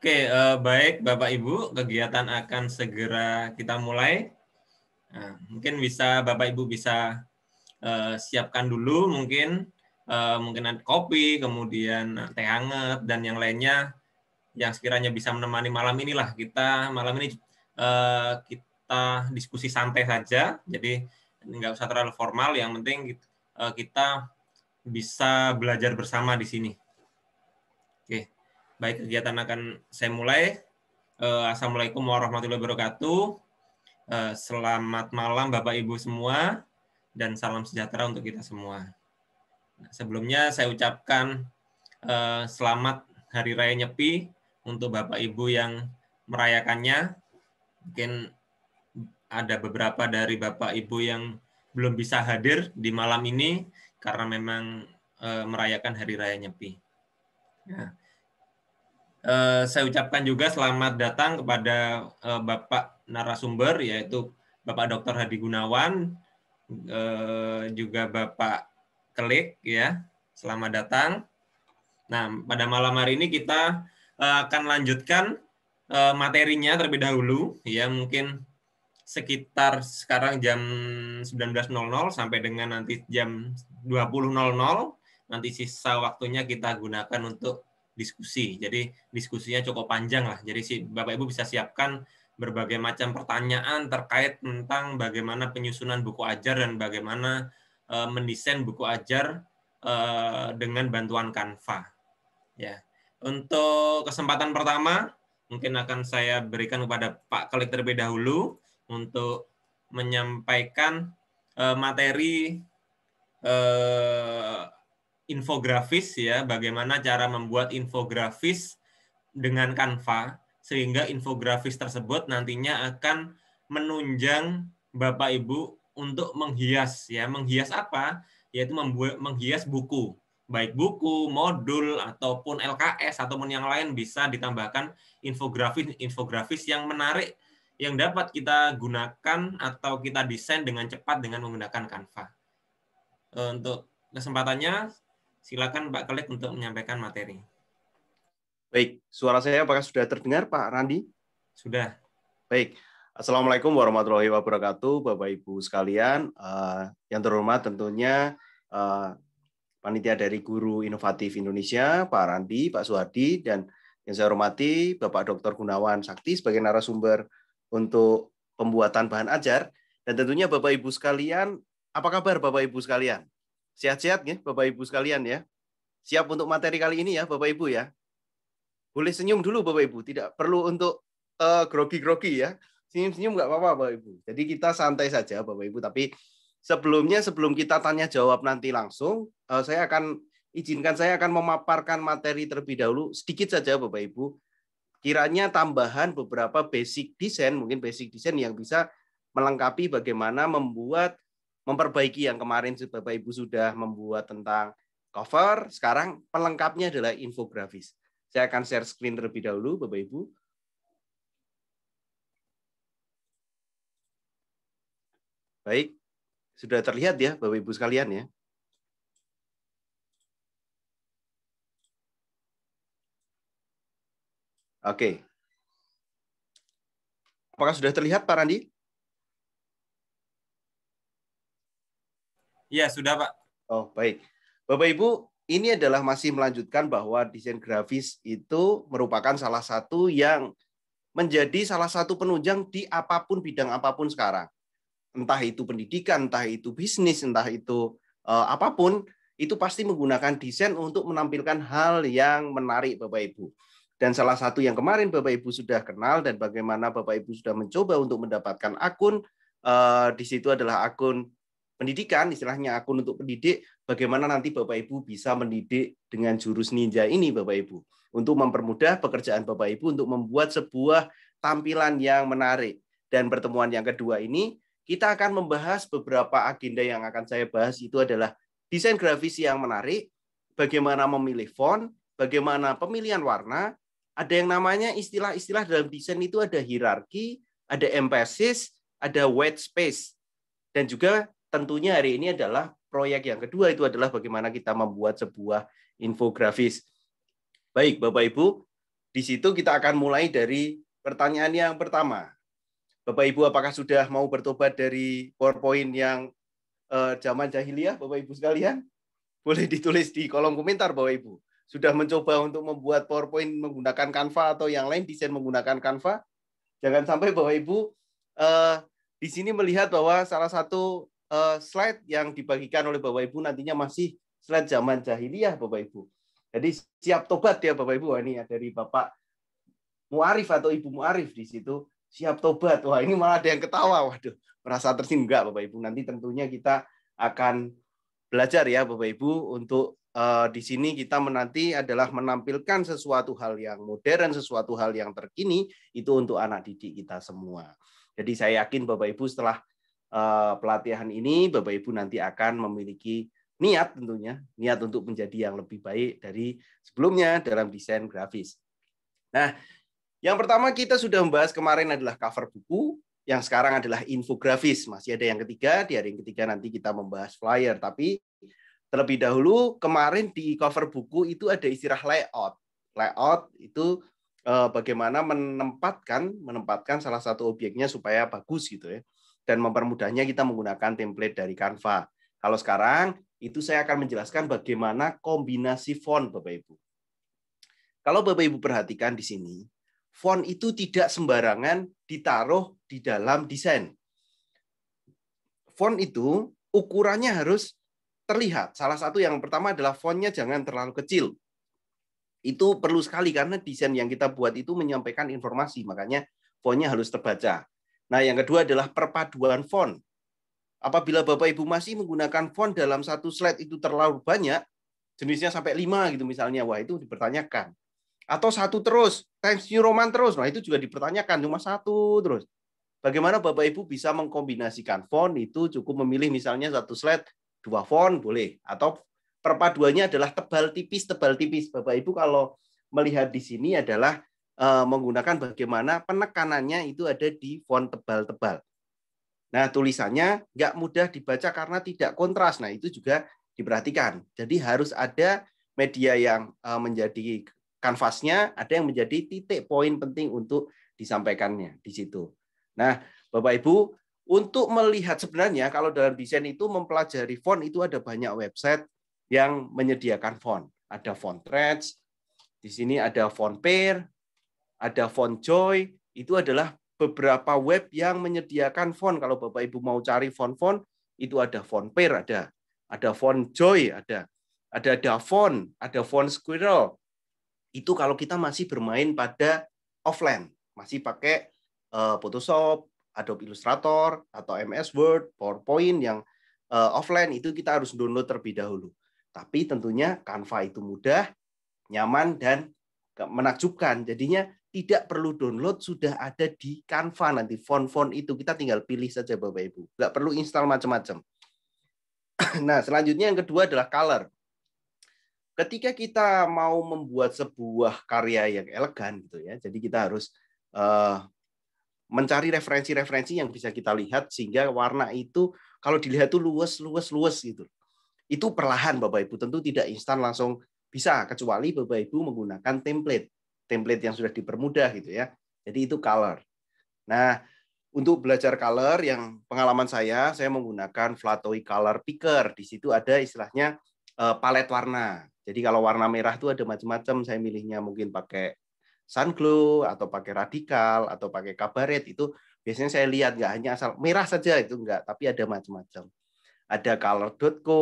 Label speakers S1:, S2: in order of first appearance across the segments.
S1: Oke, eh, baik Bapak Ibu, kegiatan akan segera kita mulai. Nah, mungkin bisa Bapak Ibu bisa eh, siapkan dulu mungkin eh, mungkin ada kopi, kemudian teh hangat dan yang lainnya yang sekiranya bisa menemani malam inilah kita malam ini eh, kita diskusi santai saja. Jadi nggak usah terlalu formal, yang penting eh, kita bisa belajar bersama di sini. Oke, baik kegiatan akan saya mulai. Eh, Assalamualaikum warahmatullahi wabarakatuh. Eh, selamat malam Bapak Ibu semua dan salam sejahtera untuk kita semua. Nah, sebelumnya saya ucapkan eh, selamat Hari Raya Nyepi untuk Bapak Ibu yang merayakannya. Mungkin ada beberapa dari Bapak Ibu yang belum bisa hadir di malam ini, karena memang e, merayakan Hari Raya Nyepi. Ya. E, saya ucapkan juga selamat datang kepada e, Bapak narasumber yaitu Bapak Dr. Hadi Gunawan, e, juga Bapak Kelik ya. Selamat datang. Nah, pada malam hari ini kita akan lanjutkan materinya terlebih dahulu ya mungkin sekitar sekarang jam 19.00 sampai dengan nanti jam 20.00 nanti sisa waktunya kita gunakan untuk diskusi. Jadi diskusinya cukup panjang lah. Jadi si Bapak Ibu bisa siapkan berbagai macam pertanyaan terkait tentang bagaimana penyusunan buku ajar dan bagaimana e, mendesain buku ajar e, dengan bantuan Canva. Ya. Untuk kesempatan pertama mungkin akan saya berikan kepada Pak Kalik terlebih dahulu untuk menyampaikan uh, materi uh, infografis ya, bagaimana cara membuat infografis dengan Canva sehingga infografis tersebut nantinya akan menunjang Bapak Ibu untuk menghias ya, menghias apa? yaitu membuat menghias buku, baik buku, modul ataupun LKS ataupun yang lain bisa ditambahkan infografis infografis yang menarik yang dapat kita gunakan atau kita desain dengan cepat dengan menggunakan Canva. E,
S2: untuk kesempatannya,
S1: silakan Pak Klik untuk menyampaikan materi.
S2: Baik, suara saya apakah sudah terdengar Pak Randi? Sudah. Baik, Assalamualaikum warahmatullahi wabarakatuh Bapak Ibu sekalian. E, yang terhormat tentunya e, panitia dari Guru Inovatif Indonesia, Pak Randi, Pak Suhadi, dan yang saya hormati Bapak Dr. Gunawan Sakti sebagai narasumber untuk pembuatan bahan ajar. Dan tentunya Bapak Ibu sekalian, apa kabar Bapak Ibu sekalian? Sehat-sehat ya Bapak Ibu sekalian ya? Siap untuk materi kali ini ya Bapak Ibu ya? Boleh senyum dulu Bapak Ibu, tidak perlu untuk uh, grogi-grogi ya. Senyum-senyum nggak apa-apa Bapak Ibu. Jadi kita santai saja Bapak Ibu, tapi sebelumnya sebelum kita tanya jawab nanti langsung, uh, saya akan izinkan saya akan memaparkan materi terlebih dahulu sedikit saja Bapak Ibu kiranya tambahan beberapa basic desain mungkin basic desain yang bisa melengkapi bagaimana membuat memperbaiki yang kemarin Bapak Ibu sudah membuat tentang cover, sekarang pelengkapnya adalah infografis. Saya akan share screen terlebih dahulu Bapak Ibu. Baik, sudah terlihat ya Bapak Ibu sekalian ya. Oke. Apakah sudah terlihat Pak Randi? Ya sudah Pak. Oh, baik. Bapak Ibu, ini adalah masih melanjutkan bahwa desain grafis itu merupakan salah satu yang menjadi salah satu penunjang di apapun bidang apapun sekarang. Entah itu pendidikan, entah itu bisnis, entah itu uh, apapun, itu pasti menggunakan desain untuk menampilkan hal yang menarik Bapak Ibu. Dan salah satu yang kemarin Bapak Ibu sudah kenal dan bagaimana Bapak Ibu sudah mencoba untuk mendapatkan akun uh, di situ adalah akun pendidikan, istilahnya akun untuk pendidik, bagaimana nanti Bapak Ibu bisa mendidik dengan jurus ninja ini Bapak Ibu untuk mempermudah pekerjaan Bapak Ibu untuk membuat sebuah tampilan yang menarik. Dan pertemuan yang kedua ini kita akan membahas beberapa agenda yang akan saya bahas itu adalah desain grafis yang menarik, bagaimana memilih font, bagaimana pemilihan warna, ada yang namanya istilah-istilah dalam desain itu ada hierarki, ada emphasis, ada white space. Dan juga tentunya hari ini adalah proyek yang kedua itu adalah bagaimana kita membuat sebuah infografis. Baik, Bapak Ibu, di situ kita akan mulai dari pertanyaan yang pertama. Bapak Ibu apakah sudah mau bertobat dari PowerPoint yang eh, zaman jahiliyah Bapak Ibu sekalian? Boleh ditulis di kolom komentar Bapak Ibu sudah mencoba untuk membuat PowerPoint menggunakan Canva atau yang lain desain menggunakan Canva, jangan sampai bahwa Ibu eh, di sini melihat bahwa salah satu eh, slide yang dibagikan oleh Bapak Ibu nantinya masih slide zaman jahiliyah Bapak Ibu. Jadi siap tobat ya Bapak Ibu. Wah, ini ya dari Bapak Muarif atau Ibu Muarif di situ siap tobat. Wah, ini malah ada yang ketawa. Waduh, merasa tersinggung Bapak Ibu. Nanti tentunya kita akan belajar ya Bapak Ibu untuk uh, di sini kita menanti adalah menampilkan sesuatu hal yang modern, sesuatu hal yang terkini itu untuk anak didik kita semua. Jadi saya yakin Bapak Ibu setelah uh, pelatihan ini Bapak Ibu nanti akan memiliki niat tentunya, niat untuk menjadi yang lebih baik dari sebelumnya dalam desain grafis. Nah, yang pertama kita sudah membahas kemarin adalah cover buku, yang sekarang adalah infografis. Masih ada yang ketiga, di hari yang ketiga nanti kita membahas flyer, tapi Terlebih dahulu kemarin di cover buku itu ada istilah layout. Layout itu eh, bagaimana menempatkan menempatkan salah satu objeknya supaya bagus gitu ya. Dan mempermudahnya kita menggunakan template dari Canva. Kalau sekarang itu saya akan menjelaskan bagaimana kombinasi font Bapak Ibu. Kalau Bapak Ibu perhatikan di sini, font itu tidak sembarangan ditaruh di dalam desain. Font itu ukurannya harus terlihat. Salah satu yang pertama adalah fontnya jangan terlalu kecil. Itu perlu sekali karena desain yang kita buat itu menyampaikan informasi, makanya fontnya harus terbaca. Nah, yang kedua adalah perpaduan font. Apabila Bapak Ibu masih menggunakan font dalam satu slide itu terlalu banyak, jenisnya sampai lima gitu misalnya, wah itu dipertanyakan. Atau satu terus, Times New Roman terus, nah itu juga dipertanyakan, cuma satu terus. Bagaimana Bapak Ibu bisa mengkombinasikan font itu cukup memilih misalnya satu slide dua font boleh atau perpaduannya adalah tebal tipis tebal tipis Bapak Ibu kalau melihat di sini adalah eh, menggunakan bagaimana penekanannya itu ada di font tebal-tebal. Nah, tulisannya nggak mudah dibaca karena tidak kontras. Nah, itu juga diperhatikan. Jadi harus ada media yang eh, menjadi kanvasnya, ada yang menjadi titik poin penting untuk disampaikannya di situ. Nah, Bapak Ibu, untuk melihat sebenarnya kalau dalam desain itu mempelajari font itu ada banyak website yang menyediakan font. Ada font threads, di sini ada font pair, ada font joy, itu adalah beberapa web yang menyediakan font. Kalau Bapak Ibu mau cari font-font, itu ada font pair, ada. Ada font joy, ada. Ada Davon, ada font squirrel. Itu kalau kita masih bermain pada offline, masih pakai eh, Photoshop, Adobe Illustrator atau MS Word, PowerPoint yang uh, offline itu kita harus download terlebih dahulu. Tapi tentunya Canva itu mudah, nyaman dan menakjubkan. Jadinya tidak perlu download sudah ada di Canva nanti font-font itu kita tinggal pilih saja Bapak Ibu. Nggak perlu install macam-macam. Nah, selanjutnya yang kedua adalah color. Ketika kita mau membuat sebuah karya yang elegan gitu ya. Jadi kita harus uh, mencari referensi-referensi yang bisa kita lihat sehingga warna itu kalau dilihat tuh luwes luwes luwes gitu. Itu perlahan Bapak Ibu, tentu tidak instan langsung bisa kecuali Bapak Ibu menggunakan template. Template yang sudah dipermudah gitu ya. Jadi itu color. Nah, untuk belajar color yang pengalaman saya, saya menggunakan Flatoi Color Picker. Di situ ada istilahnya eh, palet warna. Jadi kalau warna merah itu ada macam-macam, saya milihnya mungkin pakai sunglow atau pakai radikal atau pakai kabaret itu biasanya saya lihat nggak hanya asal merah saja itu nggak tapi ada macam-macam ada color.co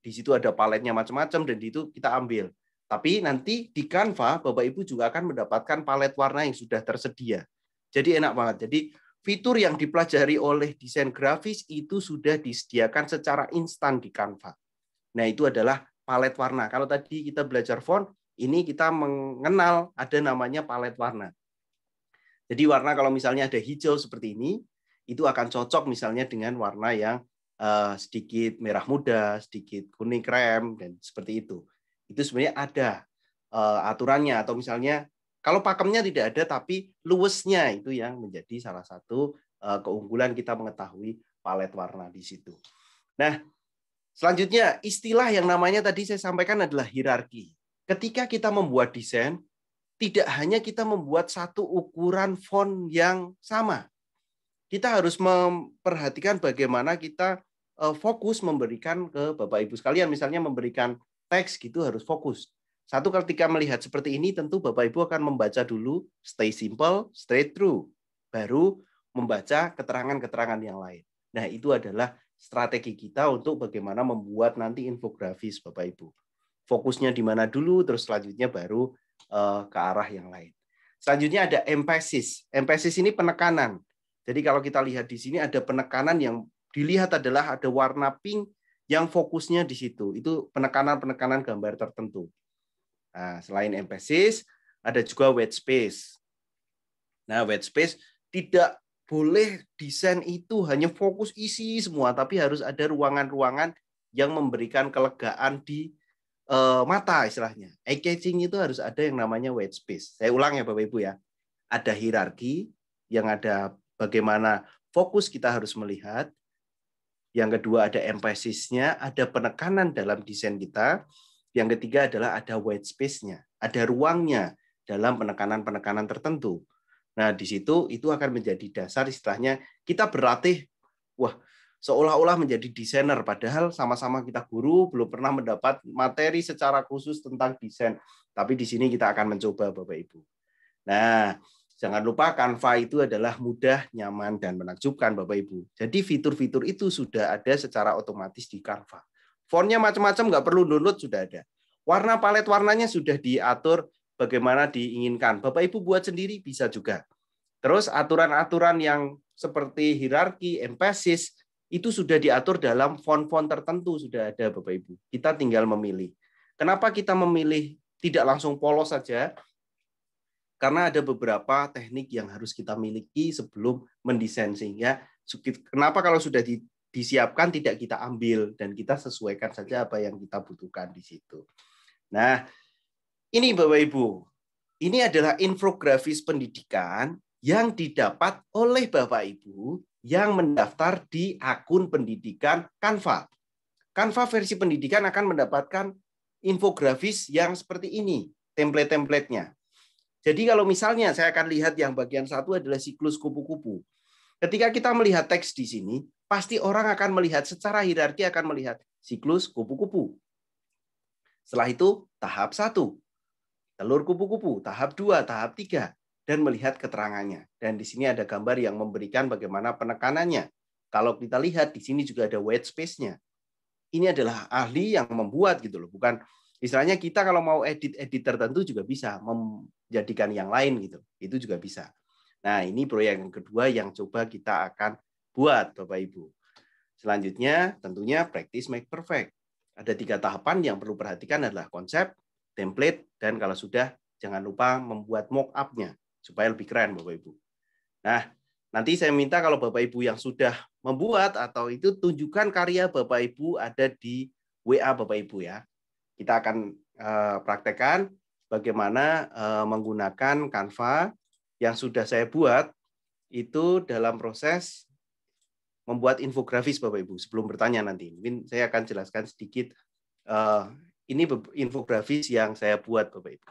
S2: di situ ada paletnya macam-macam dan di itu kita ambil tapi nanti di Canva Bapak Ibu juga akan mendapatkan palet warna yang sudah tersedia jadi enak banget jadi fitur yang dipelajari oleh desain grafis itu sudah disediakan secara instan di Canva nah itu adalah palet warna kalau tadi kita belajar font ini kita mengenal ada namanya palet warna. Jadi warna kalau misalnya ada hijau seperti ini, itu akan cocok misalnya dengan warna yang uh, sedikit merah muda, sedikit kuning krem dan seperti itu. Itu sebenarnya ada uh, aturannya atau misalnya kalau pakemnya tidak ada tapi luwesnya itu yang menjadi salah satu uh, keunggulan kita mengetahui palet warna di situ. Nah, selanjutnya istilah yang namanya tadi saya sampaikan adalah hierarki ketika kita membuat desain, tidak hanya kita membuat satu ukuran font yang sama. Kita harus memperhatikan bagaimana kita eh, fokus memberikan ke Bapak Ibu sekalian misalnya memberikan teks gitu harus fokus. Satu ketika melihat seperti ini tentu Bapak Ibu akan membaca dulu stay simple, straight through, baru membaca keterangan-keterangan yang lain. Nah, itu adalah strategi kita untuk bagaimana membuat nanti infografis Bapak Ibu fokusnya di mana dulu, terus selanjutnya baru uh, ke arah yang lain. Selanjutnya ada emphasis. Emphasis ini penekanan. Jadi kalau kita lihat di sini ada penekanan yang dilihat adalah ada warna pink yang fokusnya di situ. Itu penekanan-penekanan gambar tertentu. Nah, selain emphasis, ada juga white space. Nah, wet space tidak boleh desain itu hanya fokus isi semua, tapi harus ada ruangan-ruangan yang memberikan kelegaan di uh, mata istilahnya. Eye catching itu harus ada yang namanya white space. Saya ulang ya Bapak Ibu ya. Ada hierarki yang ada bagaimana fokus kita harus melihat. Yang kedua ada emphasis-nya, ada penekanan dalam desain kita. Yang ketiga adalah ada white space-nya, ada ruangnya dalam penekanan-penekanan tertentu. Nah, di situ itu akan menjadi dasar istilahnya kita berlatih, wah, seolah-olah menjadi desainer padahal sama-sama kita guru belum pernah mendapat materi secara khusus tentang desain tapi di sini kita akan mencoba Bapak Ibu. Nah, jangan lupa Canva itu adalah mudah, nyaman dan menakjubkan Bapak Ibu. Jadi fitur-fitur itu sudah ada secara otomatis di Canva. Fontnya macam-macam nggak perlu download sudah ada. Warna palet warnanya sudah diatur bagaimana diinginkan. Bapak Ibu buat sendiri bisa juga. Terus aturan-aturan yang seperti hierarki, emphasis, itu sudah diatur dalam font-font tertentu sudah ada Bapak Ibu. Kita tinggal memilih. Kenapa kita memilih tidak langsung polos saja? Karena ada beberapa teknik yang harus kita miliki sebelum mendesain sehingga kenapa kalau sudah disiapkan tidak kita ambil dan kita sesuaikan saja apa yang kita butuhkan di situ. Nah, ini Bapak Ibu, ini adalah infografis pendidikan yang didapat oleh Bapak Ibu yang mendaftar di akun pendidikan Canva. Canva versi pendidikan akan mendapatkan infografis yang seperti ini, template-templatenya. Jadi kalau misalnya saya akan lihat yang bagian satu adalah siklus kupu-kupu. Ketika kita melihat teks di sini, pasti orang akan melihat secara hierarki akan melihat siklus kupu-kupu. Setelah itu tahap satu, telur kupu-kupu, tahap dua, tahap tiga dan melihat keterangannya. Dan di sini ada gambar yang memberikan bagaimana penekanannya. Kalau kita lihat di sini juga ada white space-nya. Ini adalah ahli yang membuat gitu loh, bukan istilahnya kita kalau mau edit-edit tertentu juga bisa menjadikan yang lain gitu. Itu juga bisa. Nah, ini proyek yang kedua yang coba kita akan buat Bapak Ibu. Selanjutnya tentunya practice make perfect. Ada tiga tahapan yang perlu perhatikan adalah konsep, template, dan kalau sudah jangan lupa membuat mock up-nya supaya lebih keren Bapak Ibu. Nah, nanti saya minta kalau Bapak Ibu yang sudah membuat atau itu tunjukkan karya Bapak Ibu ada di WA Bapak Ibu ya. Kita akan uh, praktekkan bagaimana eh, menggunakan Canva yang sudah saya buat itu dalam proses membuat infografis Bapak Ibu sebelum bertanya nanti. Mungkin saya akan jelaskan sedikit eh, ini infografis yang saya buat Bapak Ibu.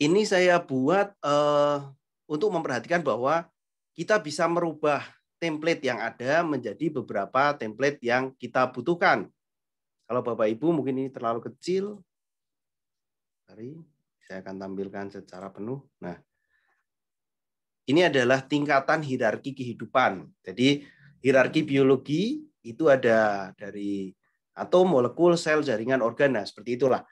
S2: Ini saya buat uh, untuk memperhatikan bahwa kita bisa merubah template yang ada menjadi beberapa template yang kita butuhkan. Kalau Bapak Ibu mungkin ini terlalu kecil. Mari saya akan tampilkan secara penuh. Nah, ini adalah tingkatan hierarki kehidupan. Jadi hierarki biologi itu ada dari atom, molekul, sel, jaringan, organ, nah seperti itulah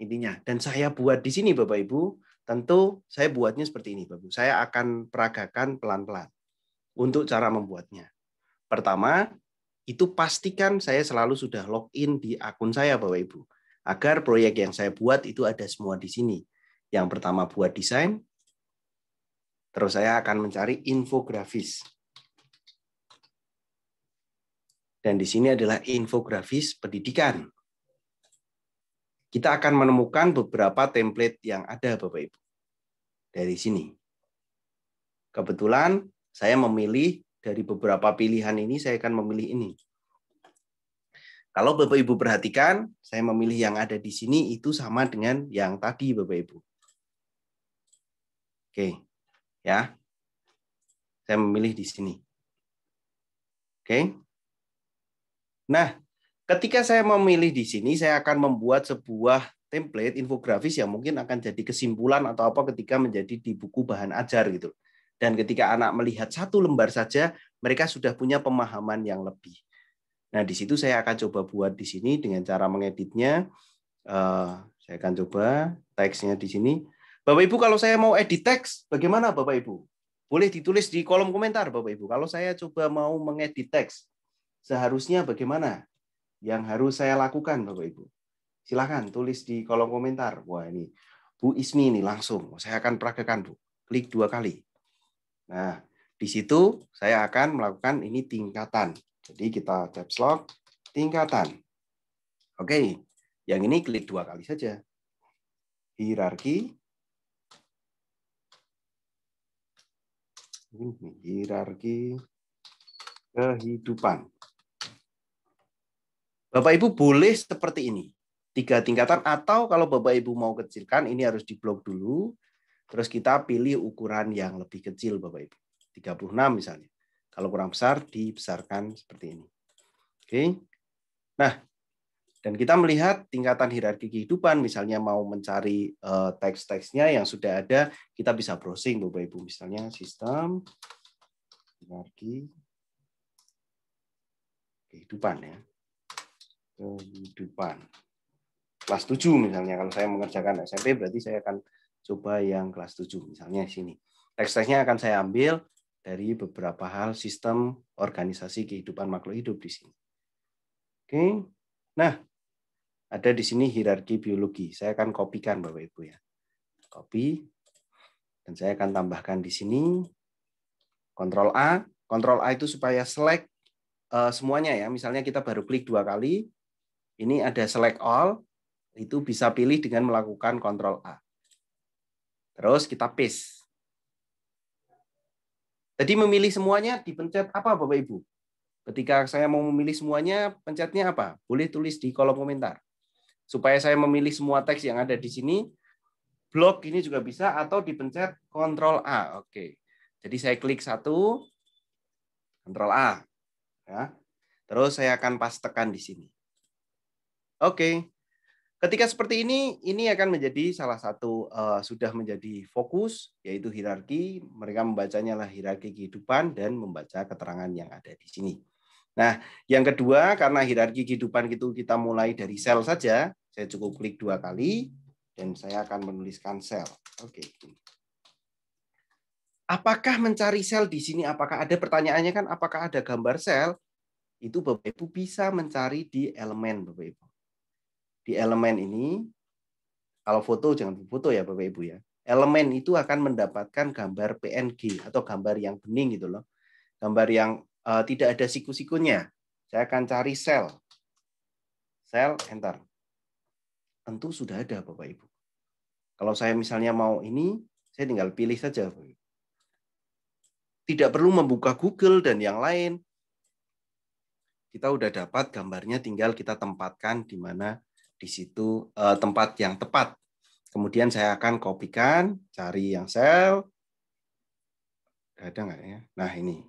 S2: intinya. Dan saya buat di sini Bapak Ibu Tentu saya buatnya seperti ini, Bapak. Saya akan peragakan pelan-pelan untuk cara membuatnya. Pertama, itu pastikan saya selalu sudah login di akun saya, Bapak Ibu, agar proyek yang saya buat itu ada semua di sini. Yang pertama buat desain, terus saya akan mencari infografis. Dan di sini adalah infografis pendidikan kita akan menemukan beberapa template yang ada Bapak Ibu dari sini. Kebetulan saya memilih dari beberapa pilihan ini saya akan memilih ini. Kalau Bapak Ibu perhatikan, saya memilih yang ada di sini itu sama dengan yang tadi Bapak Ibu. Oke, ya. Saya memilih di sini. Oke. Nah, Ketika saya memilih di sini, saya akan membuat sebuah template infografis yang mungkin akan jadi kesimpulan atau apa ketika menjadi di buku bahan ajar gitu. Dan ketika anak melihat satu lembar saja, mereka sudah punya pemahaman yang lebih. Nah, di situ saya akan coba buat di sini dengan cara mengeditnya. Eh, saya akan coba teksnya di sini. Bapak Ibu, kalau saya mau edit teks, bagaimana Bapak Ibu? Boleh ditulis di kolom komentar Bapak Ibu. Kalau saya coba mau mengedit teks, seharusnya bagaimana? yang harus saya lakukan Bapak Ibu? Silahkan tulis di kolom komentar. Wah ini Bu Ismi ini langsung, saya akan peragakan Bu. Klik dua kali. Nah, di situ saya akan melakukan ini tingkatan. Jadi kita caps lock tingkatan. Oke, yang ini klik dua kali saja. Hierarki. hierarki kehidupan. Bapak Ibu boleh seperti ini, tiga tingkatan atau kalau Bapak Ibu mau kecilkan ini harus diblok dulu, terus kita pilih ukuran yang lebih kecil Bapak Ibu, 36 misalnya. Kalau kurang besar dibesarkan seperti ini. Oke. Nah, dan kita melihat tingkatan hierarki kehidupan misalnya mau mencari eh, teks-teksnya yang sudah ada, kita bisa browsing Bapak Ibu misalnya sistem hierarki kehidupan ya kehidupan. Kelas 7 misalnya, kalau saya mengerjakan SMP berarti saya akan coba yang kelas 7 misalnya sini. Teks-teksnya akan saya ambil dari beberapa hal sistem organisasi kehidupan makhluk hidup di sini. Oke. Nah, ada di sini hierarki biologi. Saya akan kopikan Bapak Ibu ya. Copy dan saya akan tambahkan di sini kontrol A. Kontrol A itu supaya select eh, semuanya ya. Misalnya kita baru klik dua kali, ini ada select all, itu bisa pilih dengan melakukan kontrol A. Terus kita paste. Jadi memilih semuanya dipencet apa Bapak Ibu? Ketika saya mau memilih semuanya, pencetnya apa? Boleh tulis di kolom komentar. Supaya saya memilih semua teks yang ada di sini, blok ini juga bisa atau dipencet kontrol A. Oke. Jadi saya klik satu, kontrol A. Ya. Terus saya akan pastekan di sini. Oke. Ketika seperti ini, ini akan menjadi salah satu uh, sudah menjadi fokus, yaitu hierarki. Mereka membacanya lah hierarki kehidupan dan membaca keterangan yang ada di sini. Nah, yang kedua, karena hierarki kehidupan itu kita mulai dari sel saja. Saya cukup klik dua kali, dan saya akan menuliskan sel. Oke. Apakah mencari sel di sini? Apakah ada pertanyaannya kan? Apakah ada gambar sel? Itu Bapak Ibu bisa mencari di elemen Bapak Ibu di elemen ini, kalau foto jangan foto ya Bapak Ibu ya. Elemen itu akan mendapatkan gambar PNG atau gambar yang bening gitu loh. Gambar yang uh, tidak ada siku-sikunya. Saya akan cari sel. Sel enter. Tentu sudah ada Bapak Ibu. Kalau saya misalnya mau ini, saya tinggal pilih saja Tidak perlu membuka Google dan yang lain kita udah dapat gambarnya tinggal kita tempatkan di mana di situ eh, tempat yang tepat. Kemudian saya akan kopikan, cari yang sel. Ada nggak ya? Nah ini.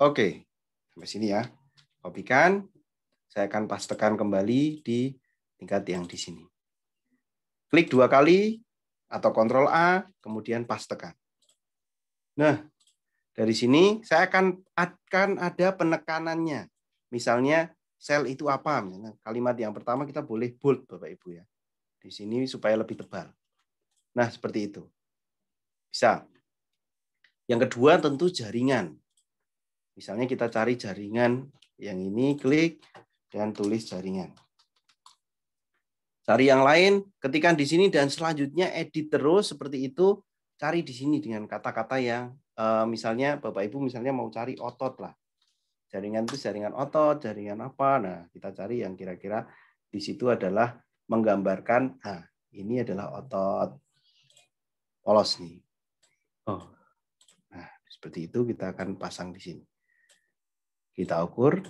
S2: Oke, sampai sini ya. Kopikan. Saya akan pastekan kembali di tingkat yang di sini. Klik dua kali atau Ctrl A, kemudian pastekan. Nah, dari sini saya akan akan ada penekanannya. Misalnya sel itu apa? Misalnya kalimat yang pertama kita boleh bold Bapak Ibu ya. Di sini supaya lebih tebal. Nah, seperti itu. Bisa. Yang kedua tentu jaringan. Misalnya kita cari jaringan yang ini klik dan tulis jaringan. Cari yang lain, ketikan di sini dan selanjutnya edit terus seperti itu. Cari di sini dengan kata-kata yang eh, misalnya Bapak Ibu misalnya mau cari otot lah Jaringan itu jaringan otot, jaringan apa. Nah, kita cari yang kira-kira di situ adalah menggambarkan, nah, ini adalah otot polos nih. Oh. Nah, seperti itu kita akan pasang di sini. Kita ukur.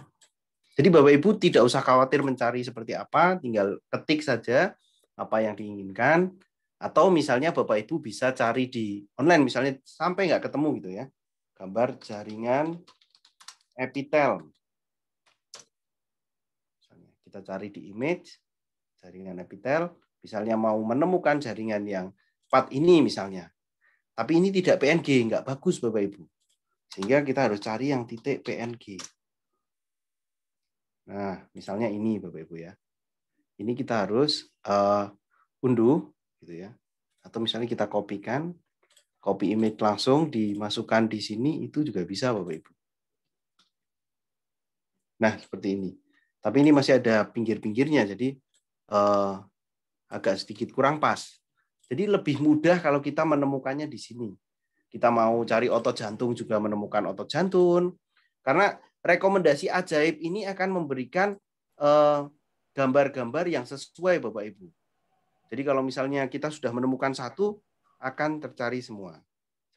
S2: Jadi Bapak Ibu tidak usah khawatir mencari seperti apa, tinggal ketik saja apa yang diinginkan. Atau misalnya Bapak Ibu bisa cari di online, misalnya sampai nggak ketemu gitu ya. Gambar jaringan epitel. Misalnya kita cari di image jaringan epitel, misalnya mau menemukan jaringan yang part ini misalnya. Tapi ini tidak PNG, nggak bagus Bapak Ibu. Sehingga kita harus cari yang titik PNG. Nah, misalnya ini Bapak Ibu ya. Ini kita harus uh, unduh gitu ya. Atau misalnya kita kopikan, copy image langsung dimasukkan di sini itu juga bisa Bapak Ibu. Nah, seperti ini. Tapi ini masih ada pinggir-pinggirnya, jadi eh, agak sedikit kurang pas. Jadi lebih mudah kalau kita menemukannya di sini. Kita mau cari otot jantung juga menemukan otot jantung. Karena rekomendasi ajaib ini akan memberikan eh, gambar-gambar eh, yang sesuai Bapak Ibu. Jadi kalau misalnya kita sudah menemukan satu, akan tercari semua.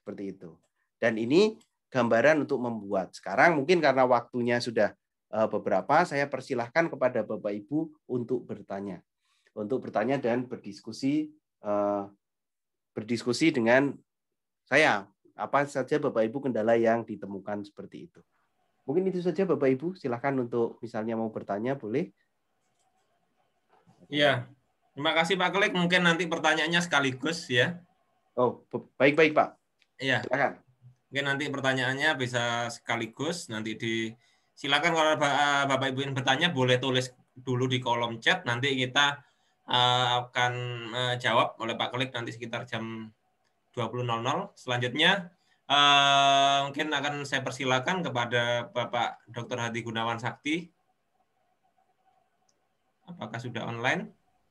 S2: Seperti itu. Dan ini gambaran untuk membuat. Sekarang mungkin karena waktunya sudah Eh, beberapa saya persilahkan kepada Bapak Ibu untuk bertanya. Untuk bertanya dan berdiskusi eh, berdiskusi dengan saya apa saja Bapak Ibu kendala yang ditemukan seperti itu. Mungkin itu saja Bapak Ibu, silahkan untuk misalnya mau bertanya boleh.
S1: Iya. Terima kasih Pak klik mungkin nanti pertanyaannya sekaligus ya. Oh, baik-baik Pak. Iya. Mungkin nanti pertanyaannya bisa sekaligus nanti di silakan kalau eh, Bapak Ibu ingin bertanya boleh tulis dulu di kolom chat nanti kita eh, akan eh, jawab oleh Pak klik nanti sekitar jam 20.00. Selanjutnya mungkin akan saya persilakan kepada Bapak Dr. Hadi Gunawan Sakti. Apakah sudah online?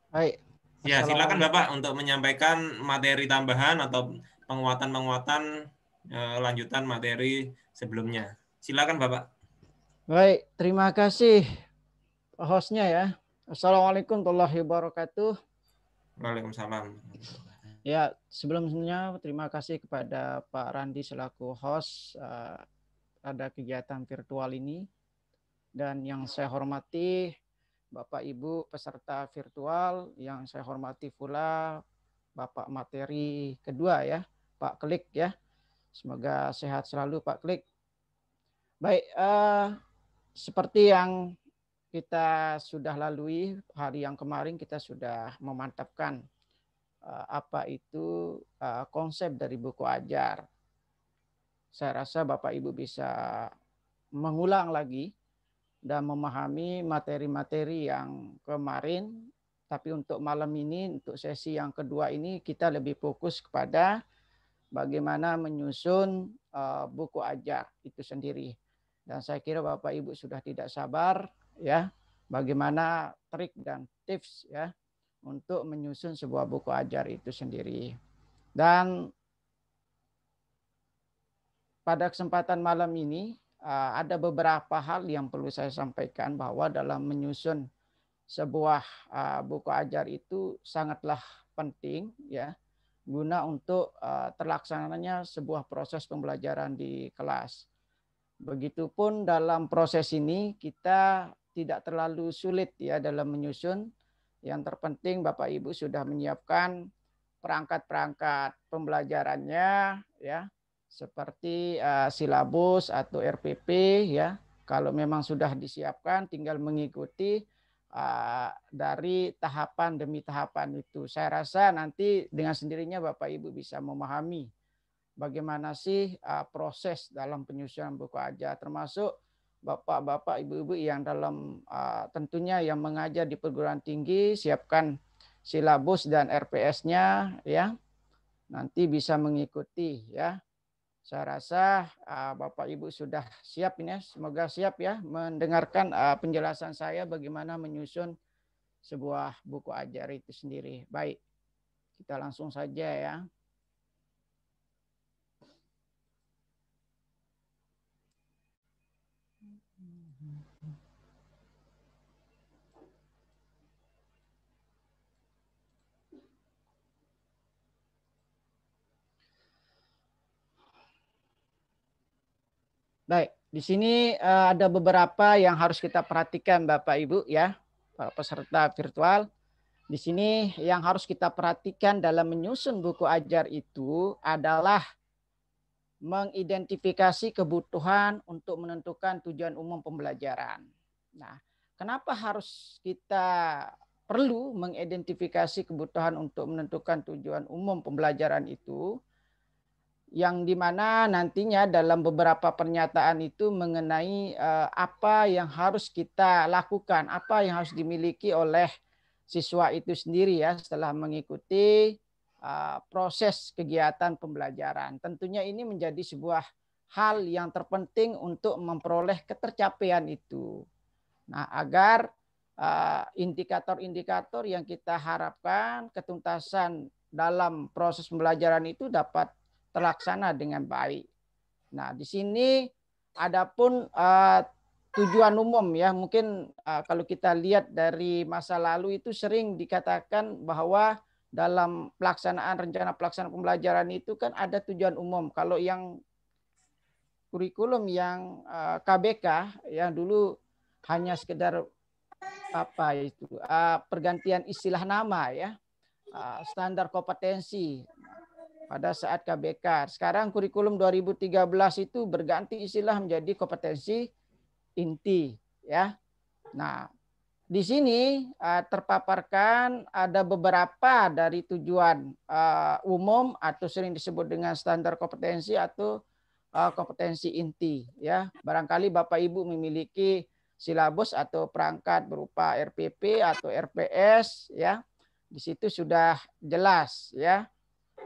S3: Baik. Ya, silakan Bapak
S1: untuk menyampaikan materi tambahan atau penguatan-penguatan lanjutan materi sebelumnya. Silakan Bapak.
S4: Baik, terima kasih hostnya ya. Assalamualaikum warahmatullahi wabarakatuh.
S1: Waalaikumsalam.
S4: Ya, sebelumnya terima kasih kepada Pak Randi selaku host uh, eh, ada kegiatan virtual ini. Dan yang saya hormati Bapak Ibu peserta virtual, yang saya hormati pula Bapak materi kedua ya, Pak Klik ya. Semoga sehat selalu Pak Klik. Baik, uh, seperti yang kita sudah lalui hari yang kemarin kita sudah memantapkan eh, apa itu eh, konsep dari buku ajar. Saya rasa Bapak Ibu bisa mengulang lagi dan memahami materi-materi yang kemarin tapi untuk malam ini untuk sesi yang kedua ini kita lebih fokus kepada bagaimana menyusun eh, buku ajar itu sendiri dan saya kira Bapak Ibu sudah tidak sabar ya bagaimana trik dan tips ya untuk menyusun sebuah buku ajar itu sendiri. Dan pada kesempatan malam ini eh, ada beberapa hal yang perlu saya sampaikan bahwa dalam menyusun sebuah eh, buku ajar itu sangatlah penting ya guna untuk eh, terlaksananya sebuah proses pembelajaran di kelas. Begitupun dalam proses ini kita tidak terlalu sulit ya dalam menyusun. Yang terpenting Bapak Ibu sudah menyiapkan perangkat-perangkat pembelajarannya ya seperti uh, silabus atau RPP ya. Kalau memang sudah disiapkan tinggal mengikuti uh, dari tahapan demi tahapan itu. Saya rasa nanti dengan sendirinya Bapak Ibu bisa memahami bagaimana sih uh, proses dalam penyusunan buku ajar termasuk bapak-bapak ibu-ibu yang dalam uh, tentunya yang mengajar di perguruan tinggi siapkan silabus dan RPS-nya ya nanti bisa mengikuti ya saya rasa uh, bapak ibu sudah siap ini ya. semoga siap ya mendengarkan uh, penjelasan saya bagaimana menyusun sebuah buku ajar itu sendiri baik kita langsung saja ya Baik, di sini eh, ada beberapa yang harus kita perhatikan Bapak Ibu ya, para peserta virtual. Di sini yang harus kita perhatikan dalam menyusun buku ajar itu adalah mengidentifikasi kebutuhan untuk menentukan tujuan umum pembelajaran. Nah, kenapa harus kita perlu mengidentifikasi kebutuhan untuk menentukan tujuan umum pembelajaran itu? yang dimana nantinya dalam beberapa pernyataan itu mengenai eh, apa yang harus kita lakukan, apa yang harus dimiliki oleh siswa itu sendiri ya setelah mengikuti eh, proses kegiatan pembelajaran. Tentunya ini menjadi sebuah hal yang terpenting untuk memperoleh ketercapaian itu. Nah, agar eh, indikator-indikator yang kita harapkan ketuntasan dalam proses pembelajaran itu dapat terlaksana dengan baik. Nah, di sini adapun uh, tujuan umum ya, mungkin uh, kalau kita lihat dari masa lalu itu sering dikatakan bahwa dalam pelaksanaan rencana pelaksanaan pembelajaran itu kan ada tujuan umum. Kalau yang kurikulum yang uh, eh, KBK yang dulu hanya sekedar apa itu uh, pergantian istilah nama ya uh, standar kompetensi pada saat KBK. Sekarang kurikulum 2013 itu berganti istilah menjadi kompetensi inti, ya. Nah, di sini eh, terpaparkan ada beberapa dari tujuan eh, umum atau sering disebut dengan standar kompetensi atau eh, kompetensi inti, ya. Barangkali Bapak Ibu memiliki silabus atau perangkat berupa RPP atau RPS, ya. Di situ sudah jelas, ya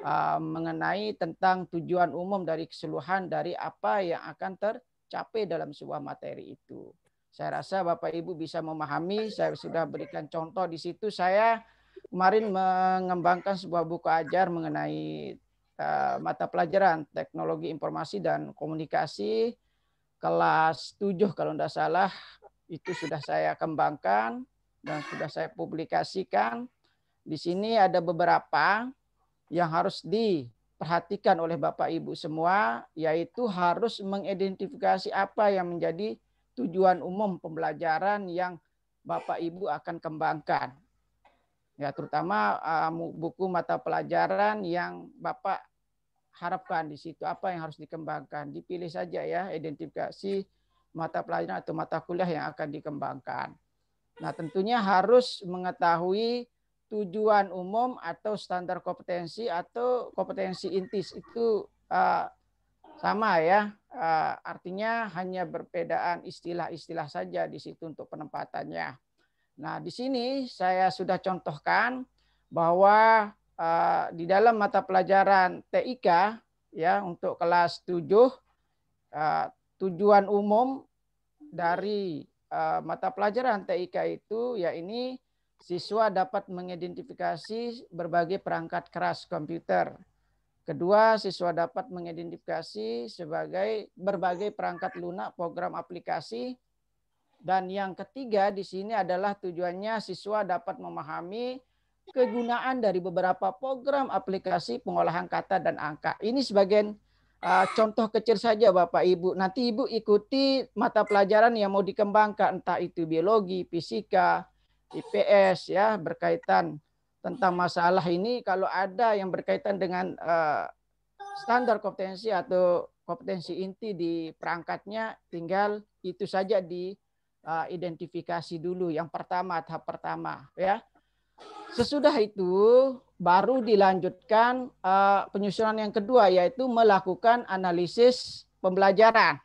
S4: Uh, mengenai tentang tujuan umum dari keseluruhan dari apa yang akan tercapai dalam sebuah materi itu. Saya rasa Bapak Ibu bisa memahami, saya sudah berikan contoh di situ saya kemarin mengembangkan sebuah buku ajar mengenai uh, mata pelajaran Teknologi Informasi dan Komunikasi kelas 7 kalau tidak salah itu sudah saya kembangkan dan sudah saya publikasikan. Di sini ada beberapa yang harus diperhatikan oleh Bapak Ibu semua yaitu harus mengidentifikasi apa yang menjadi tujuan umum pembelajaran yang Bapak Ibu akan kembangkan. Ya, terutama uh, buku mata pelajaran yang Bapak harapkan di situ apa yang harus dikembangkan. Dipilih saja ya identifikasi mata pelajaran atau mata kuliah yang akan dikembangkan. Nah, tentunya harus mengetahui tujuan umum atau standar kompetensi atau kompetensi intis itu uh, sama ya. Uh, artinya hanya berbedaan istilah-istilah saja di situ untuk penempatannya. Nah, di sini saya sudah contohkan bahwa uh, di dalam mata pelajaran TIK ya untuk kelas 7 uh, tujuan umum dari uh, mata pelajaran TIK itu ya ini siswa dapat mengidentifikasi berbagai perangkat keras komputer. Kedua, siswa dapat mengidentifikasi sebagai berbagai perangkat lunak program aplikasi. Dan yang ketiga di sini adalah tujuannya siswa dapat memahami kegunaan dari beberapa program aplikasi pengolahan kata dan angka. Ini sebagian ah, contoh kecil saja Bapak Ibu. Nanti Ibu ikuti mata pelajaran yang mau dikembangkan, entah itu biologi, fisika, IPS ya berkaitan tentang masalah ini kalau ada yang berkaitan dengan eh, standar kompetensi atau kompetensi inti di perangkatnya tinggal itu saja diidentifikasi eh, uh, dulu yang pertama tahap pertama ya. Sesudah itu baru dilanjutkan eh, penyusunan yang kedua yaitu melakukan analisis pembelajaran.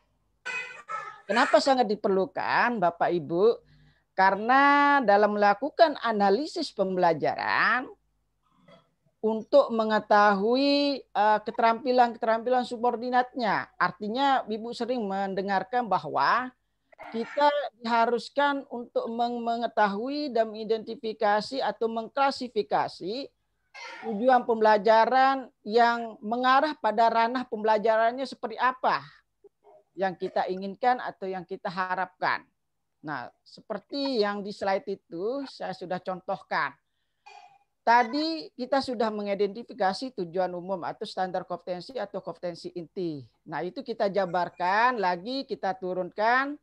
S4: Kenapa sangat diperlukan Bapak Ibu? Karena dalam melakukan analisis pembelajaran untuk mengetahui eh, keterampilan-keterampilan subordinatnya. Artinya Ibu sering mendengarkan bahwa kita diharuskan untuk mengetahui dan mengidentifikasi atau mengklasifikasi tujuan pembelajaran yang mengarah pada ranah pembelajarannya seperti apa yang kita inginkan atau yang kita harapkan. Nah, seperti yang di slide itu saya sudah contohkan. Tadi kita sudah mengidentifikasi tujuan umum atau standar kompetensi atau kompetensi inti. Nah, itu kita jabarkan lagi, kita turunkan.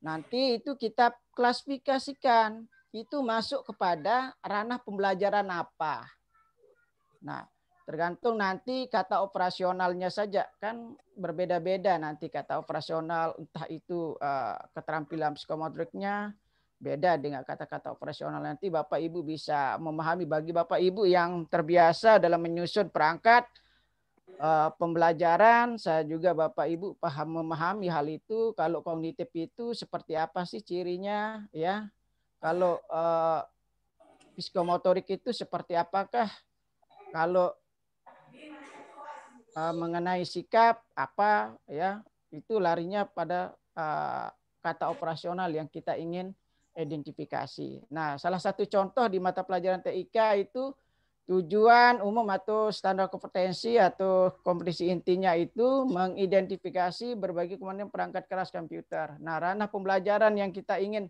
S4: Nanti itu kita klasifikasikan. Itu masuk kepada ranah pembelajaran apa. Nah, Tergantung nanti kata operasionalnya saja kan berbeda-beda nanti kata operasional entah itu uh, keterampilan psikomotriknya beda dengan kata-kata operasional nanti Bapak Ibu bisa memahami bagi Bapak Ibu yang terbiasa dalam menyusun perangkat uh, pembelajaran saya juga Bapak Ibu paham memahami hal itu kalau kognitif itu seperti apa sih cirinya ya kalau uh, psikomotorik itu seperti apakah kalau Eh, mengenai sikap apa ya itu larinya pada eh, kata operasional yang kita ingin identifikasi. Nah, salah satu contoh di mata pelajaran TIK itu tujuan umum atau standar kompetensi atau kompetisi intinya itu mengidentifikasi berbagai kemudian perangkat keras komputer. Nah, ranah pembelajaran yang kita ingin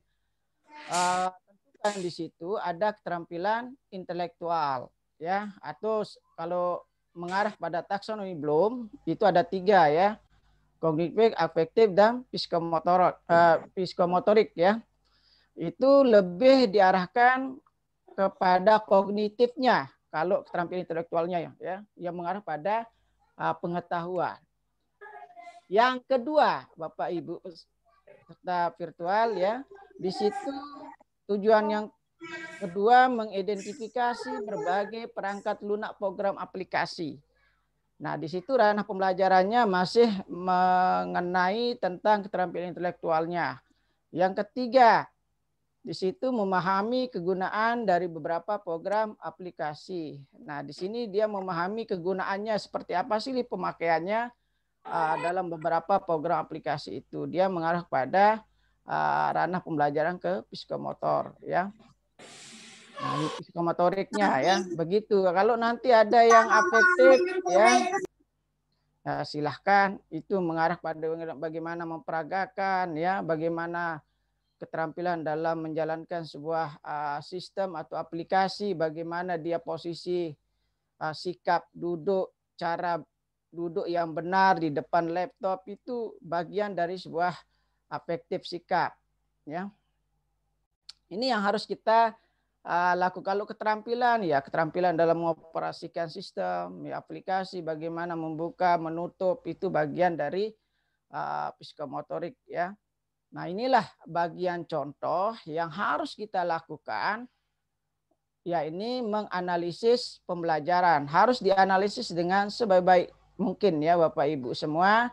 S4: uh, tentukan di situ ada keterampilan intelektual ya atau kalau mengarah pada taksonomi Bloom itu ada tiga ya kognitif, afektif dan psikomotorik, uh, psikomotorik ya itu lebih diarahkan kepada kognitifnya kalau terampil intelektualnya ya, ya yang mengarah pada uh, pengetahuan. Yang kedua, Bapak Ibu serta virtual ya, di situ tujuan yang Kedua, mengidentifikasi berbagai perangkat lunak program aplikasi. Nah, di situ ranah pembelajarannya masih mengenai tentang keterampilan intelektualnya. Yang ketiga, di situ memahami kegunaan dari beberapa program aplikasi. Nah, di sini dia memahami kegunaannya seperti apa sih pemakaiannya ah, dalam beberapa program aplikasi itu. Dia mengarah pada ah, ranah pembelajaran ke psikomotor ya. Nah, psikomotoriknya ya begitu. Kalau nanti ada yang afektif ya, ya silahkan itu mengarah pada bagaimana memperagakan ya, bagaimana keterampilan dalam menjalankan sebuah uh, sistem atau aplikasi, bagaimana dia posisi uh, sikap duduk, cara duduk yang benar di depan laptop itu bagian dari sebuah afektif sikap ya. Ini yang harus kita uh, lakukan. Kalau keterampilan, ya keterampilan dalam mengoperasikan sistem, ya aplikasi, bagaimana membuka, menutup, itu bagian dari uh, psikomotorik ya. Nah inilah bagian contoh yang harus kita lakukan ya ini menganalisis pembelajaran harus dianalisis dengan sebaik-baik mungkin ya Bapak Ibu semua.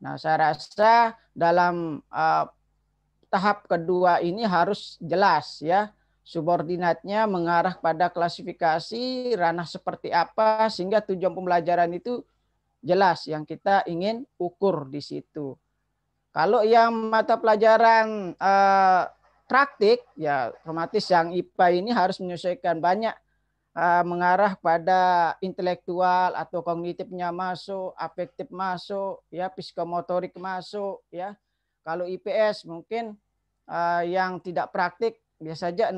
S4: Nah, saya rasa dalam uh, tahap kedua ini harus jelas ya subordinatnya mengarah pada klasifikasi ranah seperti apa sehingga tujuan pembelajaran itu jelas yang kita ingin ukur di situ. Kalau yang mata pelajaran eh, praktik ya otomatis yang IPA ini harus menyesuaikan banyak eh, mengarah pada intelektual atau kognitifnya masuk, afektif masuk, ya psikomotorik masuk, ya kalau IPS mungkin uh, yang tidak praktik biasa saja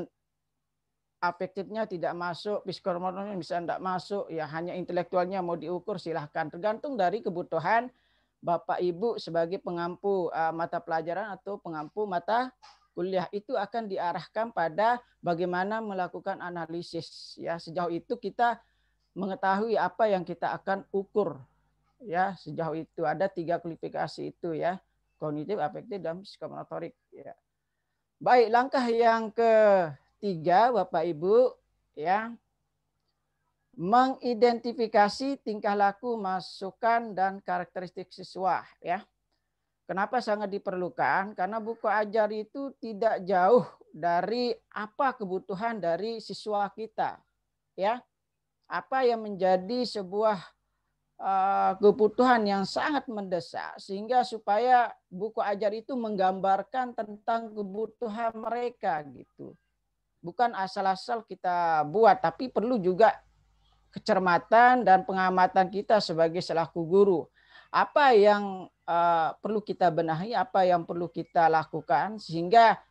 S4: afektifnya tidak masuk, psikomotornya bisa tidak masuk, ya hanya intelektualnya mau diukur silahkan. Tergantung dari kebutuhan Bapak Ibu sebagai pengampu uh, mata pelajaran atau pengampu mata kuliah itu akan diarahkan pada bagaimana melakukan analisis ya sejauh itu kita mengetahui apa yang kita akan ukur ya sejauh itu ada tiga kualifikasi itu ya kognitif, afektif, dan psikomotorik. Ya. Baik, langkah yang ketiga, Bapak Ibu, ya mengidentifikasi tingkah laku, masukan, dan karakteristik siswa. Ya, kenapa sangat diperlukan? Karena buku ajar itu tidak jauh dari apa kebutuhan dari siswa kita. Ya, apa yang menjadi sebuah Eh, kebutuhan yang sangat mendesak sehingga supaya buku ajar itu menggambarkan tentang kebutuhan mereka gitu. Bukan asal-asal kita buat tapi perlu juga kecermatan dan pengamatan kita sebagai selaku guru. Apa yang uh, perlu kita benahi, apa yang perlu kita lakukan sehingga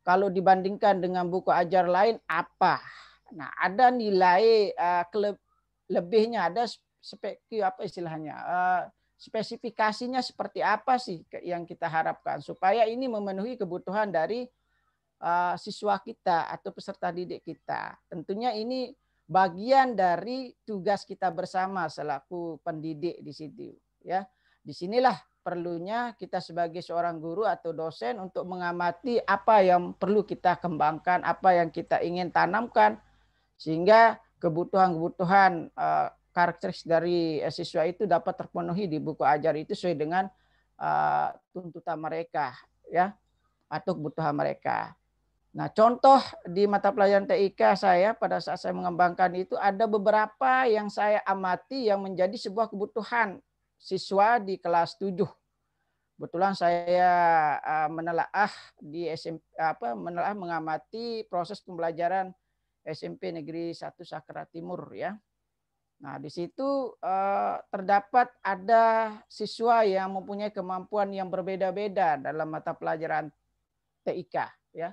S4: kalau dibandingkan dengan buku ajar lain apa? Nah, ada nilai uh, lebihnya ada spek iya, apa istilahnya eh, spesifikasinya seperti apa sih yang kita harapkan supaya ini memenuhi kebutuhan dari eh, siswa kita atau peserta didik kita. Tentunya ini bagian dari tugas kita bersama selaku pendidik di situ ya. Disinilah perlunya kita sebagai seorang guru atau dosen untuk mengamati apa yang perlu kita kembangkan, apa yang kita ingin tanamkan sehingga kebutuhan-kebutuhan eh, karakteristik dari eh, siswa itu dapat terpenuhi di buku ajar itu sesuai dengan uh, tuntutan mereka ya atau kebutuhan mereka. Nah, contoh di mata pelajaran TIK saya pada saat saya mengembangkan itu ada beberapa yang saya amati yang menjadi sebuah kebutuhan siswa di kelas 7. Kebetulan saya eh, menelaah di SMP apa menelaah mengamati proses pembelajaran SMP Negeri 1 Sakra Timur ya Nah, di situ eh, terdapat ada siswa yang mempunyai kemampuan yang berbeda-beda dalam mata pelajaran TIK, ya.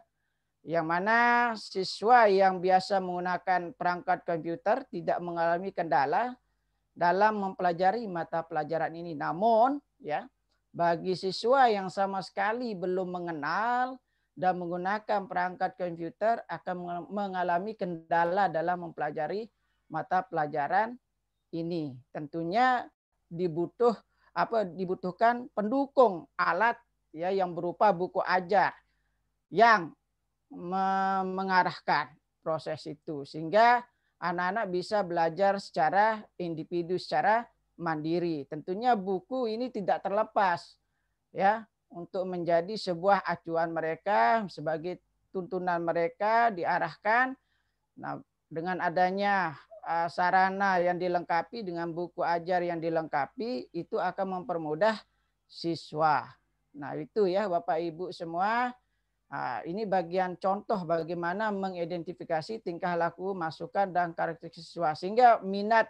S4: Yang mana siswa yang biasa menggunakan perangkat komputer tidak mengalami kendala dalam mempelajari mata pelajaran ini. Namun, ya, bagi siswa yang sama sekali belum mengenal dan menggunakan perangkat komputer akan mengalami kendala dalam mempelajari mata pelajaran ini. Tentunya dibutuh apa dibutuhkan pendukung alat ya yang berupa buku ajar yang me mengarahkan proses itu sehingga anak-anak bisa belajar secara individu secara mandiri. Tentunya buku ini tidak terlepas ya untuk menjadi sebuah acuan mereka sebagai tuntunan mereka diarahkan nah dengan adanya Eh, sarana yang dilengkapi dengan buku ajar yang dilengkapi itu akan mempermudah siswa. Nah itu ya Bapak Ibu semua. Nah, ini bagian contoh bagaimana mengidentifikasi tingkah laku, masukan, dan karakter siswa. Sehingga minat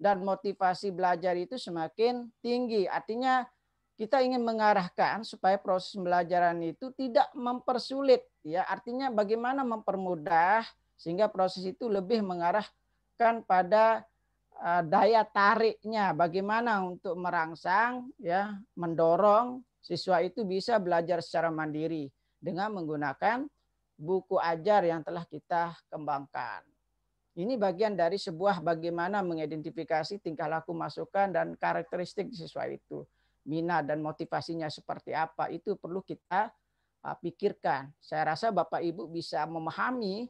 S4: dan motivasi belajar itu semakin tinggi. Artinya kita ingin mengarahkan supaya proses pembelajaran itu tidak mempersulit. ya Artinya bagaimana mempermudah sehingga proses itu lebih mengarah fokuskan pada eh, daya tariknya bagaimana untuk merangsang ya mendorong siswa itu bisa belajar secara mandiri dengan menggunakan buku ajar yang telah kita kembangkan. Ini bagian dari sebuah bagaimana mengidentifikasi tingkah laku masukan dan karakteristik siswa itu. Minat dan motivasinya seperti apa itu perlu kita eh, pikirkan. Saya rasa Bapak Ibu bisa memahami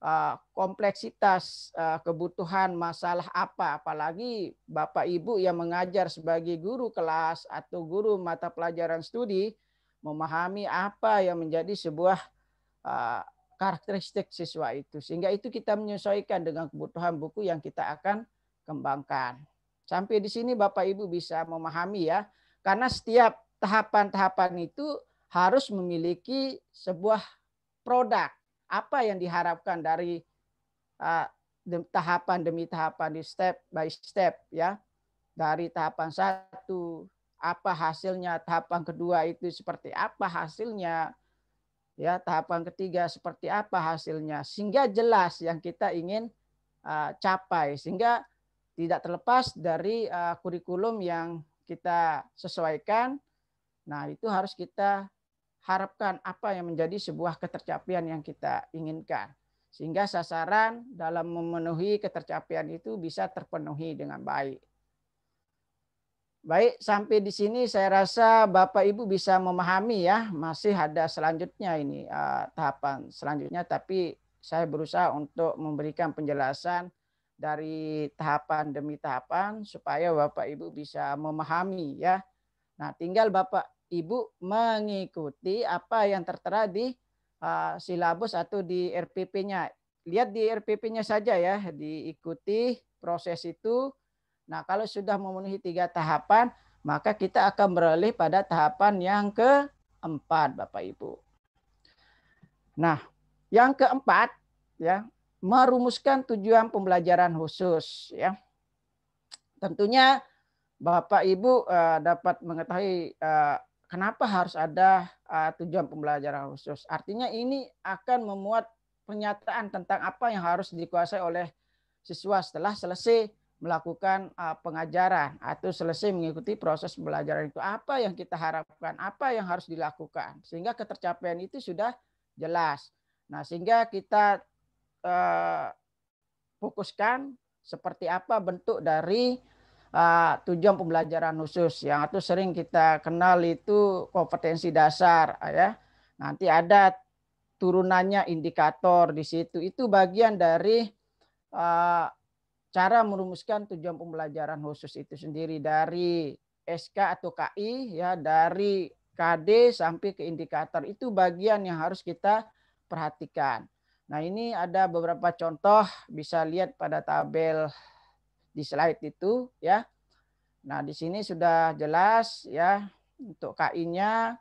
S4: Eh, kompleksitas eh, kebutuhan masalah apa apalagi Bapak Ibu yang mengajar sebagai guru kelas atau guru mata pelajaran studi memahami apa yang menjadi sebuah eh, karakteristik siswa itu sehingga itu kita menyesuaikan dengan kebutuhan buku yang kita akan kembangkan. Sampai di sini Bapak Ibu bisa memahami ya karena setiap tahapan-tahapan itu harus memiliki sebuah produk apa yang diharapkan dari uh, tahapan demi tahapan di step by step ya dari tahapan satu apa hasilnya tahapan kedua itu seperti apa hasilnya ya tahapan ketiga seperti apa hasilnya sehingga jelas yang kita ingin uh, capai sehingga tidak terlepas dari uh, kurikulum yang kita sesuaikan nah itu harus kita harapkan apa yang menjadi sebuah ketercapaian yang kita inginkan. Sehingga sasaran dalam memenuhi ketercapaian itu bisa terpenuhi dengan baik. Baik, sampai di sini saya rasa Bapak Ibu bisa memahami ya, masih ada selanjutnya ini uh, tahapan selanjutnya tapi saya berusaha untuk memberikan penjelasan dari tahapan demi tahapan supaya Bapak Ibu bisa memahami ya. Nah, tinggal Bapak Ibu mengikuti apa yang tertera di uh, silabus atau di RPP-nya. Lihat di RPP-nya saja ya, diikuti proses itu. Nah, kalau sudah memenuhi tiga tahapan, maka kita akan beralih pada tahapan yang keempat, Bapak Ibu. Nah, yang keempat ya, merumuskan tujuan pembelajaran khusus ya. Tentunya Bapak Ibu uh, dapat mengetahui uh, kenapa harus ada uh, tujuan pembelajaran khusus? Artinya ini akan memuat pernyataan tentang apa yang harus dikuasai oleh siswa setelah selesai melakukan uh, pengajaran atau selesai mengikuti proses pembelajaran itu apa yang kita harapkan apa yang harus dilakukan sehingga ketercapaian itu sudah jelas nah sehingga kita uh, fokuskan seperti apa bentuk dari uh, tujuan pembelajaran khusus yang itu sering kita kenal itu kompetensi dasar ya. Nanti ada turunannya indikator di situ. Itu bagian dari uh, cara merumuskan tujuan pembelajaran khusus itu sendiri dari SK atau KI ya dari KD sampai ke indikator itu bagian yang harus kita perhatikan. Nah, ini ada beberapa contoh bisa lihat pada tabel di slide itu ya. Nah, di sini sudah jelas ya untuk KI-nya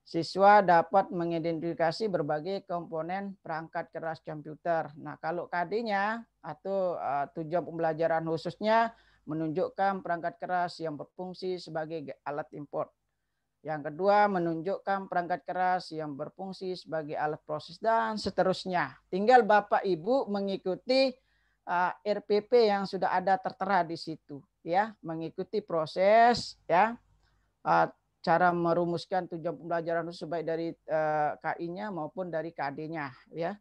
S4: siswa dapat mengidentifikasi berbagai komponen perangkat keras komputer. Nah, kalau KD-nya atau uh, tujuan pembelajaran khususnya menunjukkan perangkat keras yang berfungsi sebagai alat import. Yang kedua, menunjukkan perangkat keras yang berfungsi sebagai alat proses dan seterusnya. Tinggal Bapak Ibu mengikuti Eh, RPP yang sudah ada tertera di situ ya mengikuti proses ya eh, cara merumuskan tujuan pembelajaran itu baik dari eh, KI-nya maupun dari KD-nya ya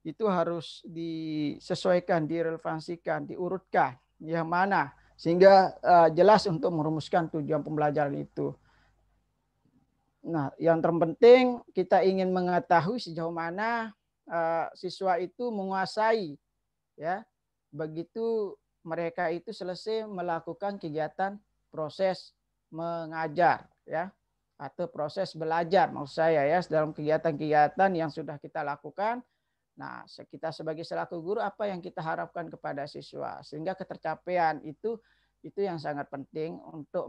S4: itu harus disesuaikan direlevansikan diurutkan yang mana sehingga jelas untuk merumuskan tujuan pembelajaran itu Nah, yang terpenting kita ingin mengetahui sejauh mana siswa itu menguasai ya begitu mereka itu selesai melakukan kegiatan proses mengajar ya atau proses belajar maksud saya ya dalam kegiatan-kegiatan yang sudah kita lakukan Nah, kita sebagai selaku guru apa yang kita harapkan kepada siswa sehingga ketercapaian itu itu yang sangat penting untuk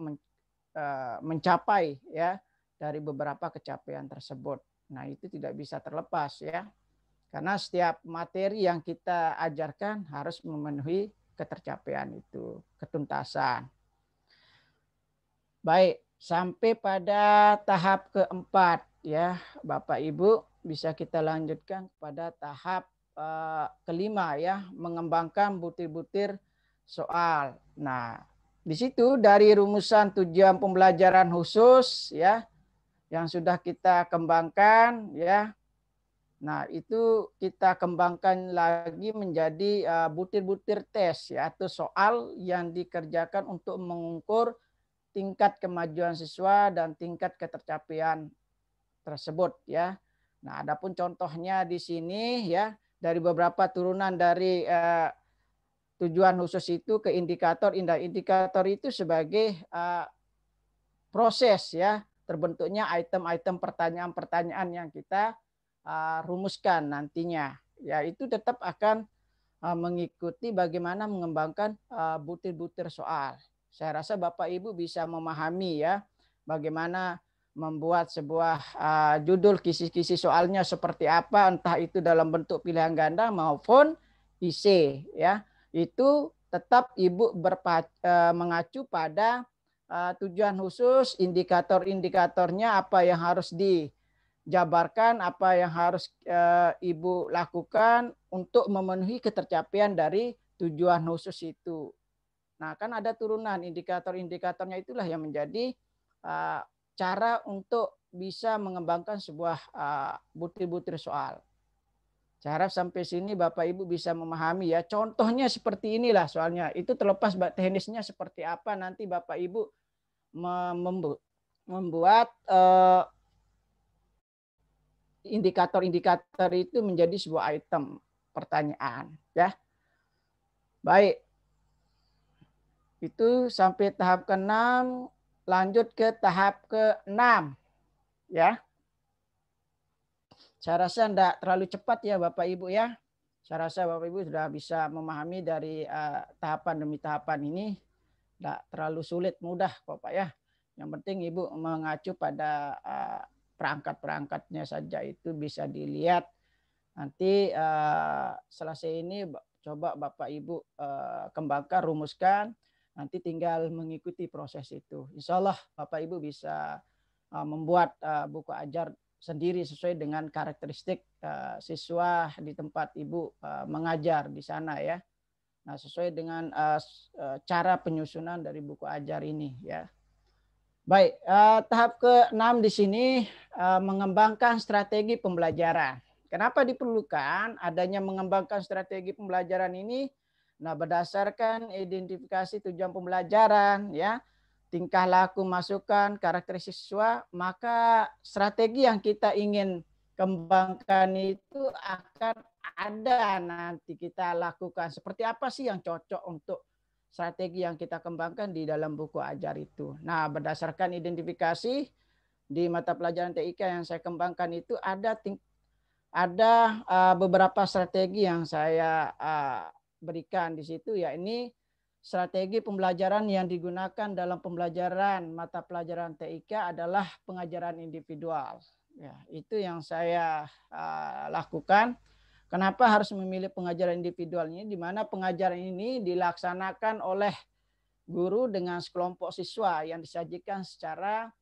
S4: eh, mencapai ya dari beberapa kecapaian tersebut. Nah, itu tidak bisa terlepas ya. Karena setiap materi yang kita ajarkan harus memenuhi ketercapaian itu, ketuntasan. Baik, sampai pada tahap keempat ya, Bapak Ibu bisa kita lanjutkan pada tahap uh, kelima ya, mengembangkan butir-butir soal. Nah, di situ dari rumusan tujuan pembelajaran khusus ya yang sudah kita kembangkan ya Nah, itu kita kembangkan lagi menjadi eh, butir-butir tes ya atau soal yang dikerjakan untuk mengukur tingkat kemajuan siswa dan tingkat ketercapaian tersebut ya. Nah, adapun contohnya di sini ya dari beberapa turunan dari uh, tujuan khusus itu ke indikator indah indikator itu sebagai uh, proses ya terbentuknya item-item pertanyaan-pertanyaan yang kita Ah, rumuskan nantinya ya itu tetap akan ah, mengikuti bagaimana mengembangkan ah, butir-butir soal. Saya rasa Bapak Ibu bisa memahami ya bagaimana membuat sebuah judul kisi-kisi soalnya seperti apa entah itu dalam bentuk pilihan ganda maupun IC ya. Itu tetap Ibu berpac eh, mengacu pada tujuan khusus indikator-indikatornya apa yang harus di jabarkan apa yang harus e, Ibu lakukan untuk memenuhi ketercapaian dari tujuan khusus itu. Nah, kan ada turunan indikator-indikatornya itulah yang menjadi e, cara untuk bisa mengembangkan sebuah bukti eh, butir-butir soal. Cara sampai sini Bapak Ibu bisa memahami ya. Contohnya seperti inilah soalnya. Itu terlepas teknisnya seperti apa nanti Bapak Ibu membuat uh, indikator-indikator itu menjadi sebuah item pertanyaan ya. Baik. Itu sampai tahap ke-6, lanjut ke tahap ke-6 ya. Saya rasa tidak terlalu cepat ya Bapak Ibu ya. Saya rasa Bapak Ibu sudah bisa memahami dari uh, tahapan demi tahapan ini. Tidak terlalu sulit, mudah Bapak ya. Yang penting Ibu mengacu pada uh, perangkat-perangkatnya saja itu bisa dilihat. Nanti uh, selesai ini coba Bapak Ibu uh, kembangkan, rumuskan, nanti tinggal mengikuti proses itu. Insya Allah Bapak Ibu bisa uh, membuat uh, buku ajar sendiri sesuai dengan karakteristik uh, siswa di tempat Ibu uh, mengajar di sana ya. Nah, sesuai dengan uh, cara penyusunan dari buku ajar ini ya. Baik, uh, tahap ke-6 di sini uh, mengembangkan strategi pembelajaran. Kenapa diperlukan adanya mengembangkan strategi pembelajaran ini? Nah, berdasarkan identifikasi tujuan pembelajaran ya, tingkah laku, masukan, karakteristik siswa, maka strategi yang kita ingin kembangkan itu akan ada nanti kita lakukan. Seperti apa sih yang cocok untuk strategi yang kita kembangkan di dalam buku ajar itu. Nah, berdasarkan identifikasi di mata pelajaran TIK yang saya kembangkan itu ada ada uh, beberapa strategi yang saya uh, berikan di situ ya ini strategi pembelajaran yang digunakan dalam pembelajaran mata pelajaran TIK adalah pengajaran individual. Ya, itu yang saya uh, lakukan. Kenapa harus memilih pengajaran individual ini? Di mana pengajaran ini dilaksanakan oleh guru dengan sekelompok siswa yang disajikan secara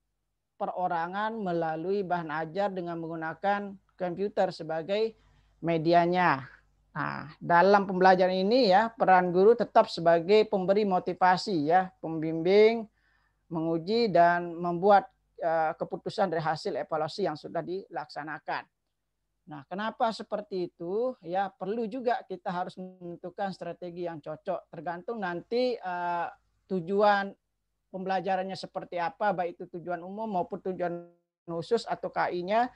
S4: perorangan melalui bahan ajar dengan menggunakan komputer sebagai medianya. Nah, dalam pembelajaran ini ya peran guru tetap sebagai pemberi motivasi ya, pembimbing, menguji dan membuat eh, keputusan dari hasil evaluasi yang sudah dilaksanakan. Nah, kenapa seperti itu? Ya, perlu juga kita harus menentukan strategi yang cocok tergantung nanti uh, tujuan pembelajarannya seperti apa, baik itu tujuan umum maupun tujuan khusus atau KI-nya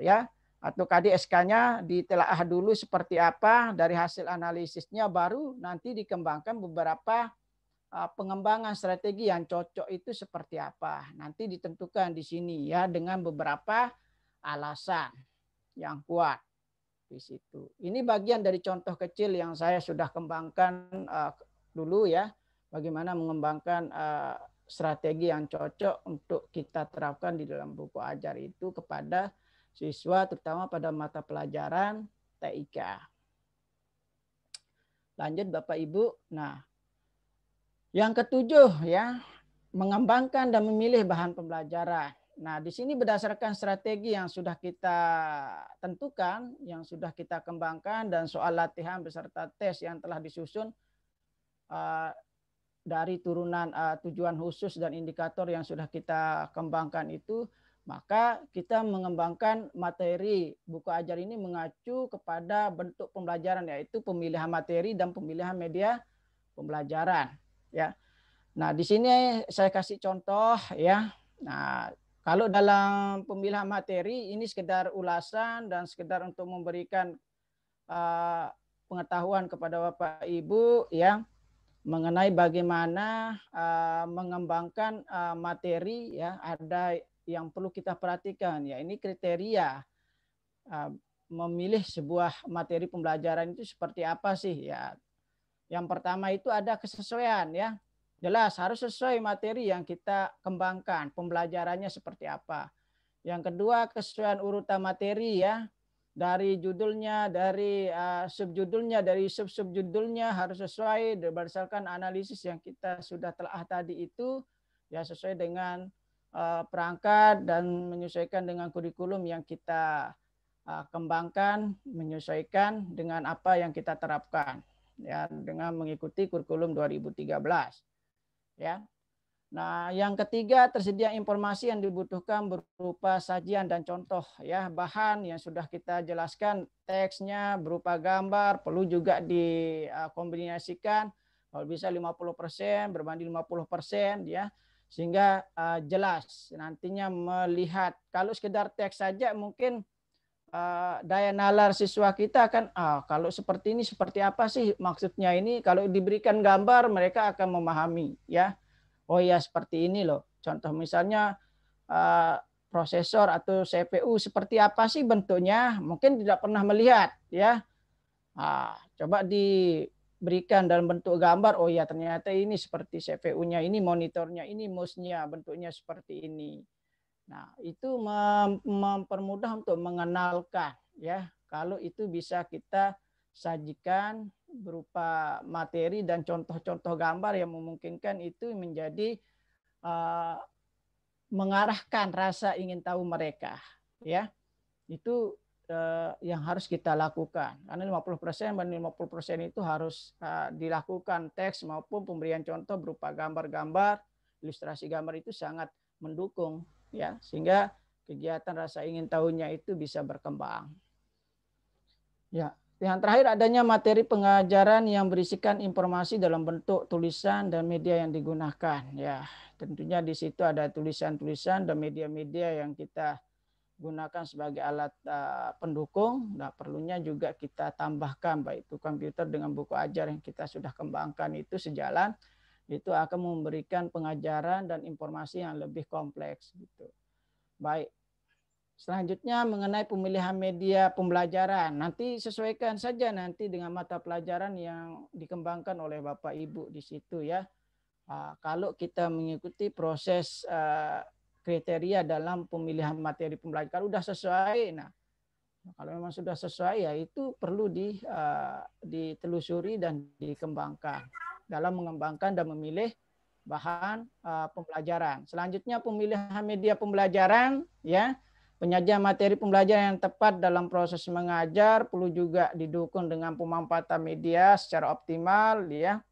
S4: ya atau KDSK-nya ditelaah dulu seperti apa dari hasil analisisnya baru nanti dikembangkan beberapa eh, pengembangan strategi yang cocok itu seperti apa. Nanti ditentukan di sini ya dengan beberapa alasan yang kuat di situ. Ini bagian dari contoh kecil yang saya sudah kembangkan uh, dulu ya, bagaimana mengembangkan uh, strategi yang cocok untuk kita terapkan di dalam buku ajar itu kepada siswa terutama pada mata pelajaran TIK. Lanjut Bapak Ibu. Nah, yang ketujuh ya, mengembangkan dan memilih bahan pembelajaran. Nah, di sini berdasarkan strategi yang sudah kita tentukan, yang sudah kita kembangkan, dan soal latihan beserta tes yang telah disusun uh, dari turunan uh, tujuan khusus dan indikator yang sudah kita kembangkan itu, maka kita mengembangkan materi buku ajar ini mengacu kepada bentuk pembelajaran yaitu pemilihan materi dan pemilihan media pembelajaran. Ya, nah di sini saya kasih contoh ya. Nah kalau dalam pemilihan materi ini sekedar ulasan dan sekedar untuk memberikan uh, pengetahuan kepada Bapak Ibu ya mengenai bagaimana uh, mengembangkan uh, materi ya ada yang perlu kita perhatikan ya ini kriteria uh, memilih sebuah materi pembelajaran itu seperti apa sih ya yang pertama itu ada kesesuaian ya Jelas harus sesuai materi yang kita kembangkan, pembelajarannya seperti apa. Yang kedua kesesuaian urutan materi ya. Dari judulnya, dari uh, subjudulnya, dari sub-subjudulnya harus sesuai berdasarkan analisis yang kita sudah telah tadi itu ya sesuai dengan uh, perangkat dan menyesuaikan dengan kurikulum yang kita uh, kembangkan, menyesuaikan dengan apa yang kita terapkan ya dengan mengikuti kurikulum 2013 ya. Nah, yang ketiga tersedia informasi yang dibutuhkan berupa sajian dan contoh ya bahan yang sudah kita jelaskan teksnya berupa gambar perlu juga dikombinasikan eh, kalau bisa 50% berbanding 50% ya sehingga uh, jelas nantinya melihat kalau sekedar teks saja mungkin uh, daya nalar siswa kita akan ah kalau seperti ini seperti apa sih maksudnya ini kalau diberikan gambar mereka akan memahami ya oh ya seperti ini loh contoh misalnya uh, prosesor atau CPU seperti apa sih bentuknya mungkin tidak pernah melihat ya ah coba diberikan dalam bentuk gambar oh ya ternyata ini seperti CPU-nya ini monitornya ini mouse-nya bentuknya seperti ini Nah, itu mem mempermudah untuk mengenalkan ya. Kalau itu bisa kita sajikan berupa materi dan contoh-contoh gambar yang memungkinkan itu menjadi uh, mengarahkan rasa ingin tahu mereka ya. Itu eh, yang harus kita lakukan. Karena 50% dan 50% itu harus eh, dilakukan teks maupun pemberian contoh berupa gambar-gambar, ilustrasi gambar itu sangat mendukung ya sehingga kegiatan rasa ingin tahunya itu bisa berkembang. Ya, yang terakhir adanya materi pengajaran yang berisikan informasi dalam bentuk tulisan dan media yang digunakan. Ya, tentunya di situ ada tulisan-tulisan dan media-media yang kita gunakan sebagai alat eh, pendukung. Nah, perlunya juga kita tambahkan baik itu komputer dengan buku ajar yang kita sudah kembangkan itu sejalan itu akan memberikan pengajaran dan informasi yang lebih kompleks gitu. Baik. Selanjutnya mengenai pemilihan media pembelajaran. Nanti sesuaikan saja nanti dengan mata pelajaran yang dikembangkan oleh Bapak Ibu di situ ya. Ah, kalau kita mengikuti proses ah, kriteria dalam pemilihan materi pembelajaran sudah sesuai. Nah, kalau memang sudah sesuai ya itu perlu ah, ditelusuri dan dikembangkan dalam mengembangkan dan memilih bahan uh, pembelajaran. Selanjutnya pemilihan media pembelajaran ya, penyajian materi pembelajaran yang tepat dalam proses mengajar perlu juga didukung dengan pemanfaatan media secara optimal ya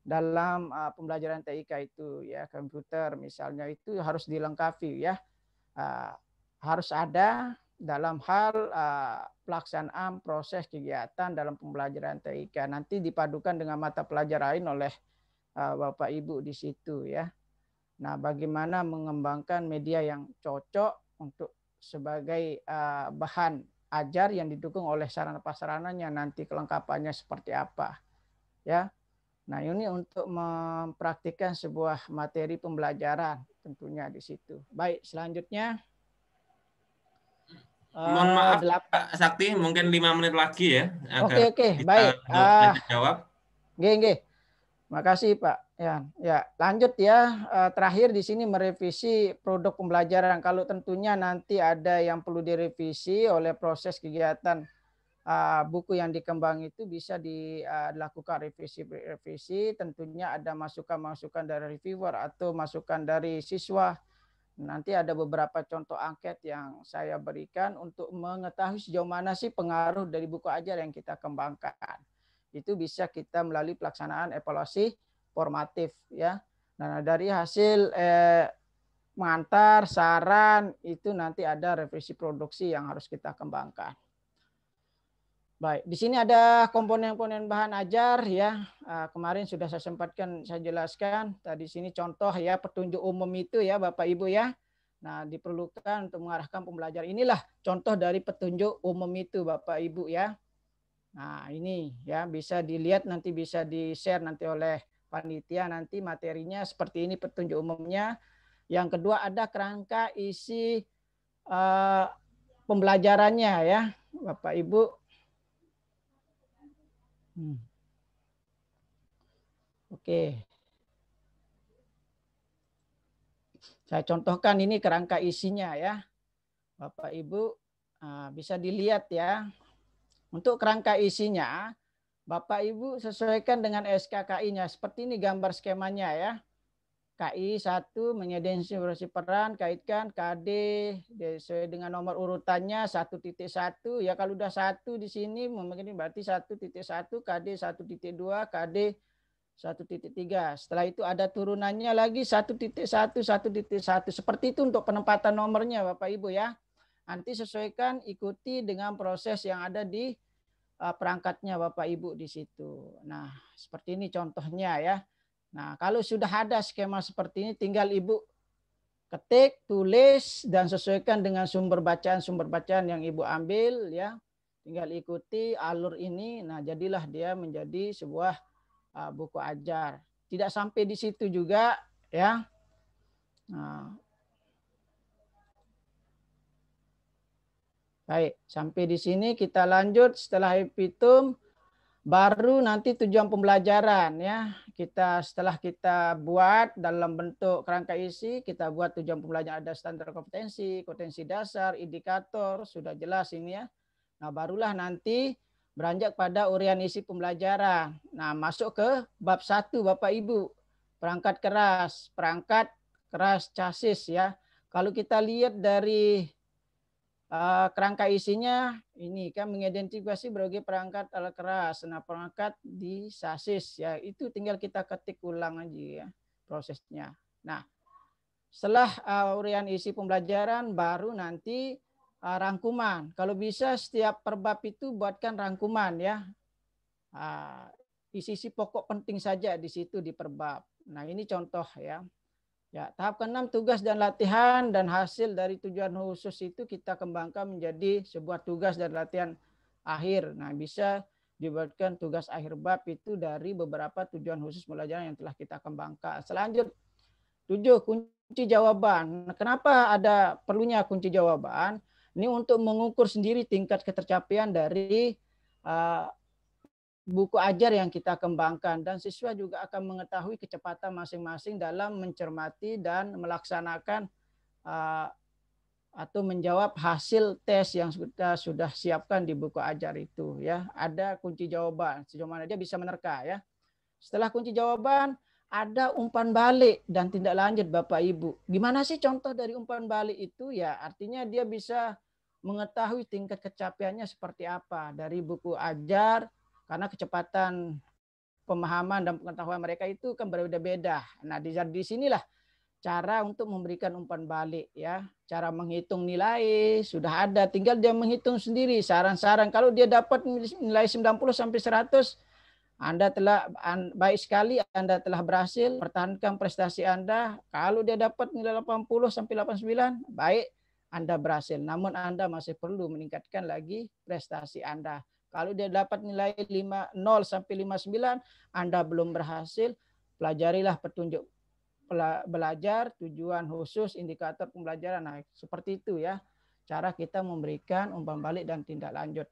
S4: dalam uh, pembelajaran TIK itu ya komputer misalnya itu harus dilengkapi ya. Uh, harus ada dalam hal eh, pelaksanaan proses kegiatan dalam pembelajaran TIK. Nanti dipadukan dengan mata pelajaran lain oleh eh, Bapak Ibu di situ ya. Nah, bagaimana mengembangkan media yang cocok untuk sebagai eh, bahan ajar yang didukung oleh sarana prasarananya nanti kelengkapannya seperti apa. Ya. Nah, ini untuk mempraktikkan sebuah materi pembelajaran tentunya di situ. Baik, selanjutnya Mohon eh, maaf,
S1: Pak Sakti, mungkin lima menit lagi ya. Oke, oke, okay, okay. baik. Uh, jawab.
S4: gengge Makasih, Pak. Ya, ya. Lanjut ya. Uh, terakhir di sini merevisi produk pembelajaran. Kalau tentunya nanti ada yang perlu direvisi oleh proses kegiatan uh, buku yang dikembang itu bisa dilakukan revisi-revisi. Tentunya ada masukan-masukan dari reviewer atau masukan dari siswa Nanti ada beberapa contoh angket yang saya berikan untuk mengetahui sejauh mana sih pengaruh dari buku ajar yang kita kembangkan. Itu bisa kita melalui pelaksanaan evaluasi formatif ya. Nah, dari hasil eh, mengantar saran itu nanti ada revisi produksi yang harus kita kembangkan. Baik, di sini ada komponen-komponen bahan ajar ya. Ah, kemarin sudah saya sempatkan saya jelaskan. Tadi nah, sini contoh ya petunjuk umum itu ya Bapak Ibu ya. Nah, diperlukan untuk mengarahkan pembelajar. Inilah contoh dari petunjuk umum itu Bapak Ibu ya. Nah, ini ya bisa dilihat nanti bisa di-share nanti oleh panitia nanti materinya seperti ini petunjuk umumnya. Yang kedua ada kerangka isi uh, pembelajarannya ya Bapak Ibu Hmm. Oke. Saya contohkan ini kerangka isinya ya. Bapak Ibu ah, bisa dilihat ya. Untuk kerangka isinya, Bapak Ibu sesuaikan dengan SKKI-nya. Seperti ini gambar skemanya ya. KI 1 mengidentifikasi peran, kaitkan KD sesuai dengan nomor urutannya satu titik satu Ya kalau sudah satu di sini mungkin berarti satu titik satu KD satu titik dua KD satu titik tiga Setelah itu ada turunannya lagi satu satu satu titik titik satu Seperti itu untuk penempatan nomornya Bapak Ibu ya. Nanti sesuaikan ikuti dengan proses yang ada di eh, perangkatnya Bapak Ibu di situ. Nah, seperti ini contohnya ya. Nah, kalau sudah ada skema seperti ini, tinggal Ibu ketik, tulis, dan sesuaikan dengan sumber bacaan-sumber bacaan yang Ibu ambil. ya. Tinggal ikuti alur ini, nah jadilah dia menjadi sebuah uh, buku ajar. Tidak sampai di situ juga, ya. Nah. Baik, sampai di sini kita lanjut setelah epitum baru nanti tujuan pembelajaran ya kita setelah kita buat dalam bentuk kerangka isi kita buat tujuan pembelajaran ada standar kompetensi kompetensi dasar indikator sudah jelas ini ya nah barulah nanti beranjak pada urian isi pembelajaran nah masuk ke bab satu bapak ibu perangkat keras perangkat keras chassis ya kalau kita lihat dari Eh, kerangka isinya ini kan mengidentifikasi berbagai perangkat alat keras. Nah, perangkat di sasis ya itu tinggal kita ketik ulang aja ya prosesnya. Nah, setelah uh, urian isi pembelajaran baru nanti uh, rangkuman. Kalau bisa setiap perbab itu buatkan rangkuman ya. Uh, isi-isi pokok penting saja di situ di perbab. Nah, ini contoh ya. Ya, tahap keenam tugas dan latihan dan hasil dari tujuan khusus itu kita kembangkan menjadi sebuah tugas dan latihan akhir. Nah, bisa dibuatkan tugas akhir bab itu dari beberapa tujuan khusus pembelajaran yang telah kita kembangkan. Selanjutnya, tujuh kunci jawaban. Nah, kenapa ada perlunya kunci jawaban? Ini untuk mengukur sendiri tingkat ketercapaian dari uh, buku ajar yang kita kembangkan dan siswa juga akan mengetahui kecepatan masing-masing dalam mencermati dan melaksanakan ah, atau menjawab hasil tes yang sudah sudah siapkan di buku ajar itu ya ada kunci jawaban sejauh mana dia bisa menerka ya setelah kunci jawaban ada umpan balik dan tindak lanjut Bapak Ibu gimana sih contoh dari umpan balik itu ya artinya dia bisa mengetahui tingkat kecapeannya seperti apa dari buku ajar karena kecepatan pemahaman dan pengetahuan mereka itu kan berbeda-beda. Nah, di, di sinilah cara untuk memberikan umpan balik ya. Cara menghitung nilai sudah ada, tinggal dia menghitung sendiri saran-saran. Kalau dia dapat nilai 90 sampai 100, Anda telah baik sekali, Anda telah berhasil pertahankan prestasi Anda. Kalau dia dapat nilai 80 sampai 89, baik, Anda berhasil. Namun Anda masih perlu meningkatkan lagi prestasi Anda. Kalau dia dapat nilai 0 sampai 59, Anda belum berhasil, pelajarilah petunjuk belajar, tujuan khusus, indikator pembelajaran. Nah, seperti itu ya. Cara kita memberikan umpan balik dan tindak lanjut.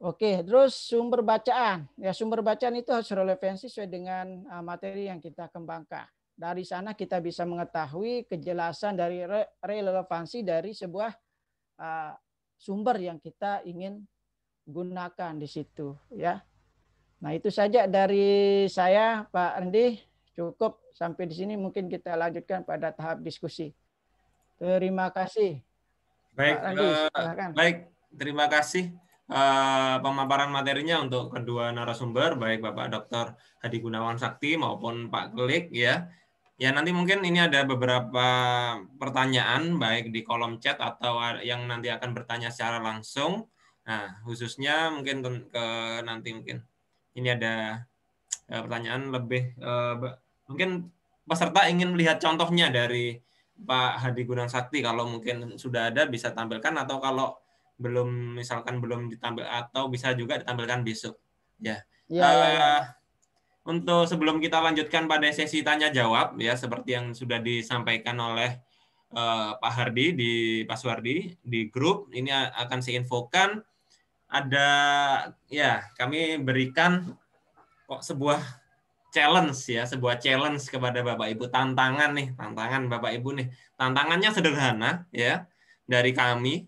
S4: Oke, terus sumber bacaan. Ya, sumber bacaan itu harus relevansi sesuai dengan ah, materi yang kita kembangkan. Dari sana kita bisa mengetahui kejelasan dari relevansi dari sebuah ah, sumber yang kita ingin gunakan di situ ya. Nah, itu saja dari saya Pak Andi. Cukup sampai di sini mungkin kita lanjutkan pada tahap diskusi. Terima kasih.
S1: Baik, Pak Andi, uh, eh, baik. Terima kasih uh, pemaparan materinya untuk kedua narasumber, baik Bapak Dr. Hadi Gunawan Sakti maupun Pak Klik ya. Ya nanti mungkin ini ada beberapa pertanyaan baik di kolom chat atau yang nanti akan bertanya secara langsung. Nah, khususnya mungkin ke nanti mungkin ini ada eh, pertanyaan lebih eh, mungkin peserta ingin melihat contohnya dari Pak Hadi Gunang Sakti kalau mungkin sudah ada bisa tampilkan atau kalau belum misalkan belum ditampil atau bisa juga ditampilkan besok. Ya. ya, uh, Untuk sebelum kita lanjutkan pada sesi tanya jawab ya seperti yang sudah disampaikan oleh uh, Pak Hardi di Paswardi di grup ini akan saya infokan ada ya kami berikan kok sebuah challenge ya, sebuah challenge kepada Bapak Ibu tantangan nih, tantangan Bapak Ibu nih. Tantangannya sederhana ya dari kami.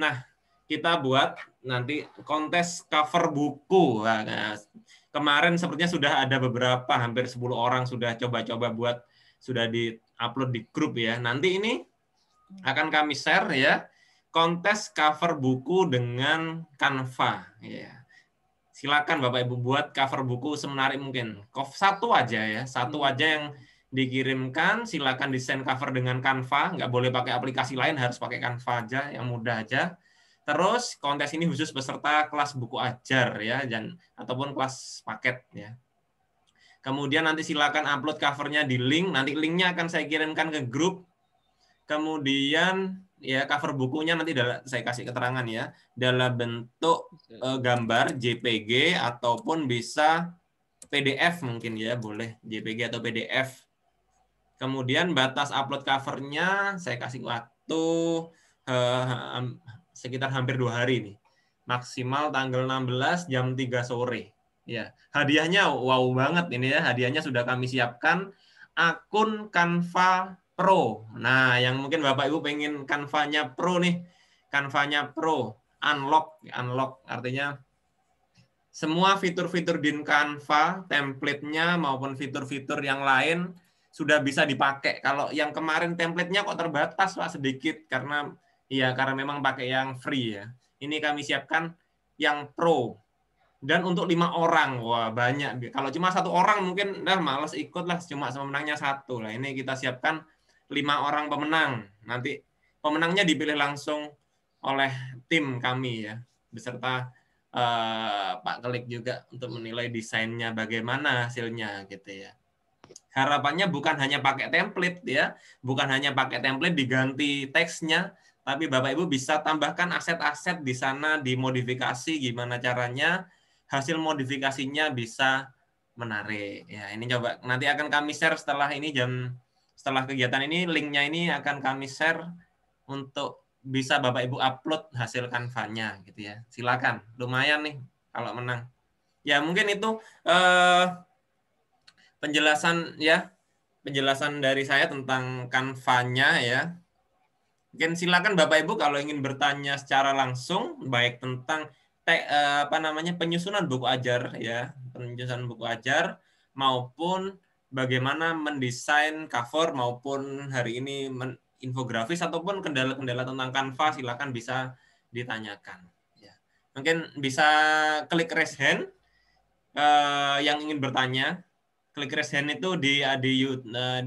S1: Nah, kita buat nanti kontes cover buku. Nah, kemarin sepertinya sudah ada beberapa hampir 10 orang sudah coba-coba buat sudah di-upload di grup ya. Nanti ini akan kami share ya kontes cover buku dengan Canva. Ya. Silakan Bapak Ibu buat cover buku semenarik mungkin. kof Satu aja ya, satu hmm. aja yang dikirimkan. Silakan desain cover dengan Canva. Nggak boleh pakai aplikasi lain, harus pakai Canva aja, yang mudah aja. Terus kontes ini khusus peserta kelas buku ajar ya, dan ataupun kelas paket ya. Kemudian nanti silakan upload covernya di link. Nanti linknya akan saya kirimkan ke grup. Kemudian ya cover bukunya nanti dalam, saya kasih keterangan ya dalam bentuk uh, gambar JPG ataupun bisa PDF mungkin ya boleh JPG atau PDF. Kemudian batas upload covernya saya kasih waktu uh, sekitar hampir dua hari nih maksimal tanggal 16 jam 3 sore. Ya, hadiahnya wow banget ini ya. Hadiahnya sudah kami siapkan akun Canva Pro. Nah, yang mungkin Bapak Ibu pengen kanvanya Pro nih, kanvanya Pro, unlock, unlock artinya semua fitur-fitur di Canva, template-nya maupun fitur-fitur yang lain sudah bisa dipakai. Kalau yang kemarin template-nya kok terbatas Pak sedikit karena ya karena memang pakai yang free ya. Ini kami siapkan yang pro dan untuk lima orang wah banyak kalau cuma satu orang mungkin dah males ikut lah cuma semenangnya satu lah ini kita siapkan lima orang pemenang. Nanti pemenangnya dipilih langsung oleh tim kami ya, beserta uh, Pak Kelik juga untuk menilai desainnya bagaimana hasilnya gitu ya. Harapannya bukan hanya pakai template ya, bukan hanya pakai template diganti teksnya, tapi Bapak Ibu bisa tambahkan aset-aset di sana dimodifikasi gimana caranya hasil modifikasinya bisa menarik. Ya, ini coba nanti akan kami share setelah ini jam setelah kegiatan ini linknya ini akan kami share untuk bisa Bapak Ibu upload hasil kanvanya gitu ya. Silakan, lumayan nih kalau menang. Ya mungkin itu eh, penjelasan ya penjelasan dari saya tentang kanvanya ya. Mungkin silakan Bapak Ibu kalau ingin bertanya secara langsung baik tentang te, eh, apa namanya penyusunan buku ajar ya, penyusunan buku ajar maupun bagaimana mendesain cover maupun hari ini infografis ataupun kendala-kendala tentang Canva silakan bisa ditanyakan. Ya. Mungkin bisa klik raise hand uh, yang ingin bertanya. Klik raise hand itu di eh, di uh,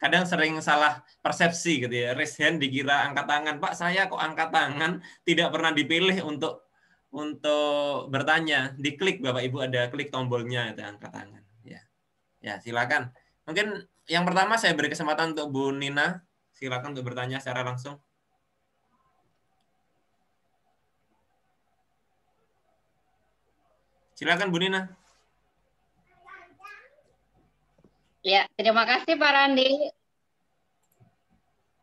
S1: kadang sering salah persepsi gitu ya. Raise hand dikira angkat tangan. Pak saya kok angkat tangan tidak pernah dipilih untuk untuk bertanya. Diklik Bapak Ibu ada klik tombolnya itu angkat tangan. Ya, silakan. Mungkin yang pertama saya beri kesempatan untuk Bu Nina. Silakan untuk bertanya secara langsung. Silakan Bu Nina.
S5: Ya, terima kasih Pak Randi.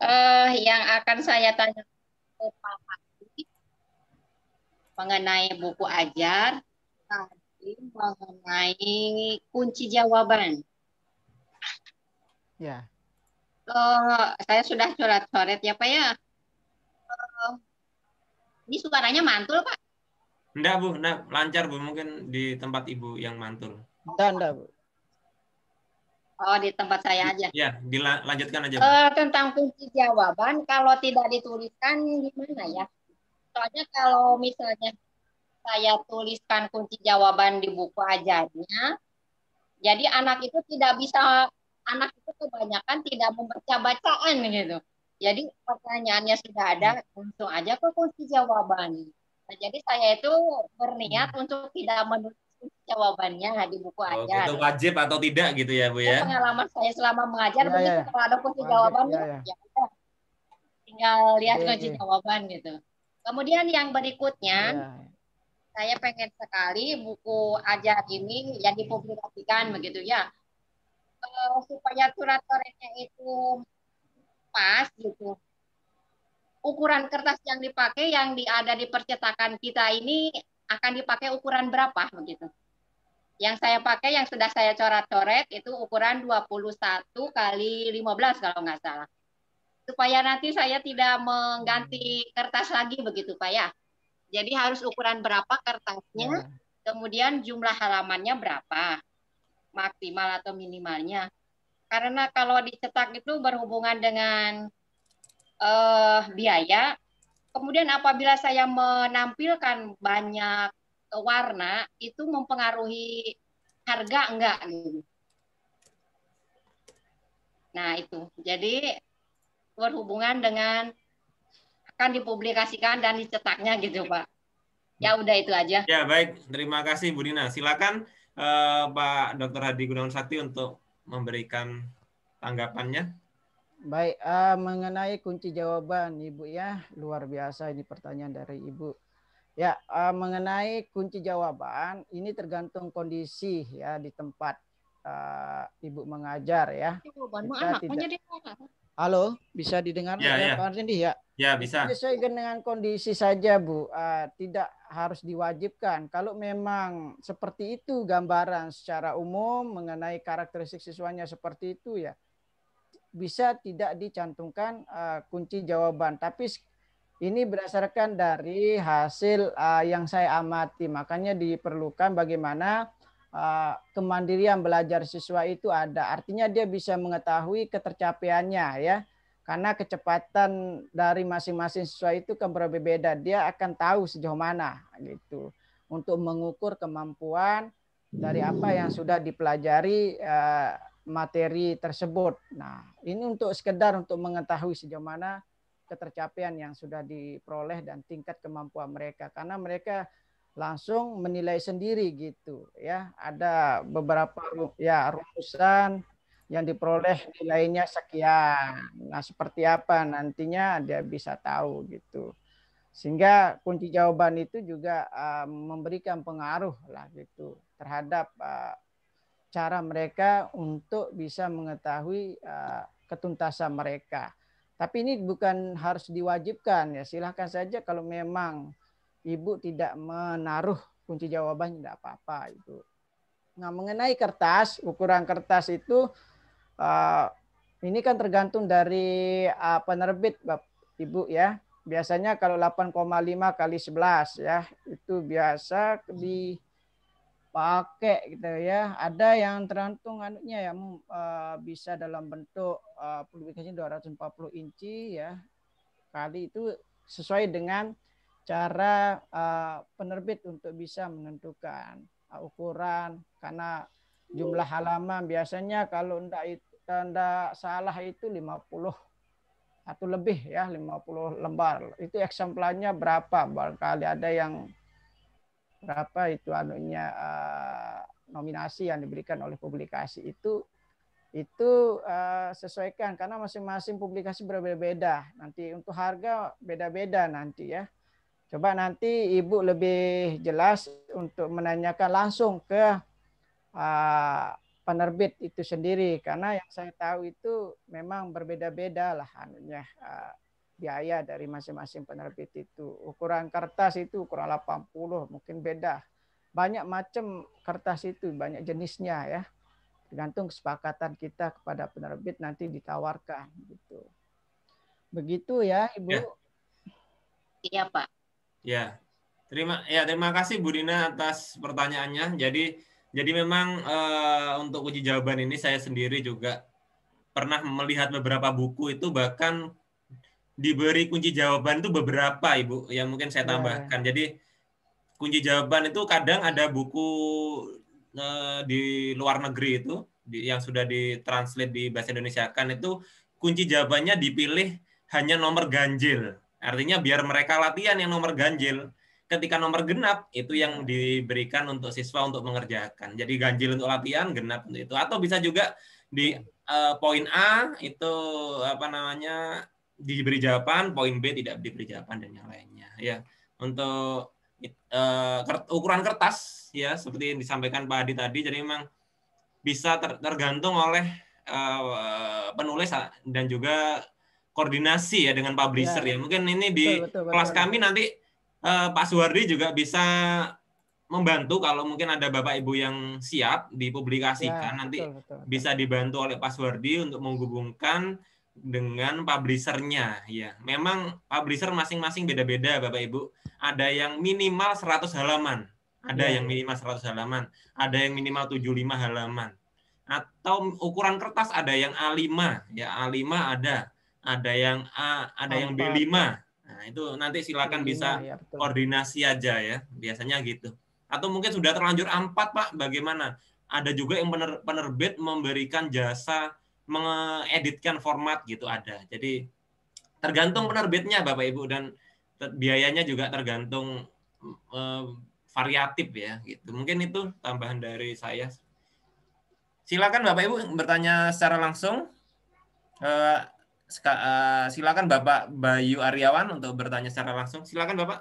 S5: Uh, yang akan saya tanya ke Pak Randi mengenai buku ajar. Nah, mengenai kunci jawaban. Ya. Uh, saya sudah coret-coret ya Pak ya. Uh, ini suaranya mantul Pak?
S1: Enggak Bu, enggak. lancar Bu. Mungkin di tempat Ibu yang mantul.
S5: Enggak, enggak Bu. Oh, di tempat saya aja.
S1: Ya, dilanjutkan aja. Bu. Uh,
S5: tentang kunci jawaban, kalau tidak dituliskan gimana ya? Soalnya kalau misalnya saya tuliskan kunci jawaban di buku ajarnya. Jadi anak itu tidak bisa anak itu kebanyakan tidak membaca bacaan gitu. Jadi pertanyaannya sudah ada, untung aja ke kunci jawaban. Nah, jadi saya itu berniat hmm. untuk tidak menulis kunci jawabannya di buku oh, ajar. Itu
S1: wajib atau tidak gitu ya Bu ya? Itu
S5: pengalaman saya selama mengajar ya, begitu ya. kalau ada kunci wajib, jawaban iya, ya, ya. ya tinggal lihat kunci iya. jawaban gitu. Kemudian yang berikutnya ya saya pengen sekali buku ajar ini yang dipublikasikan begitu ya uh, supaya surat coretnya itu pas gitu ukuran kertas yang dipakai yang di, ada di percetakan kita ini akan dipakai ukuran berapa begitu yang saya pakai yang sudah saya coret-coret itu ukuran 21 kali 15 kalau nggak salah supaya nanti saya tidak mengganti kertas lagi begitu Pak ya. Jadi harus ukuran berapa kertasnya, ya. kemudian jumlah halamannya berapa, maksimal atau minimalnya. Karena kalau dicetak itu berhubungan dengan uh, biaya. Kemudian apabila saya menampilkan banyak warna, itu mempengaruhi harga enggak Nah, itu. Jadi berhubungan dengan akan dipublikasikan dan dicetaknya gitu Pak. Hmm. Ya udah itu aja. Ya
S3: baik,
S1: terima kasih Bu Dina. Silakan eh, Pak Dr. Hadi Gunawan Sakti untuk memberikan tanggapannya.
S4: Baik, uh, mengenai kunci jawaban Ibu ya, luar biasa ini pertanyaan dari Ibu. Ya, uh, mengenai kunci jawaban ini tergantung kondisi ya di tempat uh, Ibu mengajar ya.
S5: Kita tidak,
S4: Halo, bisa didengar ya, ya, ya, Pak Arsendi ya?
S1: Ya, bisa. Sesuai
S4: dengan kondisi saja, Bu. Uh, tidak harus diwajibkan. Kalau memang seperti itu gambaran secara umum mengenai karakteristik siswanya seperti itu ya, bisa tidak dicantumkan uh, kunci jawaban. Tapi ini berdasarkan dari hasil uh, yang saya amati. Makanya diperlukan bagaimana Eh, kemandirian belajar siswa itu ada. Artinya dia bisa mengetahui ketercapaiannya ya. Karena kecepatan dari masing-masing siswa itu kan berbeda. beda Dia akan tahu sejauh mana gitu untuk mengukur kemampuan dari apa yang sudah dipelajari eh, materi tersebut. Nah, ini untuk sekedar untuk mengetahui sejauh mana ketercapaian yang sudah diperoleh dan tingkat kemampuan mereka karena mereka langsung menilai sendiri gitu ya. Ada beberapa ya rumusan yang diperoleh nilainya sekian. Nah, seperti apa nantinya dia bisa tahu gitu. Sehingga kunci jawaban itu juga uh, memberikan pengaruh lah gitu terhadap uh, cara mereka untuk bisa mengetahui uh, ketuntasan mereka. Tapi ini bukan harus diwajibkan ya. Silahkan saja kalau memang ibu tidak menaruh kunci jawaban tidak apa-apa itu. Nah mengenai kertas ukuran kertas itu eh, ini kan tergantung dari eh, penerbit ibu ya. Biasanya kalau 8,5 kali 11 ya itu biasa di pakai gitu ya. Ada yang tergantung anunya ya eh, bisa dalam bentuk uh, publikasi 240 inci ya. Kali itu sesuai dengan cara uh, penerbit untuk bisa menentukan uh, ukuran karena jumlah halaman biasanya kalau tidak tanda salah itu 50 atau lebih ya 50 lembar. Itu eksemplarnya berapa? Barangkali ada yang berapa itu anunya uh, nominasi yang diberikan oleh publikasi itu itu uh, sesuaikan karena masing-masing publikasi berbeda-beda. Nanti untuk harga beda-beda nanti ya. Coba nanti Ibu lebih jelas untuk menanyakan langsung ke uh, penerbit itu sendiri karena yang saya tahu itu memang berbeda-beda lah anunya uh, biaya dari masing-masing penerbit itu. Ukuran kertas itu ukuran 80 mungkin beda. Banyak macam kertas itu, banyak jenisnya ya. Tergantung kesepakatan kita kepada penerbit nanti ditawarkan gitu. Begitu ya, Ibu.
S5: Iya, ya, Pak.
S1: Ya, terima ya terima kasih Bu Dina atas pertanyaannya. Jadi jadi memang uh, untuk uji jawaban ini saya sendiri juga pernah melihat beberapa buku itu bahkan diberi kunci jawaban itu beberapa Ibu yang mungkin saya ya. tambahkan. Jadi kunci jawaban itu kadang ada buku uh, di luar negeri itu di, yang sudah ditranslate di bahasa Indonesia kan itu kunci jawabannya dipilih hanya nomor ganjil Artinya biar mereka latihan yang nomor ganjil. Ketika nomor genap itu yang diberikan untuk siswa untuk mengerjakan. Jadi ganjil untuk latihan, genap untuk itu. Atau bisa juga di uh, poin A itu apa namanya diberi jawaban, poin B tidak diberi jawaban dan yang lainnya. Ya, untuk uh, ukuran kertas ya seperti yang disampaikan Pak Adi tadi. Jadi memang bisa tergantung oleh uh, penulis dan juga koordinasi ya dengan publisher ya. ya. Mungkin ini di betul, kelas betul. kami nanti uh, Pak Suwardi juga bisa membantu kalau mungkin ada Bapak Ibu yang siap dipublikasikan ya, nanti betul, betul, betul. bisa dibantu oleh Pak Suwardi untuk menghubungkan dengan publishernya ya. Memang publisher masing-masing beda-beda Bapak Ibu. Ada yang minimal 100 halaman, ada ya. yang ya. minimal 100 halaman, ada yang minimal 75 halaman. Atau ukuran kertas ada yang A5 ya, A5 ada ada yang A, ada yang B5. Nah, itu nanti silakan b iya, bisa ya, koordinasi aja ya. Biasanya gitu. Atau mungkin sudah terlanjur A4, Pak, bagaimana? Ada juga yang pener, penerbit memberikan jasa mengeditkan format gitu ada. Jadi tergantung penerbitnya Bapak Ibu dan biayanya juga tergantung eh, variatif ya gitu. Mungkin itu tambahan dari saya. Silakan Bapak Ibu bertanya secara langsung. Eh, uh, silakan Bapak Bayu Aryawan untuk bertanya secara langsung. Silakan Bapak.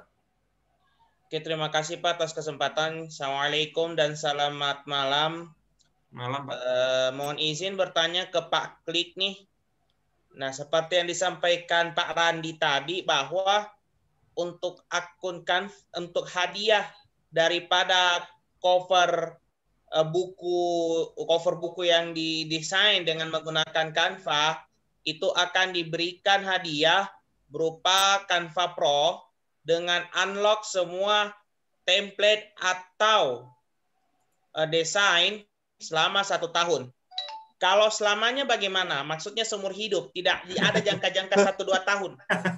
S1: Oke, terima kasih Pak atas kesempatan.
S6: Assalamualaikum dan selamat malam. Malam Pak. Uh, mohon izin bertanya ke Pak Klik nih. Nah, seperti yang disampaikan Pak Randi tadi bahwa untuk akun kan untuk hadiah daripada cover eh, buku cover buku yang didesain dengan menggunakan Canva itu akan diberikan hadiah berupa Canva Pro dengan unlock semua template atau e, desain selama satu tahun. Kalau selamanya bagaimana? Maksudnya seumur hidup, tidak ada jangka-jangka satu dua tahun.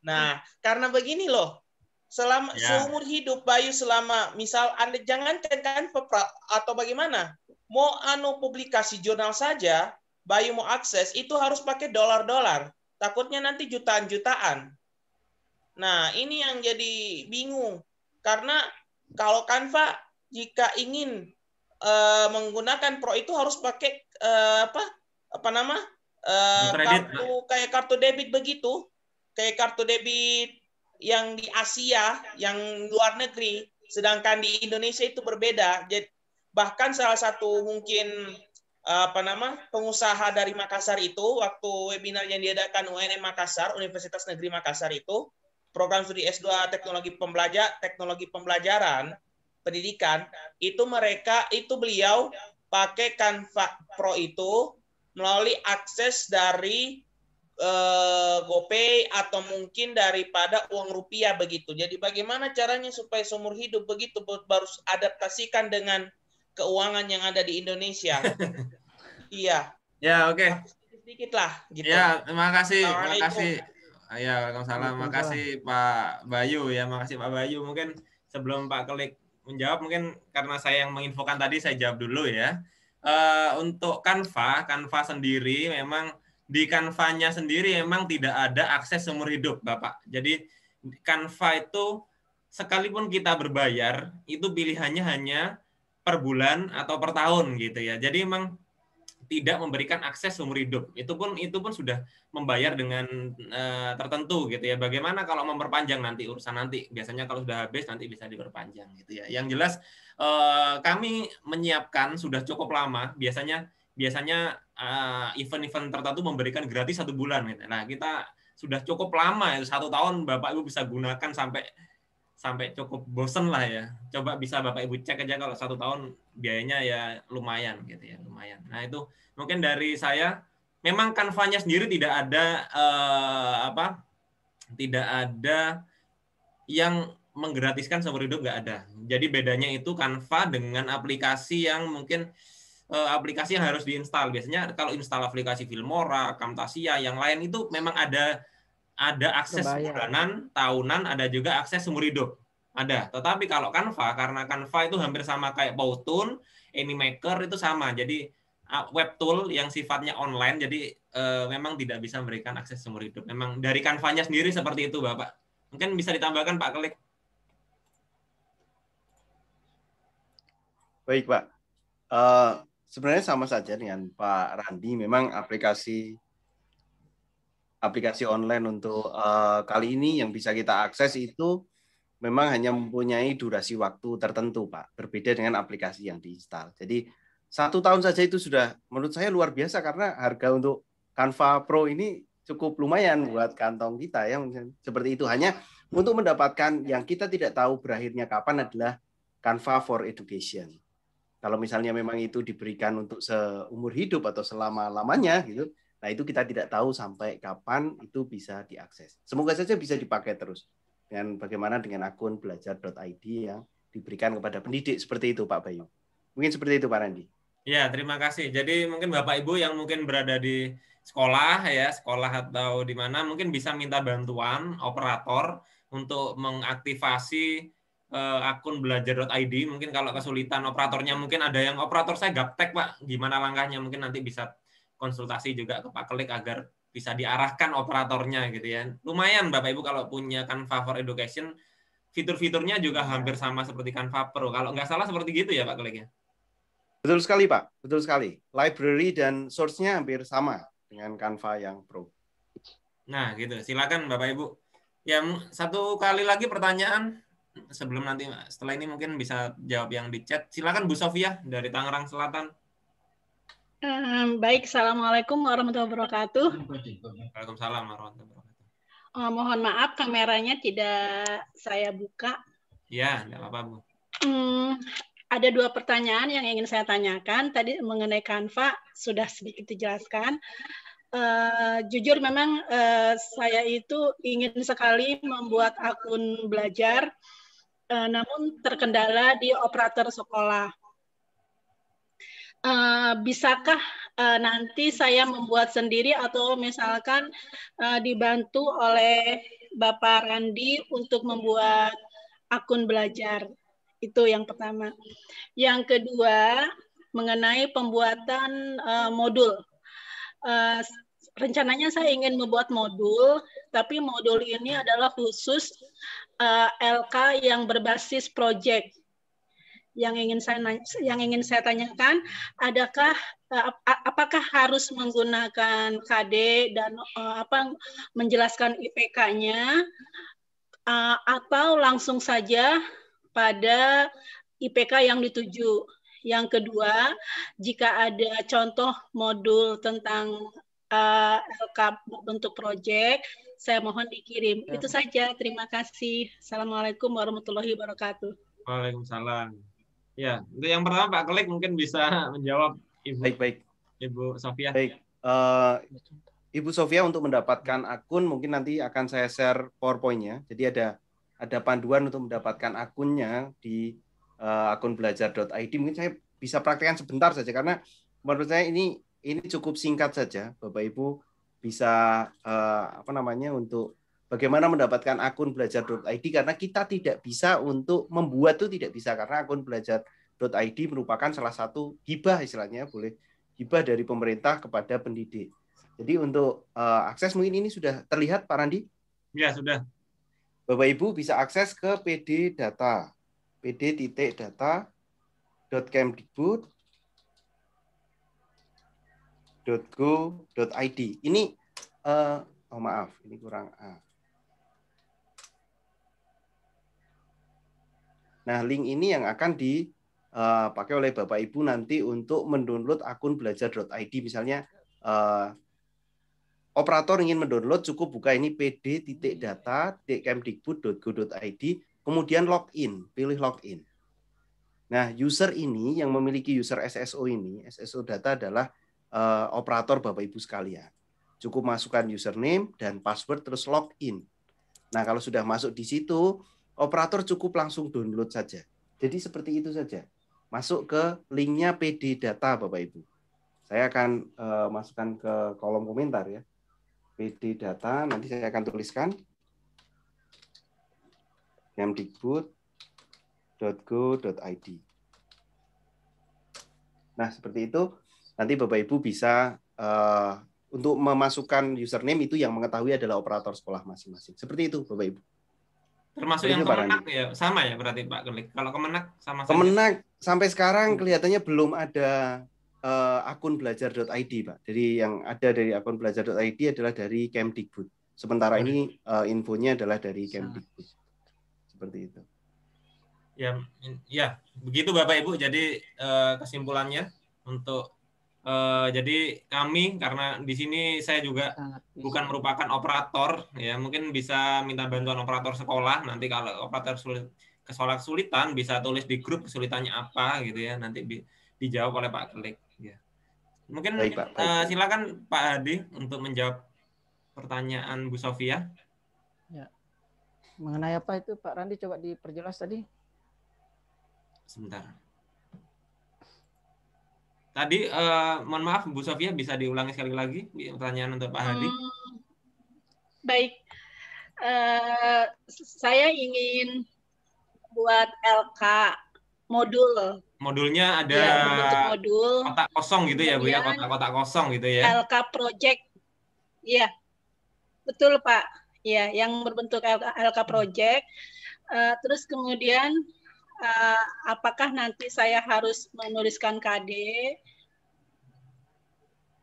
S6: Nah, karena begini loh, selama ya. seumur hidup Bayu selama misal Anda jangan kan atau bagaimana? Mau anu publikasi jurnal saja, Bayu mau akses itu harus pakai dolar-dolar. Takutnya nanti jutaan-jutaan. Nah, ini yang jadi bingung. Karena kalau Canva jika ingin e, menggunakan Pro itu harus pakai e, apa? Apa nama? E, kartu kayak kartu debit begitu. Kayak kartu debit yang di Asia, yang luar negeri, sedangkan di Indonesia itu berbeda. Jadi bahkan salah satu mungkin apa nama pengusaha dari Makassar itu waktu webinar yang diadakan UNM Makassar Universitas Negeri Makassar itu program studi S2 teknologi pembelajar teknologi pembelajaran pendidikan itu mereka itu beliau pakai Canva Pro itu melalui akses dari eh, GoPay atau mungkin daripada uang rupiah begitu. Jadi bagaimana caranya supaya seumur hidup begitu baru adaptasikan dengan keuangan yang ada di Indonesia. iya. Ya, oke. Okay. Sedikit, lah
S1: gitu. Ya, terima kasih. Terima kasih. Ya, Waalaikumsalam. Makasih Pak Bayu ya, makasih Pak Bayu. Mungkin sebelum Pak Kelik menjawab mungkin karena saya yang menginfokan tadi saya jawab dulu ya. Uh, untuk Canva, Canva sendiri memang di canva sendiri memang tidak ada akses seumur hidup, Bapak. Jadi Canva itu sekalipun kita berbayar, itu pilihannya hanya per bulan atau per tahun gitu ya. Jadi memang tidak memberikan akses seumur hidup. Itu pun itu pun sudah membayar dengan e, tertentu gitu ya. Bagaimana kalau memperpanjang nanti urusan nanti? Biasanya kalau sudah habis nanti bisa diperpanjang gitu ya. Yang jelas e, kami menyiapkan sudah cukup lama. Biasanya biasanya eh, event-event tertentu memberikan gratis satu bulan gitu. Nah, kita sudah cukup lama satu tahun Bapak Ibu bisa gunakan sampai sampai cukup bosen lah ya. Coba bisa Bapak Ibu cek aja kalau satu tahun biayanya ya lumayan gitu ya, lumayan. Nah itu mungkin dari saya, memang kanvanya sendiri tidak ada eh, apa, tidak ada yang menggratiskan seumur hidup nggak ada. Jadi bedanya itu kanva dengan aplikasi yang mungkin eh, aplikasi yang harus diinstal. Biasanya kalau install aplikasi Filmora, Camtasia, yang lain itu memang ada ada akses bulanan, tahunan, ada juga akses seumur hidup. Ada. Tetapi kalau Canva, karena Canva itu hampir sama kayak Powtoon, Animaker itu sama. Jadi web tool yang sifatnya online, jadi e, memang tidak bisa memberikan akses seumur hidup. Memang dari Canva-nya sendiri seperti itu, Bapak. Mungkin bisa ditambahkan Pak Klik.
S2: Baik, Pak. Uh, sebenarnya sama saja dengan Pak Randi. Memang aplikasi aplikasi online untuk uh, kali ini yang bisa kita akses itu memang hanya mempunyai durasi waktu tertentu, Pak. Berbeda dengan aplikasi yang diinstal. Jadi satu tahun saja itu sudah menurut saya luar biasa karena harga untuk Canva Pro ini cukup lumayan buat kantong kita ya seperti itu hanya untuk mendapatkan yang kita tidak tahu berakhirnya kapan adalah Canva for Education. Kalau misalnya memang itu diberikan untuk seumur hidup atau selama lamanya gitu, Nah, itu kita tidak tahu sampai kapan itu bisa diakses. Semoga saja bisa dipakai terus. Dan bagaimana dengan akun belajar.id yang diberikan kepada pendidik seperti itu, Pak Bayu. Mungkin seperti itu, Pak Randi.
S1: Ya, terima kasih. Jadi mungkin Bapak Ibu yang mungkin berada di sekolah ya, sekolah atau di mana mungkin bisa minta bantuan operator untuk mengaktifasi uh, eh, akun belajar.id. Mungkin kalau kesulitan operatornya mungkin ada yang operator saya gaptek, Pak. Gimana langkahnya? Mungkin nanti bisa konsultasi juga ke Pak Klik agar bisa diarahkan operatornya gitu ya. Lumayan Bapak Ibu kalau punya Canva for Education, fitur-fiturnya juga iya. hampir sama seperti Canva Pro. Kalau nggak
S2: salah seperti gitu ya Pak Klik ya? Betul sekali Pak, betul sekali. Library dan source-nya hampir sama dengan Canva yang Pro.
S1: Nah gitu, silakan Bapak Ibu. Ya satu kali lagi pertanyaan sebelum nanti setelah ini mungkin bisa jawab yang di chat. Silakan Bu Sofia dari Tangerang Selatan
S7: baik, Assalamualaikum warahmatullahi wabarakatuh.
S1: Waalaikumsalam warahmatullahi
S7: wabarakatuh. Oh, mohon maaf, kameranya tidak saya buka.
S1: Ya, tidak apa-apa, Bu.
S7: Hmm, ada dua pertanyaan yang ingin saya tanyakan. Tadi mengenai kanva sudah sedikit dijelaskan. Uh, jujur memang uh, saya itu ingin sekali membuat akun belajar, uh, namun terkendala di operator sekolah uh, bisakah uh, nanti saya membuat sendiri atau misalkan uh, dibantu oleh Bapak Randi untuk membuat akun belajar. Itu yang pertama. Yang kedua, mengenai pembuatan uh, modul. Uh, rencananya saya ingin membuat modul, tapi modul ini adalah khusus uh, LK yang berbasis project yang ingin saya yang ingin saya tanyakan adakah eh, apakah harus menggunakan KD dan eh, apa menjelaskan IPK-nya eh, atau langsung saja pada IPK yang dituju. Yang kedua, jika ada contoh modul tentang LK bentuk proyek, saya mohon dikirim. Ya. Itu saja. Terima kasih. Assalamualaikum warahmatullahi wabarakatuh.
S1: Waalaikumsalam. Ya, untuk yang pertama Pak Klik mungkin bisa menjawab Ibu. Baik, baik. Ibu Sofia.
S2: Baik. Uh, Ibu Sofia untuk mendapatkan akun mungkin nanti akan saya share PowerPoint-nya. Jadi ada ada panduan untuk mendapatkan akunnya di uh, akun belajar.id. Mungkin saya bisa praktekkan sebentar saja karena menurut saya ini ini cukup singkat saja, Bapak Ibu bisa uh, apa namanya untuk bagaimana mendapatkan akun belajar.id karena kita tidak bisa untuk membuat itu tidak bisa karena akun belajar.id merupakan salah satu hibah istilahnya boleh hibah dari pemerintah kepada pendidik. Jadi untuk uh, akses mungkin ini sudah terlihat Pak Randi? Ya, sudah. Bapak Ibu bisa akses ke PD data. pd.data.kemdikbud.go.id. Ini uh, oh maaf, ini kurang A. Ah. Nah, link ini yang akan dipakai eh, oleh Bapak Ibu nanti untuk mendownload akun belajar.id misalnya eh, operator ingin mendownload cukup buka ini pd.data.kemdikbud.go.id kemudian login, pilih login. Nah, user ini yang memiliki user SSO ini, SSO data adalah eh, operator Bapak Ibu sekalian. Cukup masukkan username dan password terus login. Nah, kalau sudah masuk di situ, Operator cukup langsung download saja. Jadi seperti itu saja. Masuk ke linknya PD Data, Bapak Ibu. Saya akan uh, masukkan ke kolom komentar ya. PD Data, nanti saya akan tuliskan. Kemdikbud.go.id. Nah, seperti itu. Nanti Bapak Ibu bisa uh, untuk memasukkan username itu yang mengetahui adalah operator sekolah masing-masing. Seperti itu, Bapak Ibu. Termasuk yang Kemenak
S1: ya, sama ya berarti Pak Kelik. Kalau Kemenak sama saja.
S2: sampai sekarang hmm. kelihatannya belum ada uh, akun belajar.id, Pak. Jadi yang ada dari akun belajar.id adalah dari Kemdikbud. Sementara ini uh, infonya adalah dari Kemdikbud. Seperti itu.
S1: Ya, ya, begitu Bapak Ibu. Jadi eh, kesimpulannya untuk Eh, jadi kami karena di sini saya juga iya. bukan merupakan operator ya mungkin bisa minta bantuan operator sekolah nanti kalau operator sulit kesolak kesulitan bisa tulis di grup kesulitannya apa gitu ya nanti di, dijawab oleh Pak Klik ya. Mungkin baik, Pak, Uh, silakan Pak Hadi untuk menjawab pertanyaan Bu Sofia.
S3: Ya.
S4: Mengenai apa itu Pak Randi coba diperjelas tadi?
S1: Sebentar. Tadi uh, mohon maaf Bu Sofia bisa diulangi sekali lagi pertanyaan untuk Pak Hadi. Hmm,
S7: baik, uh, saya ingin buat LK modul.
S1: Modulnya ada ya, modul. kotak kosong gitu ya Bu ya kotak-kotak kosong gitu ya.
S7: LK project, iya betul Pak. Ya, yang berbentuk LK, LK project. Uh, terus kemudian Eh, apakah nanti saya harus menuliskan KD,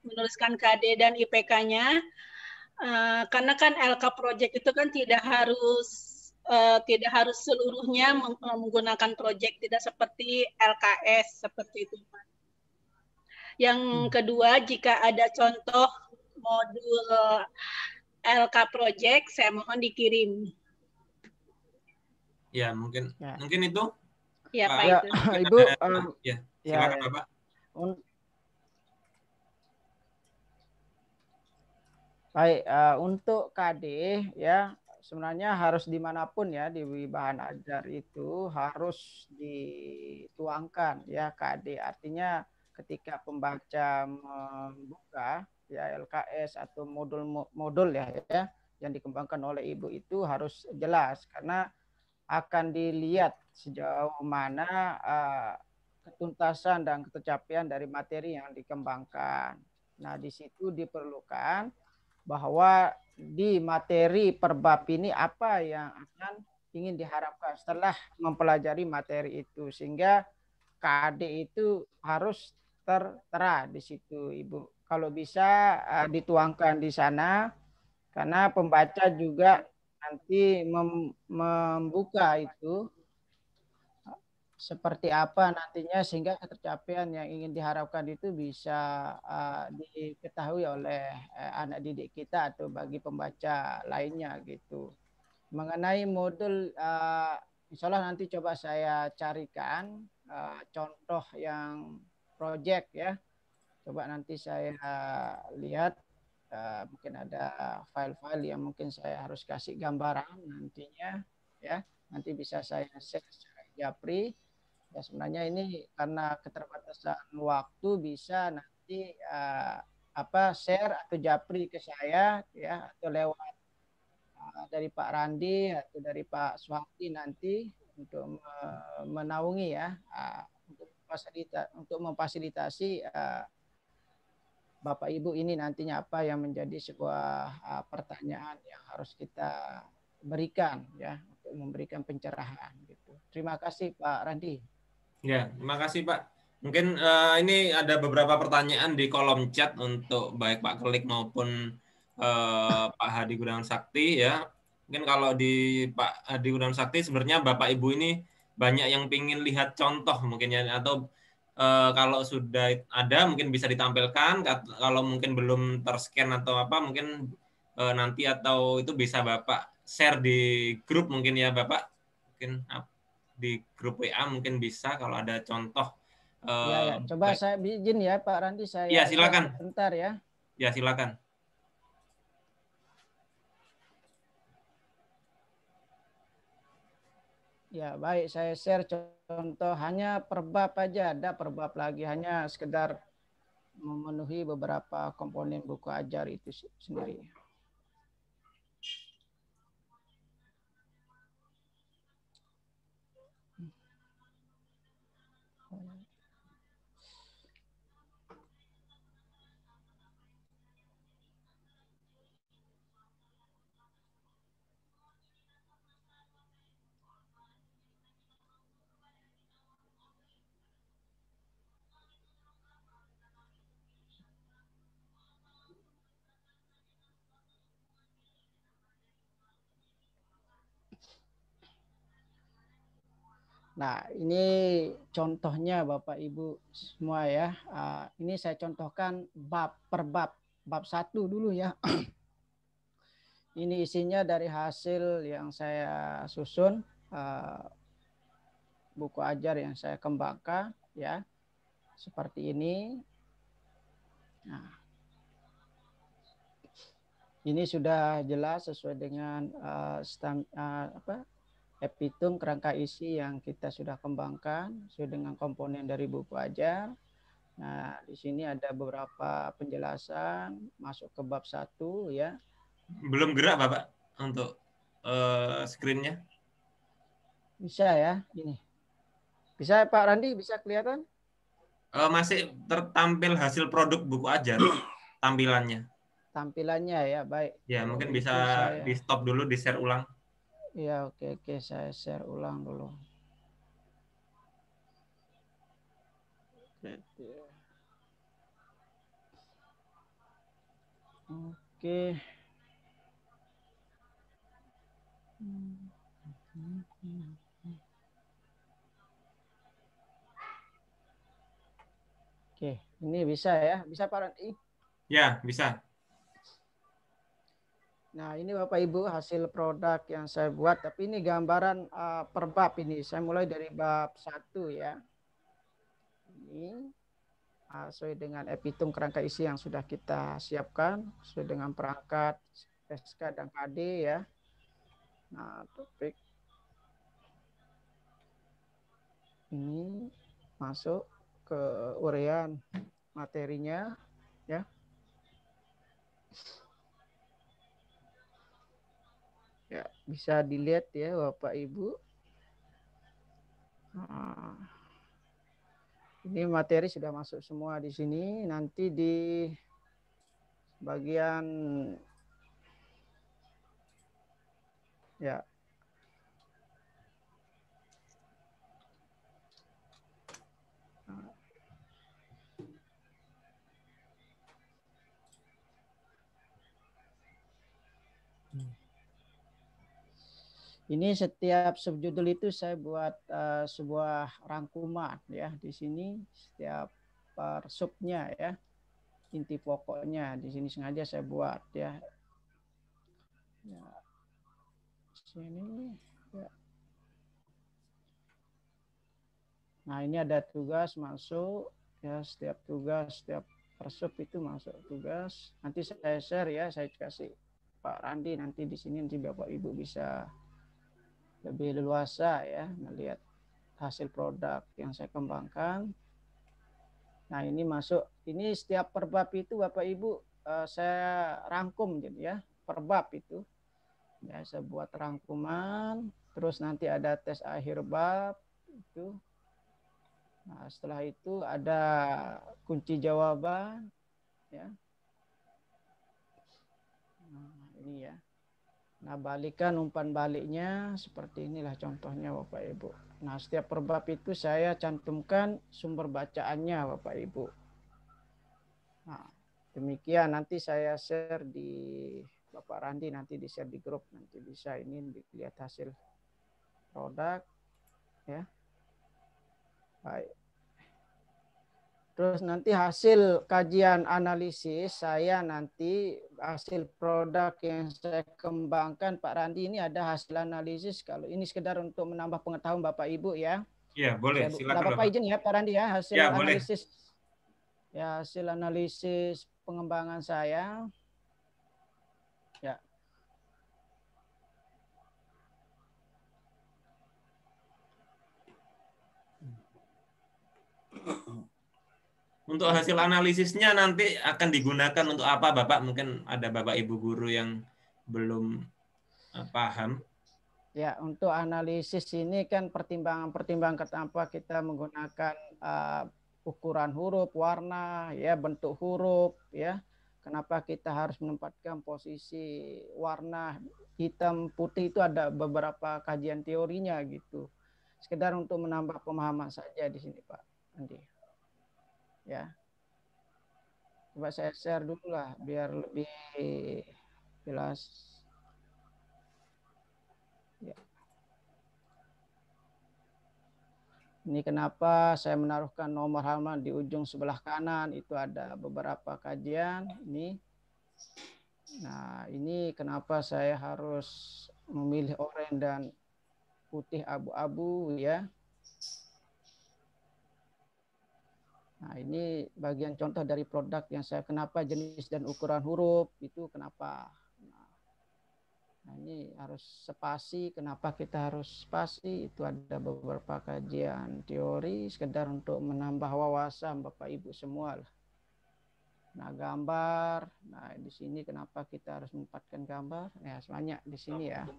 S7: menuliskan KD dan IPK-nya, uh, eh, karena kan LK Project itu kan tidak harus uh, tidak harus seluruhnya menggunakan proyek tidak seperti LKS seperti itu Yang hmm. kedua jika ada contoh modul LK project saya mohon dikirim.
S1: Ya, mungkin ya. mungkin itu
S5: Iya, nah, Pak. Ya,
S4: Ibu. Um, ya, silakan, ya, Bapak. Baik, uh, untuk KD ya sebenarnya harus dimanapun ya di bahan ajar itu harus dituangkan ya KD. Artinya ketika pembaca membuka ya LKS atau modul-modul ya, ya yang dikembangkan oleh ibu itu harus jelas karena akan dilihat sejauh mana eh, ketuntasan dan ketercapaian dari materi yang dikembangkan. Nah, di situ diperlukan bahwa di materi perbab ini apa yang akan ingin diharapkan setelah mempelajari materi itu sehingga KD itu harus tertera di situ Ibu. Kalau bisa eh, dituangkan di sana karena pembaca juga nanti mem membuka itu seperti apa nantinya sehingga ketercapaian yang ingin diharapkan itu bisa uh, diketahui oleh uh, anak didik kita atau bagi pembaca lainnya gitu. Mengenai modul uh, insya nanti coba saya carikan uh, contoh yang project ya. Coba nanti saya lihat uh, mungkin ada file-file yang mungkin saya harus kasih gambaran nantinya ya nanti bisa saya share secara japri ya sebenarnya ini karena keterbatasan waktu bisa nanti uh, apa share atau japri ke saya ya atau lewat uh, dari Pak Randi atau dari Pak Suhati nanti untuk uh, menaungi ya uh, untuk untuk memfasilitasi uh, Bapak Ibu ini nantinya apa yang menjadi sebuah ah, pertanyaan yang harus kita berikan ya untuk memberikan pencerahan gitu. Terima kasih Pak Randi.
S1: Ya, terima kasih Pak. Mungkin uh, ini ada beberapa pertanyaan di kolom chat untuk baik Pak Kelik maupun uh, Pak Hadi Gunawan Sakti ya. Mungkin kalau di Pak Hadi Gunawan Sakti sebenarnya Bapak Ibu ini banyak yang ingin lihat contoh mungkin ya, atau Eh, kalau sudah ada mungkin bisa ditampilkan kalau mungkin belum terscan atau apa mungkin uh, nanti atau itu bisa Bapak share di grup mungkin ya Bapak mungkin di grup WA mungkin bisa kalau ada contoh uh, ya, ya. Eh, coba
S4: saya izin ya Pak Randi saya ya silakan Sebentar ya ya silakan Ya, baik. Saya share contoh hanya perbab aja. Ada perbab lagi. Hanya sekedar memenuhi beberapa komponen buku ajar itu sendiri. Nah, ini contohnya Bapak Ibu semua ya. Uh, ini saya contohkan bab per bab. Bab satu dulu ya. ini isinya dari hasil yang saya susun, uh, buku ajar yang saya kembangkan ya. Seperti ini. Nah, ini sudah jelas sesuai dengan uh, ah, stand, uh, apa, epitum kerangka isi yang kita sudah kembangkan sesuai dengan komponen dari buku ajar. Nah, di sini ada beberapa penjelasan masuk ke bab satu ya.
S1: Belum gerak Bapak untuk uh, eh, screen
S4: Bisa ya, ini. Bisa Pak Randi, bisa kelihatan?
S1: Uh, masih tertampil hasil produk buku ajar tampilannya.
S4: Tampilannya ya, baik. Ya, mungkin bisa, bisa ya. di
S1: stop dulu, di share ulang.
S4: Ya oke, oke, saya share ulang dulu. Oke. Okay. Oke, ini bisa ya? Bisa Pak Rani?
S1: Ya, bisa.
S4: Nah, ini Bapak Ibu hasil produk yang saya buat, tapi ini gambaran uh, per bab ini. Saya mulai dari bab satu ya. Ini uh, sesuai dengan epitum kerangka isi yang sudah kita siapkan, sesuai dengan perangkat SK dan KD ya. Nah, topik ini masuk ke urean materinya ya. Ya, bisa dilihat ya Bapak Ibu. Nah, ini materi sudah masuk semua di sini. Nanti di bagian ya Ini setiap subjudul itu saya buat uh, sebuah rangkuman ya di sini setiap per eh, subnya ya inti pokoknya di sini sengaja saya buat ya. ya. Sini ya. Nah, ini ada tugas masuk ya setiap tugas setiap persub itu masuk tugas. Nanti saya share ya, saya kasih Pak Randi nanti di sini nanti Bapak Ibu bisa lebih leluasa ya melihat hasil produk yang saya kembangkan. Nah ini masuk, ini setiap perbab itu Bapak Ibu eh, saya rangkum jadi gitu ya perbab itu. Ya saya buat rangkuman, terus nanti ada tes akhir bab itu. Nah setelah itu ada kunci jawaban ya. Nah, ini ya. Nah, balikan umpan baliknya seperti inilah contohnya Bapak Ibu. Nah, setiap perbab itu saya cantumkan sumber bacaannya Bapak Ibu. Nah, demikian nanti saya share di Bapak Randi nanti di share di grup nanti bisa ini dilihat hasil produk ya. Baik. Terus nanti hasil kajian analisis saya nanti hasil produk yang saya kembangkan Pak Randi ini ada hasil analisis kalau ini sekedar untuk menambah pengetahuan Bapak Ibu ya.
S1: Iya, boleh. silakan. Bapak, Bapak
S4: izin ya Pak Randi ya hasil ya, analisis. Boleh. Ya, hasil analisis pengembangan saya.
S1: untuk hasil analisisnya nanti akan digunakan untuk apa Bapak? Mungkin ada Bapak Ibu guru yang belum eh, paham.
S4: Ya, untuk analisis ini kan pertimbangan-pertimbangan kenapa kita menggunakan uh, ukuran huruf, warna, ya bentuk huruf, ya. Kenapa kita harus menempatkan posisi warna hitam putih itu ada beberapa kajian teorinya gitu. Sekedar untuk menambah pemahaman saja di sini, Pak. Nanti ya. Coba saya share dulu lah biar lebih jelas. Ya. Ini kenapa saya menaruhkan nomor halaman di ujung sebelah kanan itu ada beberapa kajian ini. Nah, ini kenapa saya harus memilih oranye dan putih abu-abu ya. Nah, ini bagian contoh dari produk yang saya kenapa jenis dan ukuran huruf itu kenapa. Nah, nah, ini harus spasi, kenapa kita harus spasi? Itu ada beberapa kajian teori sekedar untuk menambah wawasan Bapak Ibu semua lah. Nah, gambar. Nah, di sini kenapa kita harus menempatkan gambar? Ya, banyak di sini ya.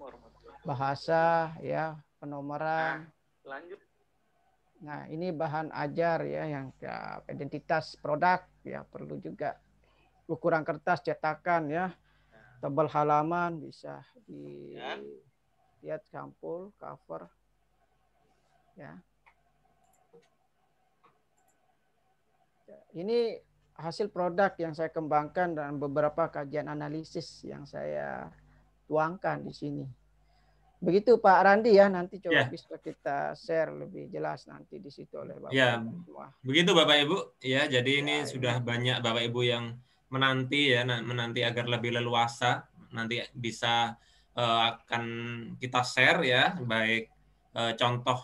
S4: Bahasa ya, penomoran. lanjut Nah, ini bahan ajar ya yang ya, identitas produk ya perlu juga ukuran kertas cetakan ya. Nah. Tebal halaman bisa dilihat ya. sampul cover ya. ya. Ini hasil produk yang saya kembangkan dan beberapa kajian analisis yang saya tuangkan di sini. Begitu Pak Randi ya, nanti coba ya. bisa kita share lebih jelas nanti di situ oleh Bapak Ya, semua.
S1: Begitu Bapak Ibu, ya jadi ya, ini ya. sudah banyak Bapak Ibu yang menanti ya, menanti agar lebih leluasa, nanti bisa uh, akan kita share ya, baik uh, contoh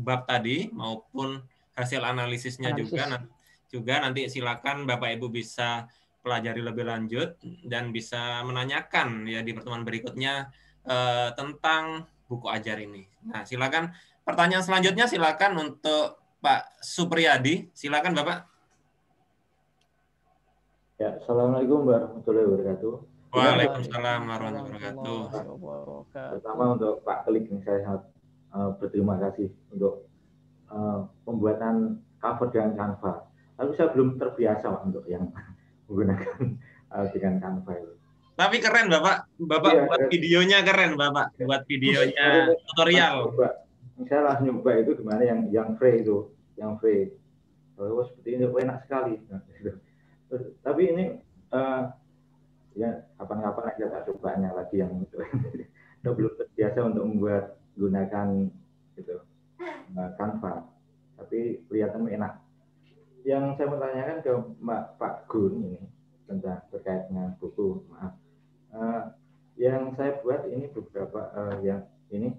S1: bab tadi maupun hasil analisisnya Analisis. juga. Nah, juga nanti silakan Bapak Ibu bisa pelajari lebih lanjut dan bisa menanyakan ya di pertemuan berikutnya Eh, tentang buku ajar ini. Nah, silakan pertanyaan selanjutnya silakan untuk Pak Supriyadi. Silakan Bapak.
S3: Ya, Assalamualaikum warahmatullahi wabarakatuh. Waalaikumsalam warahmatullahi wabarakatuh. Pertama untuk Pak Klik. saya sangat uh, berterima kasih untuk uh, pembuatan cover dengan Canva. Tapi saya belum terbiasa Pak, untuk yang menggunakan uh, dengan Canva itu.
S1: Tapi keren Bapak, Bapak iya, buat keren. Iya. videonya keren Bapak, buat
S3: videonya iya, iya. tutorial. Saya lah nyoba itu gimana yang yang free itu, yang free. Oh, seperti ini enak sekali. Nah, gitu. Terus, tapi ini uh, ya kapan-kapan aja tak cobanya lagi yang itu. Saya belum terbiasa untuk membuat gunakan gitu uh, tapi kelihatan enak. Yang saya mau tanyakan ke Mbak Pak Gun ini tentang terkait dengan buku, maaf Eh, yang saya buat ini beberapa uh, yang ini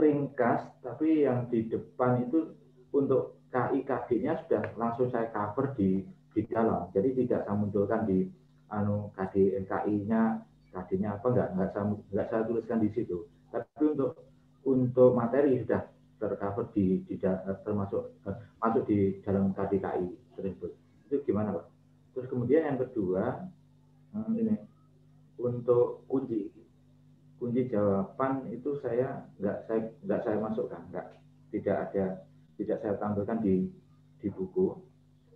S3: ringkas tapi yang di depan itu untuk KIKD-nya sudah langsung saya cover di di dalam jadi tidak saya munculkan di anu KD KI-nya KD-nya apa enggak enggak saya enggak saya tuliskan di situ tapi untuk untuk materi sudah tercover di, di eh, termasuk masuk di dalam KDKI tersebut itu gimana pak terus kemudian yang kedua ini untuk kunci kunci jawaban itu saya nggak saya nggak saya masukkan nggak tidak ada tidak saya tampilkan di di buku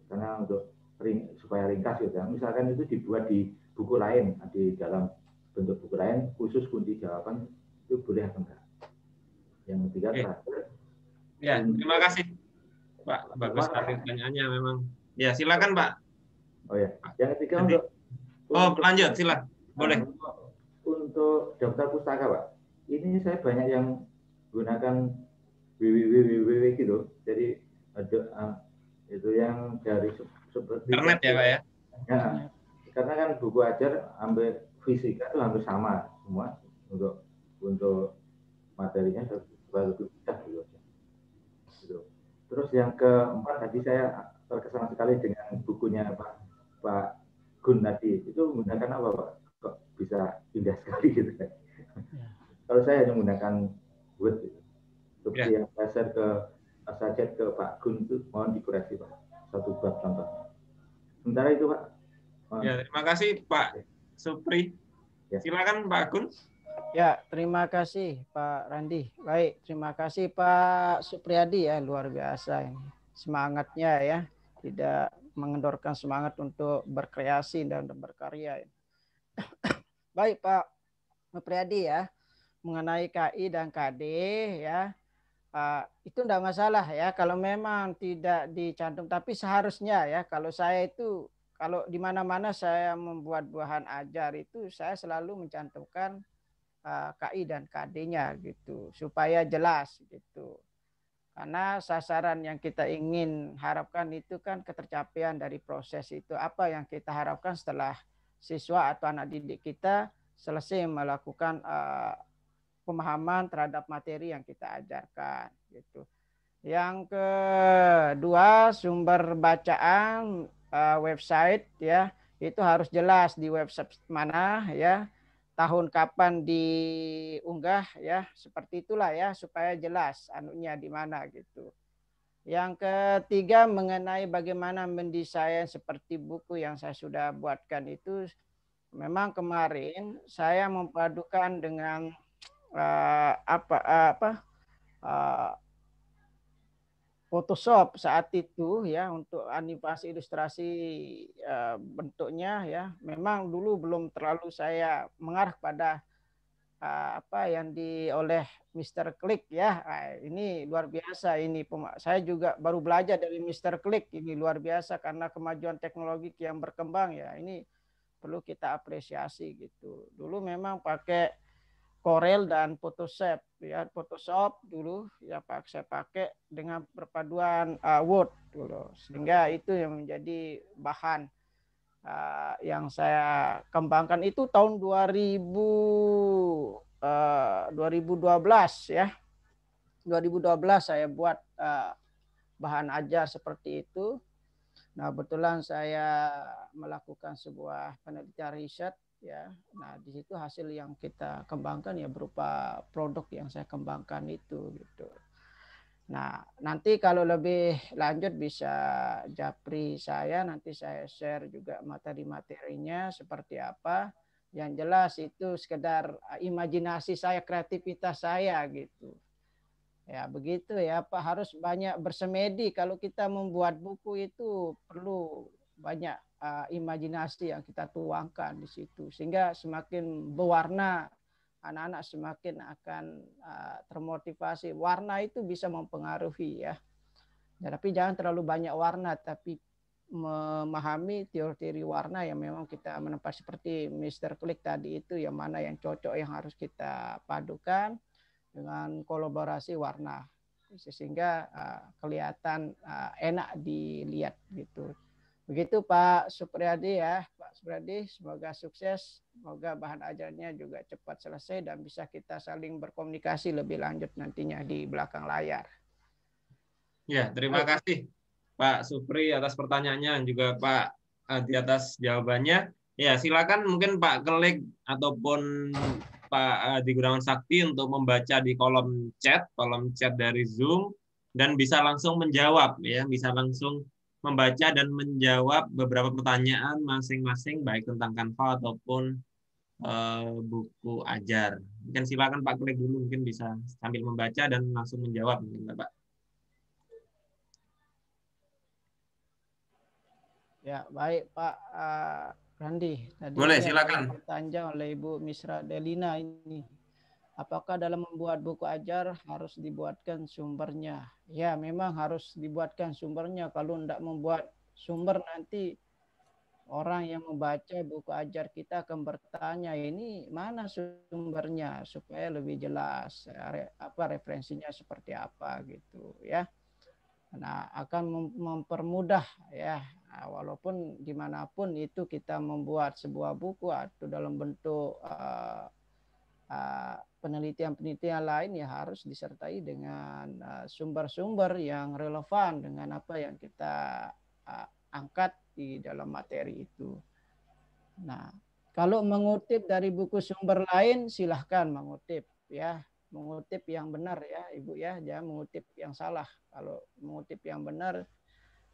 S3: karena untuk ring, supaya ringkas gitu ya misalkan itu dibuat di buku lain di dalam bentuk buku lain khusus kunci jawaban itu boleh atau enggak yang ketiga okay. terakhir ya terima kasih pak bagus sekali
S1: pertanyaannya memang
S3: ya silakan pak oh ya yang ketiga untuk oh lanjut silakan boleh. Nah, untuk daftar pustaka, Pak. Ini saya banyak yang gunakan www gitu. Jadi ada uh, itu yang dari seperti internet ya, Pak ya. Ya. Karena kan buku ajar ambil fisika itu hampir sama semua untuk untuk materinya baru mudah gitu, gitu. Terus yang keempat tadi saya terkesan sekali dengan bukunya Pak Pak Gun tadi. Itu menggunakan apa Pak? bisa indah sekali gitu kan. Ya. Kalau saya hanya menggunakan Word gitu. Seperti ya. yang saya share ke saya ke Pak Gun itu mohon dikoreksi Pak. Satu bab contoh. Sementara itu Pak.
S1: Ya, terima kasih Pak ya. Supri. Ya. Silakan Pak Gun.
S4: Ya, terima kasih Pak Randi. Baik, terima kasih Pak Supriyadi ya, luar biasa ini. Semangatnya ya, tidak mengendorkan semangat untuk berkreasi dan berkarya. Ya. Baik Pak Priadi ya mengenai KI dan KD ya uh, itu tidak masalah ya kalau memang tidak dicantum tapi seharusnya ya kalau saya itu kalau di mana-mana saya membuat buahan ajar itu saya selalu mencantumkan uh, ah, KI dan KD-nya gitu supaya jelas gitu karena sasaran yang kita ingin harapkan itu kan ketercapaian dari proses itu apa yang kita harapkan setelah siswa atau anak didik kita selesai melakukan uh, pemahaman terhadap materi yang kita ajarkan gitu. Yang kedua, sumber bacaan uh, website ya, itu harus jelas di website mana ya, tahun kapan diunggah ya, seperti itulah ya supaya jelas anunya di mana gitu. Yang ketiga mengenai bagaimana mendesain seperti buku yang saya sudah buatkan itu memang kemarin saya memadukan dengan uh, apa uh, apa uh, Photoshop saat itu ya untuk animasi ilustrasi uh, bentuknya ya memang dulu belum terlalu saya mengarah pada Eh, apa yang di oleh Mr. Click ya. Eh, ini luar biasa ini saya juga baru belajar dari Mr. Click ini luar biasa karena kemajuan teknologi yang berkembang ya. Ini perlu kita apresiasi gitu. Dulu memang pakai Corel dan Photoshop ya Photoshop dulu ya Pak saya pakai dengan perpaduan uh, Word dulu sehingga itu yang menjadi bahan uh, yang saya kembangkan itu tahun 2000 uh, 2012 ya. 2012 saya buat uh, bahan ajar seperti itu. Nah, kebetulan saya melakukan sebuah penelitian riset ya. Nah, di situ hasil yang kita kembangkan ya berupa produk yang saya kembangkan itu gitu. Nah, nanti kalau lebih lanjut bisa japri saya, nanti saya share juga materi-materinya seperti apa. Yang jelas itu sekedar ah, imajinasi saya, kreativitas saya gitu. Ya, begitu ya, Pak. Harus banyak bersemedi. Kalau kita membuat buku itu perlu banyak uh, imajinasi yang kita tuangkan di situ sehingga semakin berwarna anak-anak semakin akan uh, termotivasi. Warna itu bisa mempengaruhi ya. ya. Tapi jangan terlalu banyak warna, tapi memahami teori-teori warna yang memang kita menempat seperti Mr. Klik tadi itu yang mana yang cocok yang harus kita padukan dengan kolaborasi warna sehingga uh, kelihatan uh, enak dilihat gitu. Begitu Pak Supriyadi ya, Pak Supriyadi semoga sukses, semoga bahan ajarnya juga cepat selesai dan bisa kita saling berkomunikasi lebih lanjut nantinya di belakang layar.
S1: Ya, terima kasih Pak Supri atas pertanyaannya dan juga Pak eh, di atas jawabannya. Ya, silakan mungkin Pak Kelik ataupun Pak eh, di Gunawan Sakti untuk membaca di kolom chat, kolom chat dari Zoom dan bisa langsung menjawab ya, bisa langsung membaca dan menjawab beberapa pertanyaan masing-masing baik tentang kanva ataupun uh, buku ajar. Mungkin silakan Pak Kulik dulu mungkin bisa sambil membaca dan langsung menjawab mungkin Pak
S4: Ya, baik Pak uh, Randi. Tadi Boleh, silakan. Pertanyaan oleh Ibu Misra Delina ini apakah dalam membuat buku ajar harus dibuatkan sumbernya? Ya, memang harus dibuatkan sumbernya. Kalau tidak membuat sumber nanti orang yang membaca buku ajar kita akan bertanya ini mana sumbernya supaya lebih jelas apa referensinya seperti apa gitu ya. Nah, akan mempermudah ya nah, walaupun dimanapun itu kita membuat sebuah buku atau dalam bentuk uh, Eh, penelitian-penelitian lain ya harus disertai dengan eh, sumber-sumber yang relevan dengan apa yang kita eh, angkat di dalam materi itu. Nah, kalau mengutip dari buku sumber lain silahkan mengutip ya, mengutip yang benar ya Ibu ya, jangan mengutip yang salah. Kalau mengutip yang benar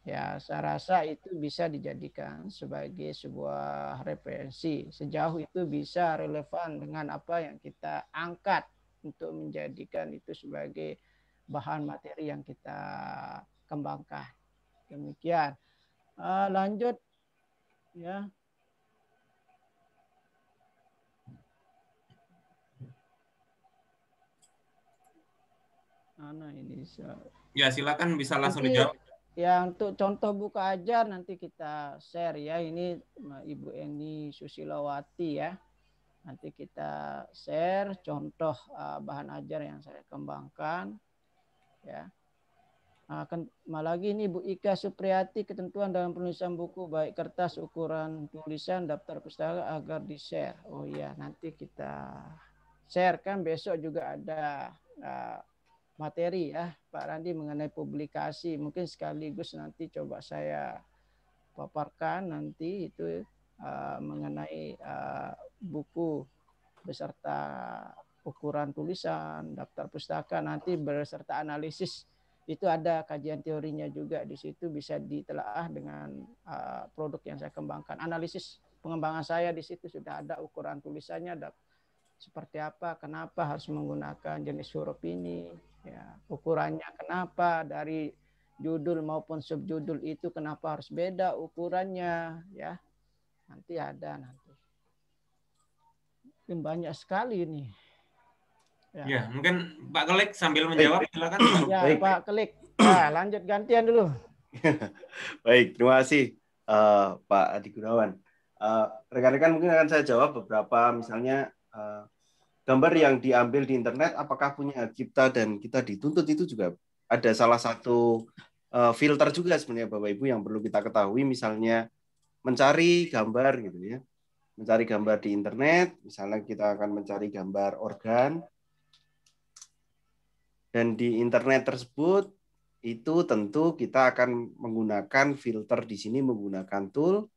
S4: Ya, saya rasa itu bisa dijadikan sebagai sebuah referensi. Sejauh itu bisa relevan dengan apa yang kita angkat untuk menjadikan itu sebagai bahan materi yang kita kembangkan. Demikian. Eh, lanjut ya. Mana ini? Ya, silakan bisa langsung dijawab. Ya untuk contoh buku ajar nanti kita share ya. Ini eh, Ibu Eni Susilawati ya. Nanti kita share contoh eh, bahan ajar yang saya kembangkan. Ya. Akan nah, lagi ini Bu Ika Supriyati ketentuan dalam penulisan buku baik kertas ukuran tulisan daftar pustaka agar di share. Oh ya nanti kita share kan besok juga ada uh, materi ya Pak Randi mengenai publikasi. Mungkin sekaligus nanti coba saya paparkan nanti itu uh, mengenai uh, buku beserta ukuran tulisan, daftar pustaka nanti beserta analisis itu ada kajian teorinya juga di situ bisa ditelaah dengan uh, produk yang saya kembangkan. Analisis pengembangan saya di situ sudah ada ukuran tulisannya, ada seperti apa, kenapa harus menggunakan jenis huruf ini, Ya, ukurannya kenapa dari judul maupun subjudul itu kenapa harus beda ukurannya ya. Nanti ada nanti. Mungkin banyak sekali ini Ya.
S1: ya, mungkin Pak Kelik sambil menjawab silakan. Ya, Baik.
S4: Pak Kelik. Nah, lanjut gantian dulu.
S2: Baik, terima kasih uh, Pak Adi Gunawan. Eh, rekan-rekan uh, mungkin akan saya jawab beberapa misalnya uh, gambar yang diambil di internet apakah punya cipta dan kita dituntut itu juga ada salah satu eh, filter juga sebenarnya Bapak Ibu yang perlu kita ketahui misalnya mencari gambar gitu ya. Mencari gambar di internet, misalnya kita akan mencari gambar organ. Dan di internet tersebut itu tentu kita akan menggunakan filter di sini menggunakan tool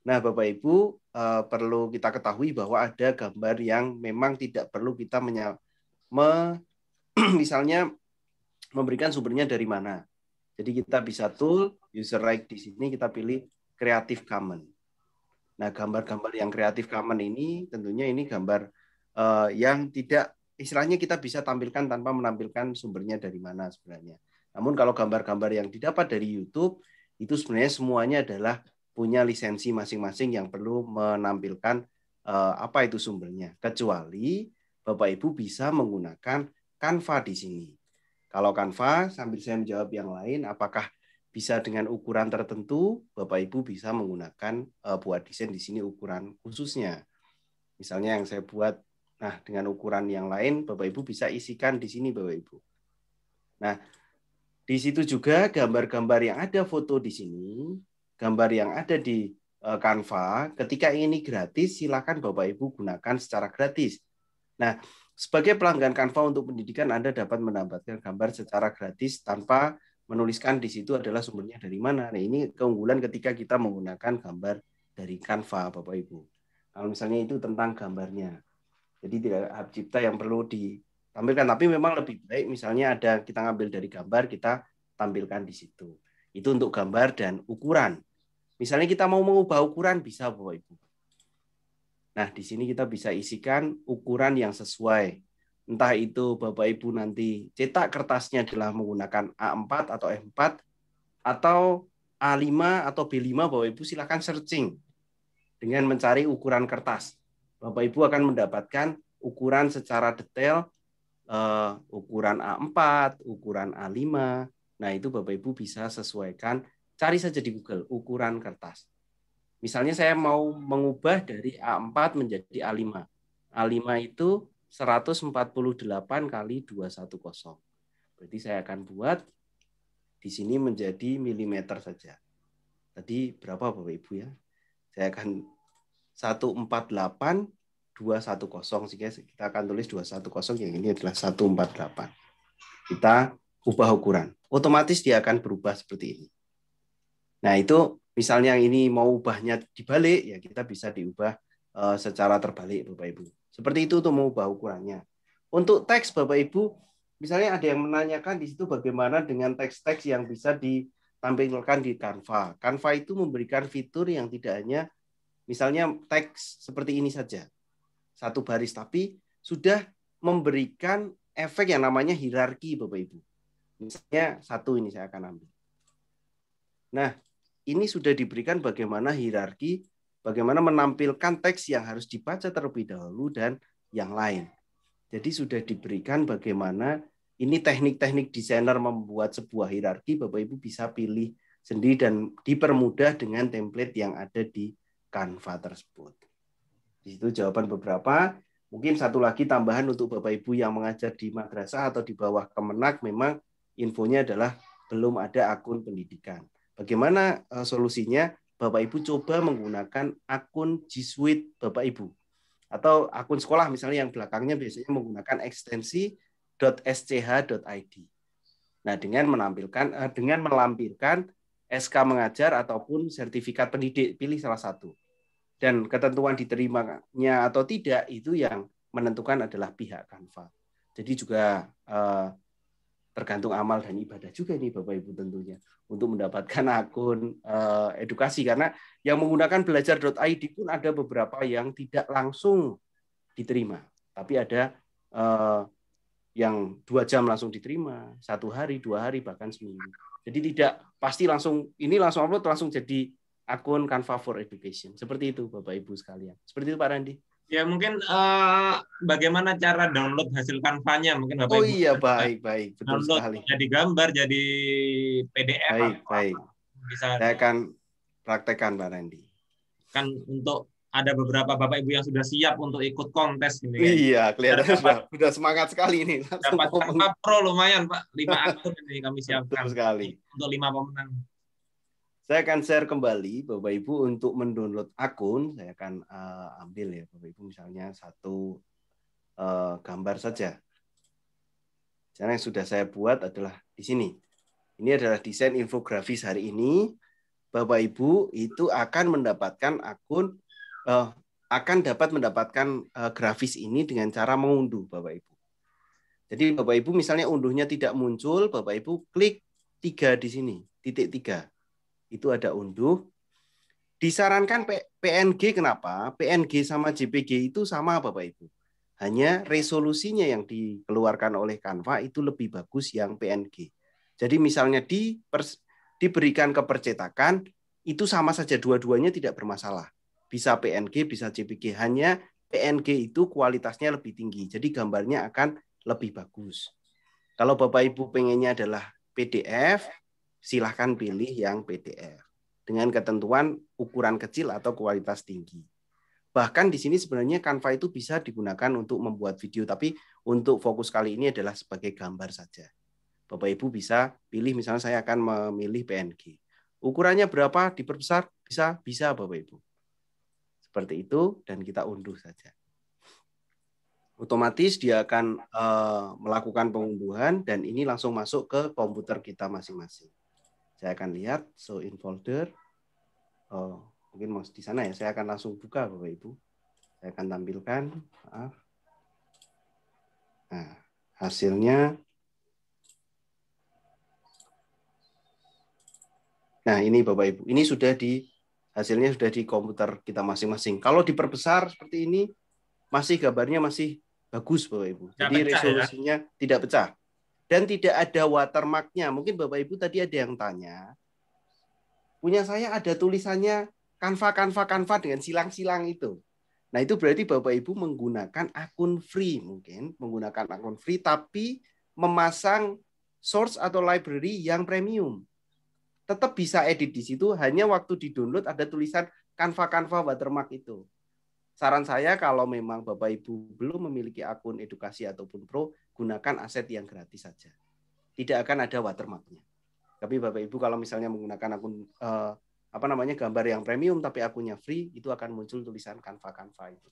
S2: Nah, Bapak Ibu, eh, perlu kita ketahui bahwa ada gambar yang memang tidak perlu kita menyal me, misalnya memberikan sumbernya dari mana. Jadi kita bisa tool user right di sini kita pilih Creative Commons. Nah, gambar-gambar yang Creative Commons ini tentunya ini gambar eh, yang tidak istilahnya kita bisa tampilkan tanpa menampilkan sumbernya dari mana sebenarnya. Namun kalau gambar-gambar yang didapat dari YouTube itu sebenarnya semuanya adalah punya lisensi masing-masing yang perlu menampilkan eh, apa itu sumbernya. Kecuali Bapak Ibu bisa menggunakan Canva di sini. Kalau Canva, sambil saya menjawab yang lain, apakah bisa dengan ukuran tertentu, Bapak Ibu bisa menggunakan eh, buat desain di sini ukuran khususnya. Misalnya yang saya buat, nah dengan ukuran yang lain, Bapak Ibu bisa isikan di sini, Bapak Ibu. Nah, di situ juga gambar-gambar yang ada foto di sini gambar yang ada di eh, Canva, ketika ini gratis, silakan Bapak Ibu gunakan secara gratis. Nah, sebagai pelanggan Canva untuk pendidikan, Anda dapat menambahkan gambar secara gratis tanpa menuliskan di situ adalah sumbernya dari mana. Nah, ini keunggulan ketika kita menggunakan gambar dari Canva, Bapak Ibu. Kalau misalnya itu tentang gambarnya. Jadi tidak ada hak cipta yang perlu ditampilkan, tapi memang lebih baik misalnya ada kita ngambil dari gambar, kita tampilkan di situ. Itu untuk gambar dan ukuran. Misalnya kita mau mengubah ukuran bisa Bapak Ibu. Nah, di sini kita bisa isikan ukuran yang sesuai. Entah itu Bapak Ibu nanti cetak kertasnya adalah menggunakan A4 atau F4 atau A5 atau B5 Bapak Ibu silakan searching dengan mencari ukuran kertas. Bapak Ibu akan mendapatkan ukuran secara detail eh, ukuran A4, ukuran A5. Nah, itu Bapak Ibu bisa sesuaikan Cari saja di Google ukuran kertas. Misalnya saya mau mengubah dari A4 menjadi A5. A5 itu 148 kali 210. Berarti saya akan buat di sini menjadi milimeter saja. Tadi berapa Bapak Ibu ya? Saya akan 148 210 sehingga kita akan tulis 210 yang ini adalah 148. Kita ubah ukuran. Otomatis dia akan berubah seperti ini. Nah, itu misalnya ini mau ubahnya dibalik, ya kita bisa diubah eh, secara terbalik, Bapak Ibu. Seperti itu untuk mengubah ukurannya. Untuk teks, Bapak Ibu, misalnya ada yang menanyakan di situ bagaimana dengan teks-teks yang bisa ditampilkan di Canva. Canva itu memberikan fitur yang tidak hanya misalnya teks seperti ini saja, satu baris, tapi sudah memberikan efek yang namanya hierarki, Bapak Ibu. Misalnya satu ini saya akan ambil. Nah, ini sudah diberikan bagaimana hierarki, bagaimana menampilkan teks yang harus dibaca terlebih dahulu dan yang lain. Jadi sudah diberikan bagaimana ini teknik-teknik desainer membuat sebuah hierarki, Bapak Ibu bisa pilih sendiri dan dipermudah dengan template yang ada di Canva tersebut. Di situ jawaban beberapa. Mungkin satu lagi tambahan untuk Bapak Ibu yang mengajar di madrasah atau di bawah Kemenak memang infonya adalah belum ada akun pendidikan. Bagaimana uh, solusinya? Bapak Ibu coba menggunakan akun G Suite Bapak Ibu atau akun sekolah misalnya yang belakangnya biasanya menggunakan ekstensi .sch.id. Nah, dengan menampilkan uh, dengan melampirkan SK mengajar ataupun sertifikat pendidik, pilih salah satu. Dan ketentuan diterimanya atau tidak itu yang menentukan adalah pihak Kanva. Jadi juga eh, tergantung amal dan ibadah juga ini Bapak Ibu tentunya untuk mendapatkan akun eh, edukasi karena yang menggunakan belajar.id pun ada beberapa yang tidak langsung diterima tapi ada eh, yang dua jam langsung diterima satu hari dua hari bahkan seminggu jadi tidak pasti langsung ini langsung upload langsung jadi akun Canva for Education seperti itu Bapak Ibu sekalian seperti itu Pak Randi Ya mungkin uh, bagaimana cara download hasil kanvanya
S1: mungkin Bapak Oh Ibu. iya
S2: baik baik betul download
S1: sekali. Jadi gambar jadi PDF. Baik
S2: apa, baik. Bisa Saya akan praktekkan Pak Randy.
S1: Kan untuk ada beberapa Bapak Ibu yang sudah siap untuk ikut kontes ini. Kan? Iya, kelihatan sudah,
S2: sudah semangat
S1: sekali ini. dapat pro lumayan Pak, lima akun ini kami siapkan. Betul sekali. Untuk lima pemenang.
S2: Saya akan share kembali Bapak Ibu untuk mendownload akun. Saya akan uh, ambil ya Bapak Ibu misalnya satu uh, gambar saja. cara yang sudah saya buat adalah di sini. Ini adalah desain infografis hari ini. Bapak Ibu itu akan mendapatkan akun uh, akan dapat mendapatkan uh, grafis ini dengan cara mengunduh Bapak Ibu. Jadi Bapak Ibu misalnya unduhnya tidak muncul, Bapak Ibu klik tiga di sini, titik tiga itu ada unduh. Disarankan PNG kenapa? PNG sama JPG itu sama Bapak Ibu. Hanya resolusinya yang dikeluarkan oleh Canva itu lebih bagus yang PNG. Jadi misalnya di diberikan ke percetakan itu sama saja dua-duanya tidak bermasalah. Bisa PNG, bisa JPG. Hanya PNG itu kualitasnya lebih tinggi. Jadi gambarnya akan lebih bagus. Kalau Bapak Ibu pengennya adalah PDF, silahkan pilih yang PTR dengan ketentuan ukuran kecil atau kualitas tinggi. Bahkan di sini sebenarnya Canva itu bisa digunakan untuk membuat video, tapi untuk fokus kali ini adalah sebagai gambar saja. Bapak Ibu bisa pilih misalnya saya akan memilih PNG. Ukurannya berapa? Diperbesar? Bisa, bisa Bapak Ibu. Seperti itu dan kita unduh saja. Otomatis dia akan eh, melakukan pengunduhan dan ini langsung masuk ke komputer kita masing-masing. Saya akan lihat so in folder. Oh, mungkin mau di sana ya. Saya akan langsung buka Bapak Ibu. Saya akan tampilkan. Nah, hasilnya Nah, ini Bapak Ibu. Ini sudah di hasilnya sudah di komputer kita masing-masing. Kalau diperbesar seperti ini masih gambarnya masih bagus Bapak Ibu. Jadi ya? resolusinya ya? tidak pecah dan tidak ada watermarknya. Mungkin Bapak Ibu tadi ada yang tanya, punya saya ada tulisannya kanva kanva kanva dengan silang-silang itu. Nah itu berarti Bapak Ibu menggunakan akun free mungkin menggunakan akun free tapi memasang source atau library yang premium. Tetap bisa edit di situ, hanya waktu di download ada tulisan kanva-kanva watermark itu. Saran saya kalau memang Bapak Ibu belum memiliki akun edukasi ataupun pro, gunakan aset yang gratis saja. Tidak akan ada watermarknya. Tapi Bapak Ibu kalau misalnya menggunakan akun eh, apa namanya gambar yang premium tapi akunnya free, itu akan muncul tulisan Canva-Canva itu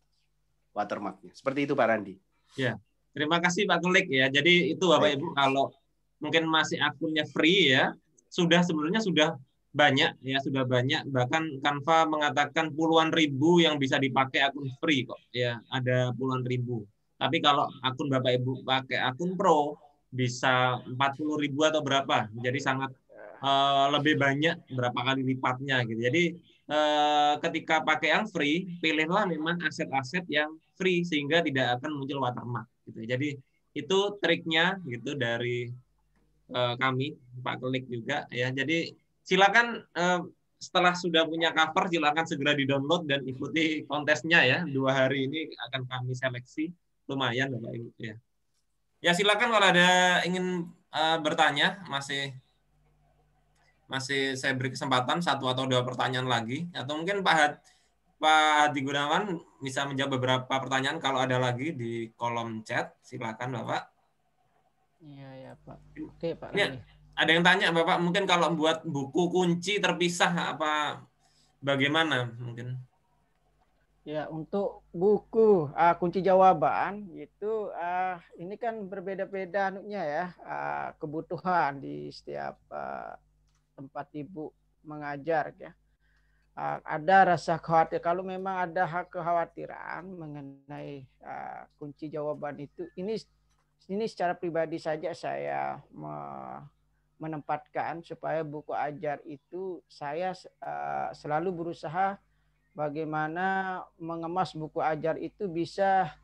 S2: watermarknya. Seperti itu Pak Randi.
S1: Ya, terima kasih Pak Kulik ya. Jadi itu Bapak Ibu kalau mungkin masih akunnya free ya, sudah sebenarnya sudah banyak ya sudah banyak bahkan Canva mengatakan puluhan ribu yang bisa dipakai akun free kok ya ada puluhan ribu tapi kalau akun Bapak Ibu pakai akun pro bisa 40 ribu atau berapa. Jadi sangat uh, lebih banyak berapa kali lipatnya gitu. Jadi uh, ketika pakai yang free, pilihlah memang aset-aset yang free sehingga tidak akan muncul watermark gitu. Jadi itu triknya gitu dari uh, kami Pak Klik juga ya. Jadi silakan uh, setelah sudah punya cover silakan segera di download dan ikuti kontesnya ya dua hari ini akan kami seleksi lumayan Bapak Ibu gitu ya. Ya silakan kalau ada ingin uh, bertanya masih masih saya beri kesempatan satu atau dua pertanyaan lagi atau mungkin Pak Had, Pak Hadi Gunawan bisa menjawab beberapa pertanyaan kalau ada lagi di kolom chat silakan Bapak.
S4: Iya ya Pak. Oke Pak. Ya,
S1: ada yang tanya Bapak mungkin kalau buat buku kunci terpisah apa bagaimana mungkin?
S4: Ya, untuk buku uh, kunci jawaban itu uh, ini kan berbeda-beda anunya ya, uh, kebutuhan di setiap uh, tempat ibu mengajar ya. Uh, ada rasa khawatir kalau memang ada hak kekhawatiran mengenai uh, kunci jawaban itu ini ini secara pribadi saja saya me menempatkan supaya buku ajar itu saya uh, selalu berusaha bagaimana mengemas buku ajar itu bisa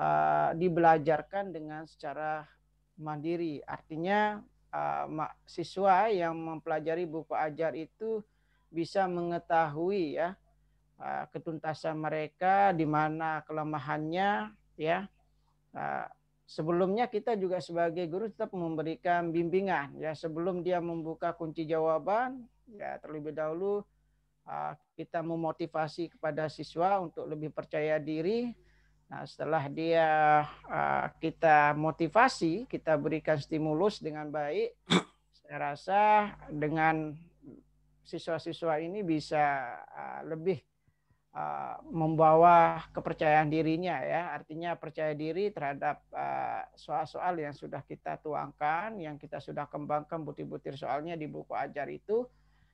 S4: uh, dibelajarkan dengan secara mandiri. Artinya uh, siswa yang mempelajari buku ajar itu bisa mengetahui ya uh, ketuntasan mereka di mana kelemahannya ya. Uh, sebelumnya kita juga sebagai guru tetap memberikan bimbingan ya sebelum dia membuka kunci jawaban ya terlebih dahulu Ah, kita memotivasi kepada siswa untuk lebih percaya diri. Nah, setelah dia ah, kita motivasi, kita berikan stimulus dengan baik, saya rasa dengan siswa-siswa ini bisa ah, lebih membawa kepercayaan dirinya ya. Artinya percaya diri terhadap soal-soal yang sudah kita tuangkan, yang kita sudah kembangkan butir-butir soalnya di buku ajar itu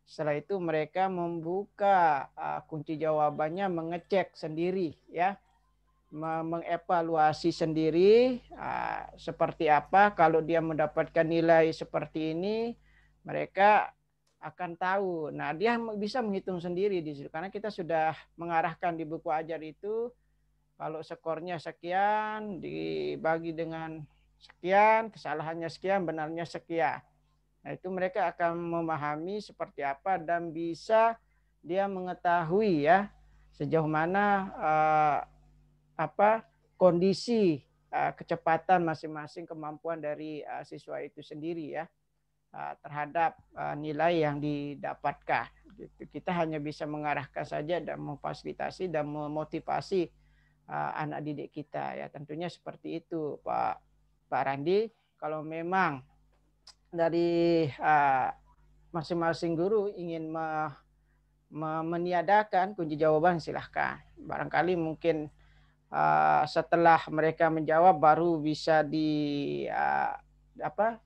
S4: setelah itu mereka membuka uh, kunci jawabannya mengecek sendiri ya. Mengevaluasi sendiri ah, seperti apa kalau dia mendapatkan nilai seperti ini mereka akan tahu. Nah, dia bisa menghitung sendiri di situ karena kita sudah mengarahkan di buku ajar itu kalau skornya sekian dibagi dengan sekian, kesalahannya sekian, benarnya sekian. Nah, itu mereka akan memahami seperti apa dan bisa dia mengetahui ya sejauh mana uh, apa kondisi uh, kecepatan masing-masing kemampuan dari uh, siswa itu sendiri ya uh, terhadap uh, nilai yang didapatkan. Gitu. Kita hanya bisa mengarahkan saja dan memfasilitasi dan memotivasi uh, anak didik kita ya tentunya seperti itu Pak Pak Randi kalau memang dari masing ah, masing-masing guru ingin me, me, meniadakan kunci jawaban silahkan. Barangkali mungkin uh, setelah mereka menjawab baru bisa di uh, apa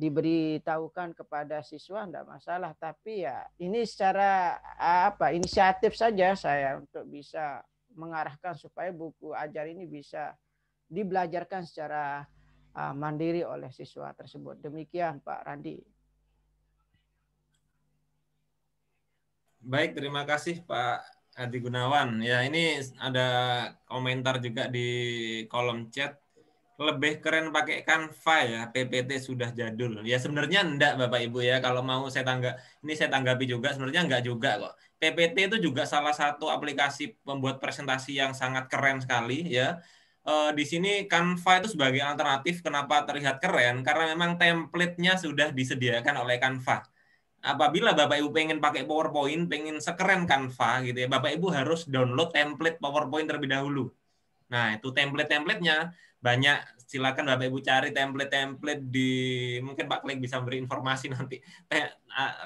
S4: diberitahukan kepada siswa tidak masalah. Tapi ya ini secara apa inisiatif saja saya untuk bisa mengarahkan supaya buku ajar ini bisa dibelajarkan secara Uh, mandiri oleh siswa tersebut. Demikian Pak Randi.
S1: Baik, terima kasih Pak Adi Gunawan. Ya, ini ada komentar juga di kolom chat. Lebih keren pakai Canva ya, PPT sudah jadul. Ya sebenarnya enggak Bapak Ibu ya, kalau mau saya tangga ini saya tanggapi juga sebenarnya enggak juga kok. PPT itu juga salah satu aplikasi pembuat presentasi yang sangat keren sekali ya uh, di sini Canva itu sebagai alternatif kenapa terlihat keren karena memang template-nya sudah disediakan oleh Canva. Apabila Bapak Ibu pengen pakai PowerPoint, pengen sekeren Canva gitu ya, Bapak Ibu harus download template PowerPoint terlebih dahulu. Nah, itu template-templatenya banyak silakan Bapak Ibu cari template-template di mungkin Pak Klik bisa beri informasi nanti.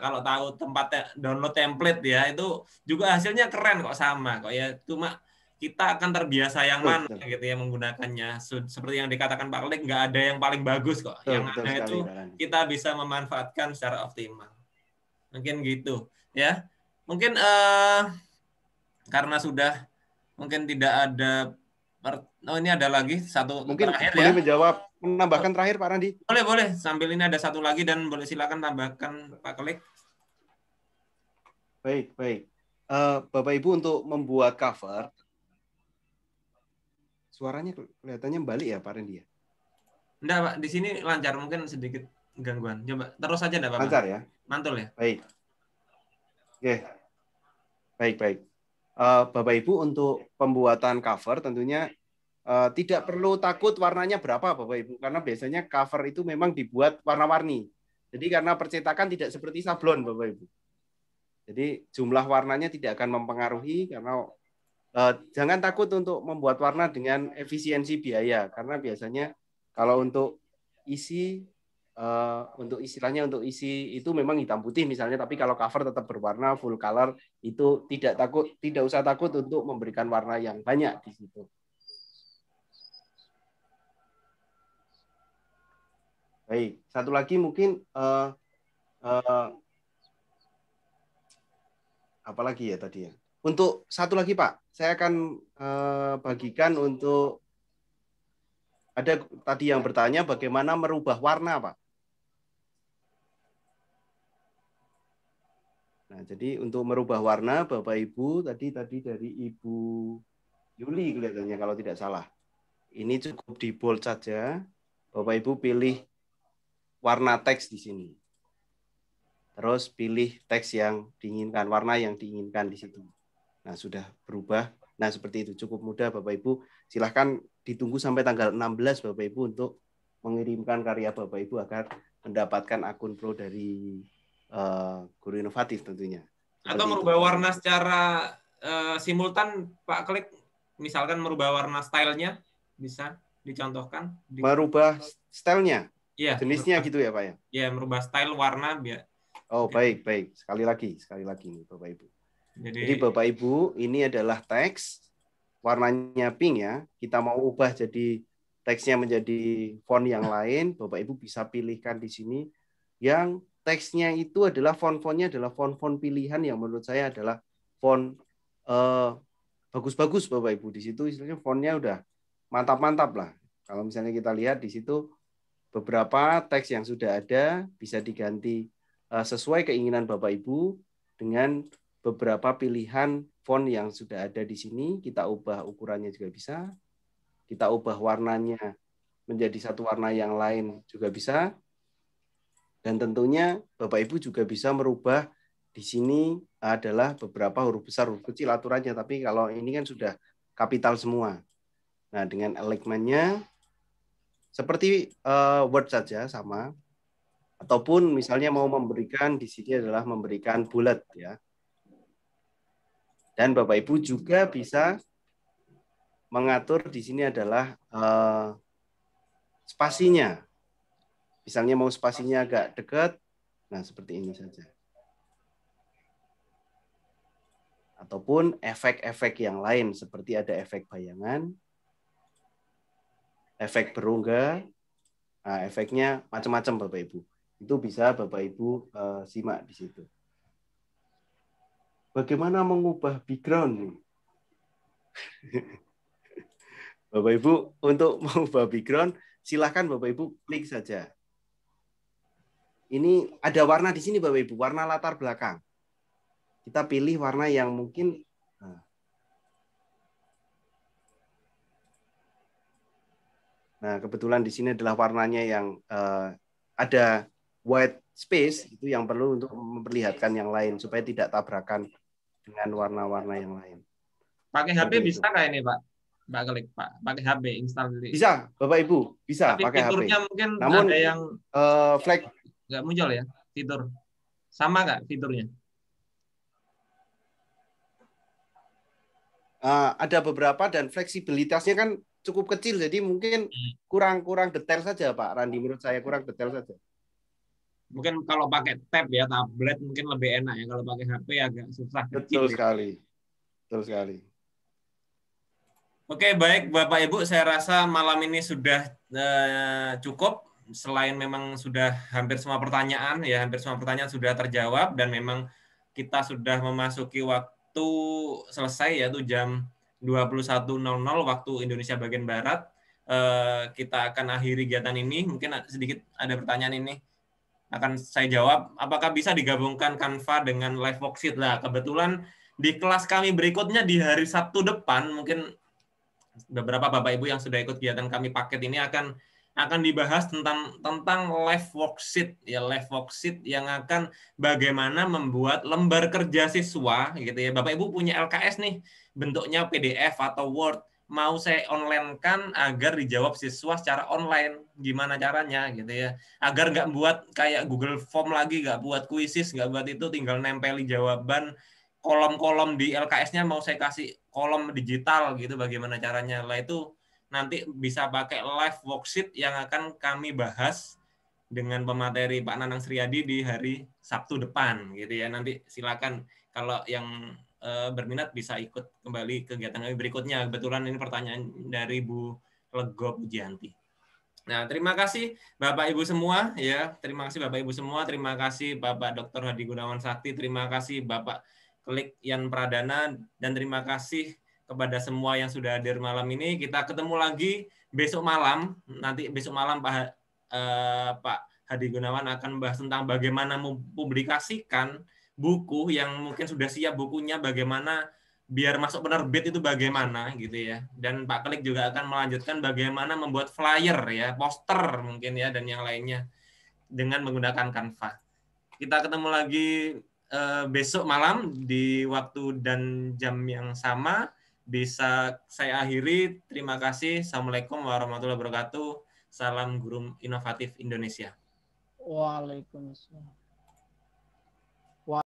S1: Kalau tahu tempat download template ya itu juga hasilnya keren kok sama kok ya. Cuma kita akan terbiasa yang mana betul. gitu ya menggunakannya. Seperti yang dikatakan Pak Lek, nggak ada yang paling bagus kok. Betul, yang ada itu kan. kita bisa memanfaatkan secara optimal. Mungkin gitu ya. Mungkin uh, karena sudah mungkin tidak ada oh ini ada lagi satu mungkin terakhir boleh ya. menjawab menambahkan terakhir Pak Randi. Boleh boleh sambil ini ada satu lagi dan boleh silakan tambahkan Pak Klik
S2: Baik baik. Eh, Bapak Ibu untuk membuat cover Suaranya kelihatannya balik ya Pak Rendi ya?
S1: Enggak Pak, di sini lancar mungkin sedikit gangguan. Coba terus saja, enggak Pak? Lancar ya? Mantul
S2: ya? Baik. Oke. Baik, baik. Eh, Bapak Ibu untuk pembuatan cover tentunya eh, tidak perlu takut warnanya berapa Bapak Ibu karena biasanya cover itu memang dibuat warna-warni. Jadi karena percetakan tidak seperti sablon Bapak Ibu. Jadi jumlah warnanya tidak akan mempengaruhi karena Eh, jangan takut untuk membuat warna dengan efisiensi biaya karena biasanya kalau untuk isi eh, untuk istilahnya untuk isi itu memang hitam putih misalnya tapi kalau cover tetap berwarna full color itu tidak takut tidak usah takut untuk memberikan warna yang banyak di situ. Baik, satu lagi mungkin uh, uh, apa ya tadi ya? Untuk satu lagi Pak, saya akan eh, bagikan untuk ada tadi yang bertanya bagaimana merubah warna Pak. Nah, jadi untuk merubah warna Bapak Ibu tadi tadi dari Ibu Yuli kelihatannya kalau tidak salah. Ini cukup di bold saja. Bapak Ibu pilih warna teks di sini. Terus pilih teks yang diinginkan, warna yang diinginkan di situ. Nah, sudah berubah. Nah, seperti itu cukup mudah Bapak Ibu. Silahkan ditunggu sampai tanggal 16 Bapak Ibu untuk mengirimkan karya Bapak Ibu agar mendapatkan akun pro dari uh, guru inovatif tentunya. Seperti Atau merubah itu. warna
S1: secara uh, simultan Pak Klik misalkan merubah warna stylenya bisa dicontohkan
S2: di... merubah stylenya
S1: ya, jenisnya merubah, gitu ya Pak ya ya merubah style warna biar
S2: oh baik baik sekali lagi sekali lagi nih Bapak Ibu
S3: jadi, jadi Bapak
S2: Ibu, ini adalah teks warnanya pink ya. Kita mau ubah jadi teksnya menjadi font yang lain, Bapak Ibu bisa pilihkan di sini yang teksnya itu adalah font-fontnya adalah font-font pilihan yang menurut saya adalah font bagus eh, bagus-bagus Bapak Ibu di situ istilahnya fontnya udah mantap-mantap lah. Kalau misalnya kita lihat di situ beberapa teks yang sudah ada bisa diganti eh, sesuai keinginan Bapak Ibu dengan beberapa pilihan font yang sudah ada di sini, kita ubah ukurannya juga bisa, kita ubah warnanya menjadi satu warna yang lain juga bisa, dan tentunya Bapak Ibu juga bisa merubah di sini adalah beberapa huruf besar, huruf kecil aturannya, tapi kalau ini kan sudah kapital semua. Nah, dengan elemennya seperti uh, word saja sama, ataupun misalnya mau memberikan di sini adalah memberikan bulat ya dan Bapak Ibu juga bisa mengatur di sini adalah uh, spasinya. Misalnya mau spasinya agak dekat, nah seperti ini saja. Ataupun efek-efek yang lain seperti ada efek bayangan, efek berongga, nah, efeknya macam-macam Bapak Ibu. Itu bisa Bapak Ibu uh, simak di situ bagaimana mengubah background nih. Bapak Ibu, untuk mengubah background, silahkan Bapak Ibu klik saja. Ini ada warna di sini Bapak Ibu, warna latar belakang. Kita pilih warna yang mungkin Nah, nah kebetulan di sini adalah warnanya yang uh, ada white space itu yang perlu untuk memperlihatkan yang lain supaya tidak tabrakan dengan warna-warna yang lain.
S3: Pakai HP Seperti
S1: bisa nggak ini Pak? Pak klik Pak. Pakai HP install Bisa,
S2: Bapak Ibu, bisa Tapi pakai fiturnya HP. mungkin Namun, ada yang uh, flag
S1: nggak muncul ya fitur. Sama nggak
S2: fiturnya? Uh, ada beberapa dan fleksibilitasnya kan cukup kecil jadi mungkin hmm. kurang-kurang detail saja Pak Randi menurut saya kurang detail saja
S1: mungkin kalau pakai tab ya tablet mungkin lebih enak ya kalau pakai HP agak susah betul kecil. Ya.
S2: sekali betul sekali
S1: oke baik bapak ibu saya rasa malam ini sudah eh, cukup selain memang sudah hampir semua pertanyaan ya hampir semua pertanyaan sudah terjawab dan memang kita sudah memasuki waktu selesai yaitu jam 21.00 waktu Indonesia bagian barat eh, kita akan akhiri kegiatan ini mungkin sedikit ada pertanyaan ini akan saya jawab apakah bisa digabungkan Canva dengan live worksheet. Nah, kebetulan di kelas kami berikutnya di hari Sabtu depan mungkin beberapa Bapak Ibu yang sudah ikut kegiatan kami paket ini akan akan dibahas tentang tentang live worksheet ya live worksheet yang akan bagaimana membuat lembar kerja siswa gitu ya Bapak Ibu punya LKS nih bentuknya PDF atau Word mau saya online kan agar dijawab siswa secara online gimana caranya gitu ya agar nggak buat kayak Google Form lagi nggak buat kuisis nggak buat itu tinggal nempeli jawaban kolom-kolom di LKS-nya mau saya kasih kolom digital gitu bagaimana caranya lah itu nanti bisa pakai live worksheet yang akan kami bahas dengan pemateri Pak Nanang Sriadi di hari Sabtu depan gitu ya nanti silakan kalau yang uh, berminat bisa ikut kembali kegiatan kami berikutnya. Kebetulan ini pertanyaan dari Bu Lego Pujianti. Nah, terima kasih Bapak Ibu semua ya. Terima kasih Bapak Ibu semua, terima kasih Bapak Dr. Hadi Gunawan Sakti, terima kasih Bapak Klik Yan Pradana dan terima kasih kepada semua yang sudah hadir malam ini. Kita ketemu lagi besok malam. Nanti besok malam Pak eh, Pak Hadi Gunawan akan membahas tentang bagaimana mempublikasikan buku yang mungkin sudah siap bukunya bagaimana biar masuk penerbit itu bagaimana gitu ya. Dan Pak Kelik juga akan melanjutkan bagaimana membuat flyer ya, poster mungkin ya dan yang lainnya dengan menggunakan Canva. Kita ketemu lagi uh, besok malam di waktu dan jam yang sama. Bisa saya akhiri. Terima kasih. Assalamualaikum warahmatullahi wabarakatuh. Salam Guru
S3: Inovatif Indonesia.
S5: Waalaikumsalam.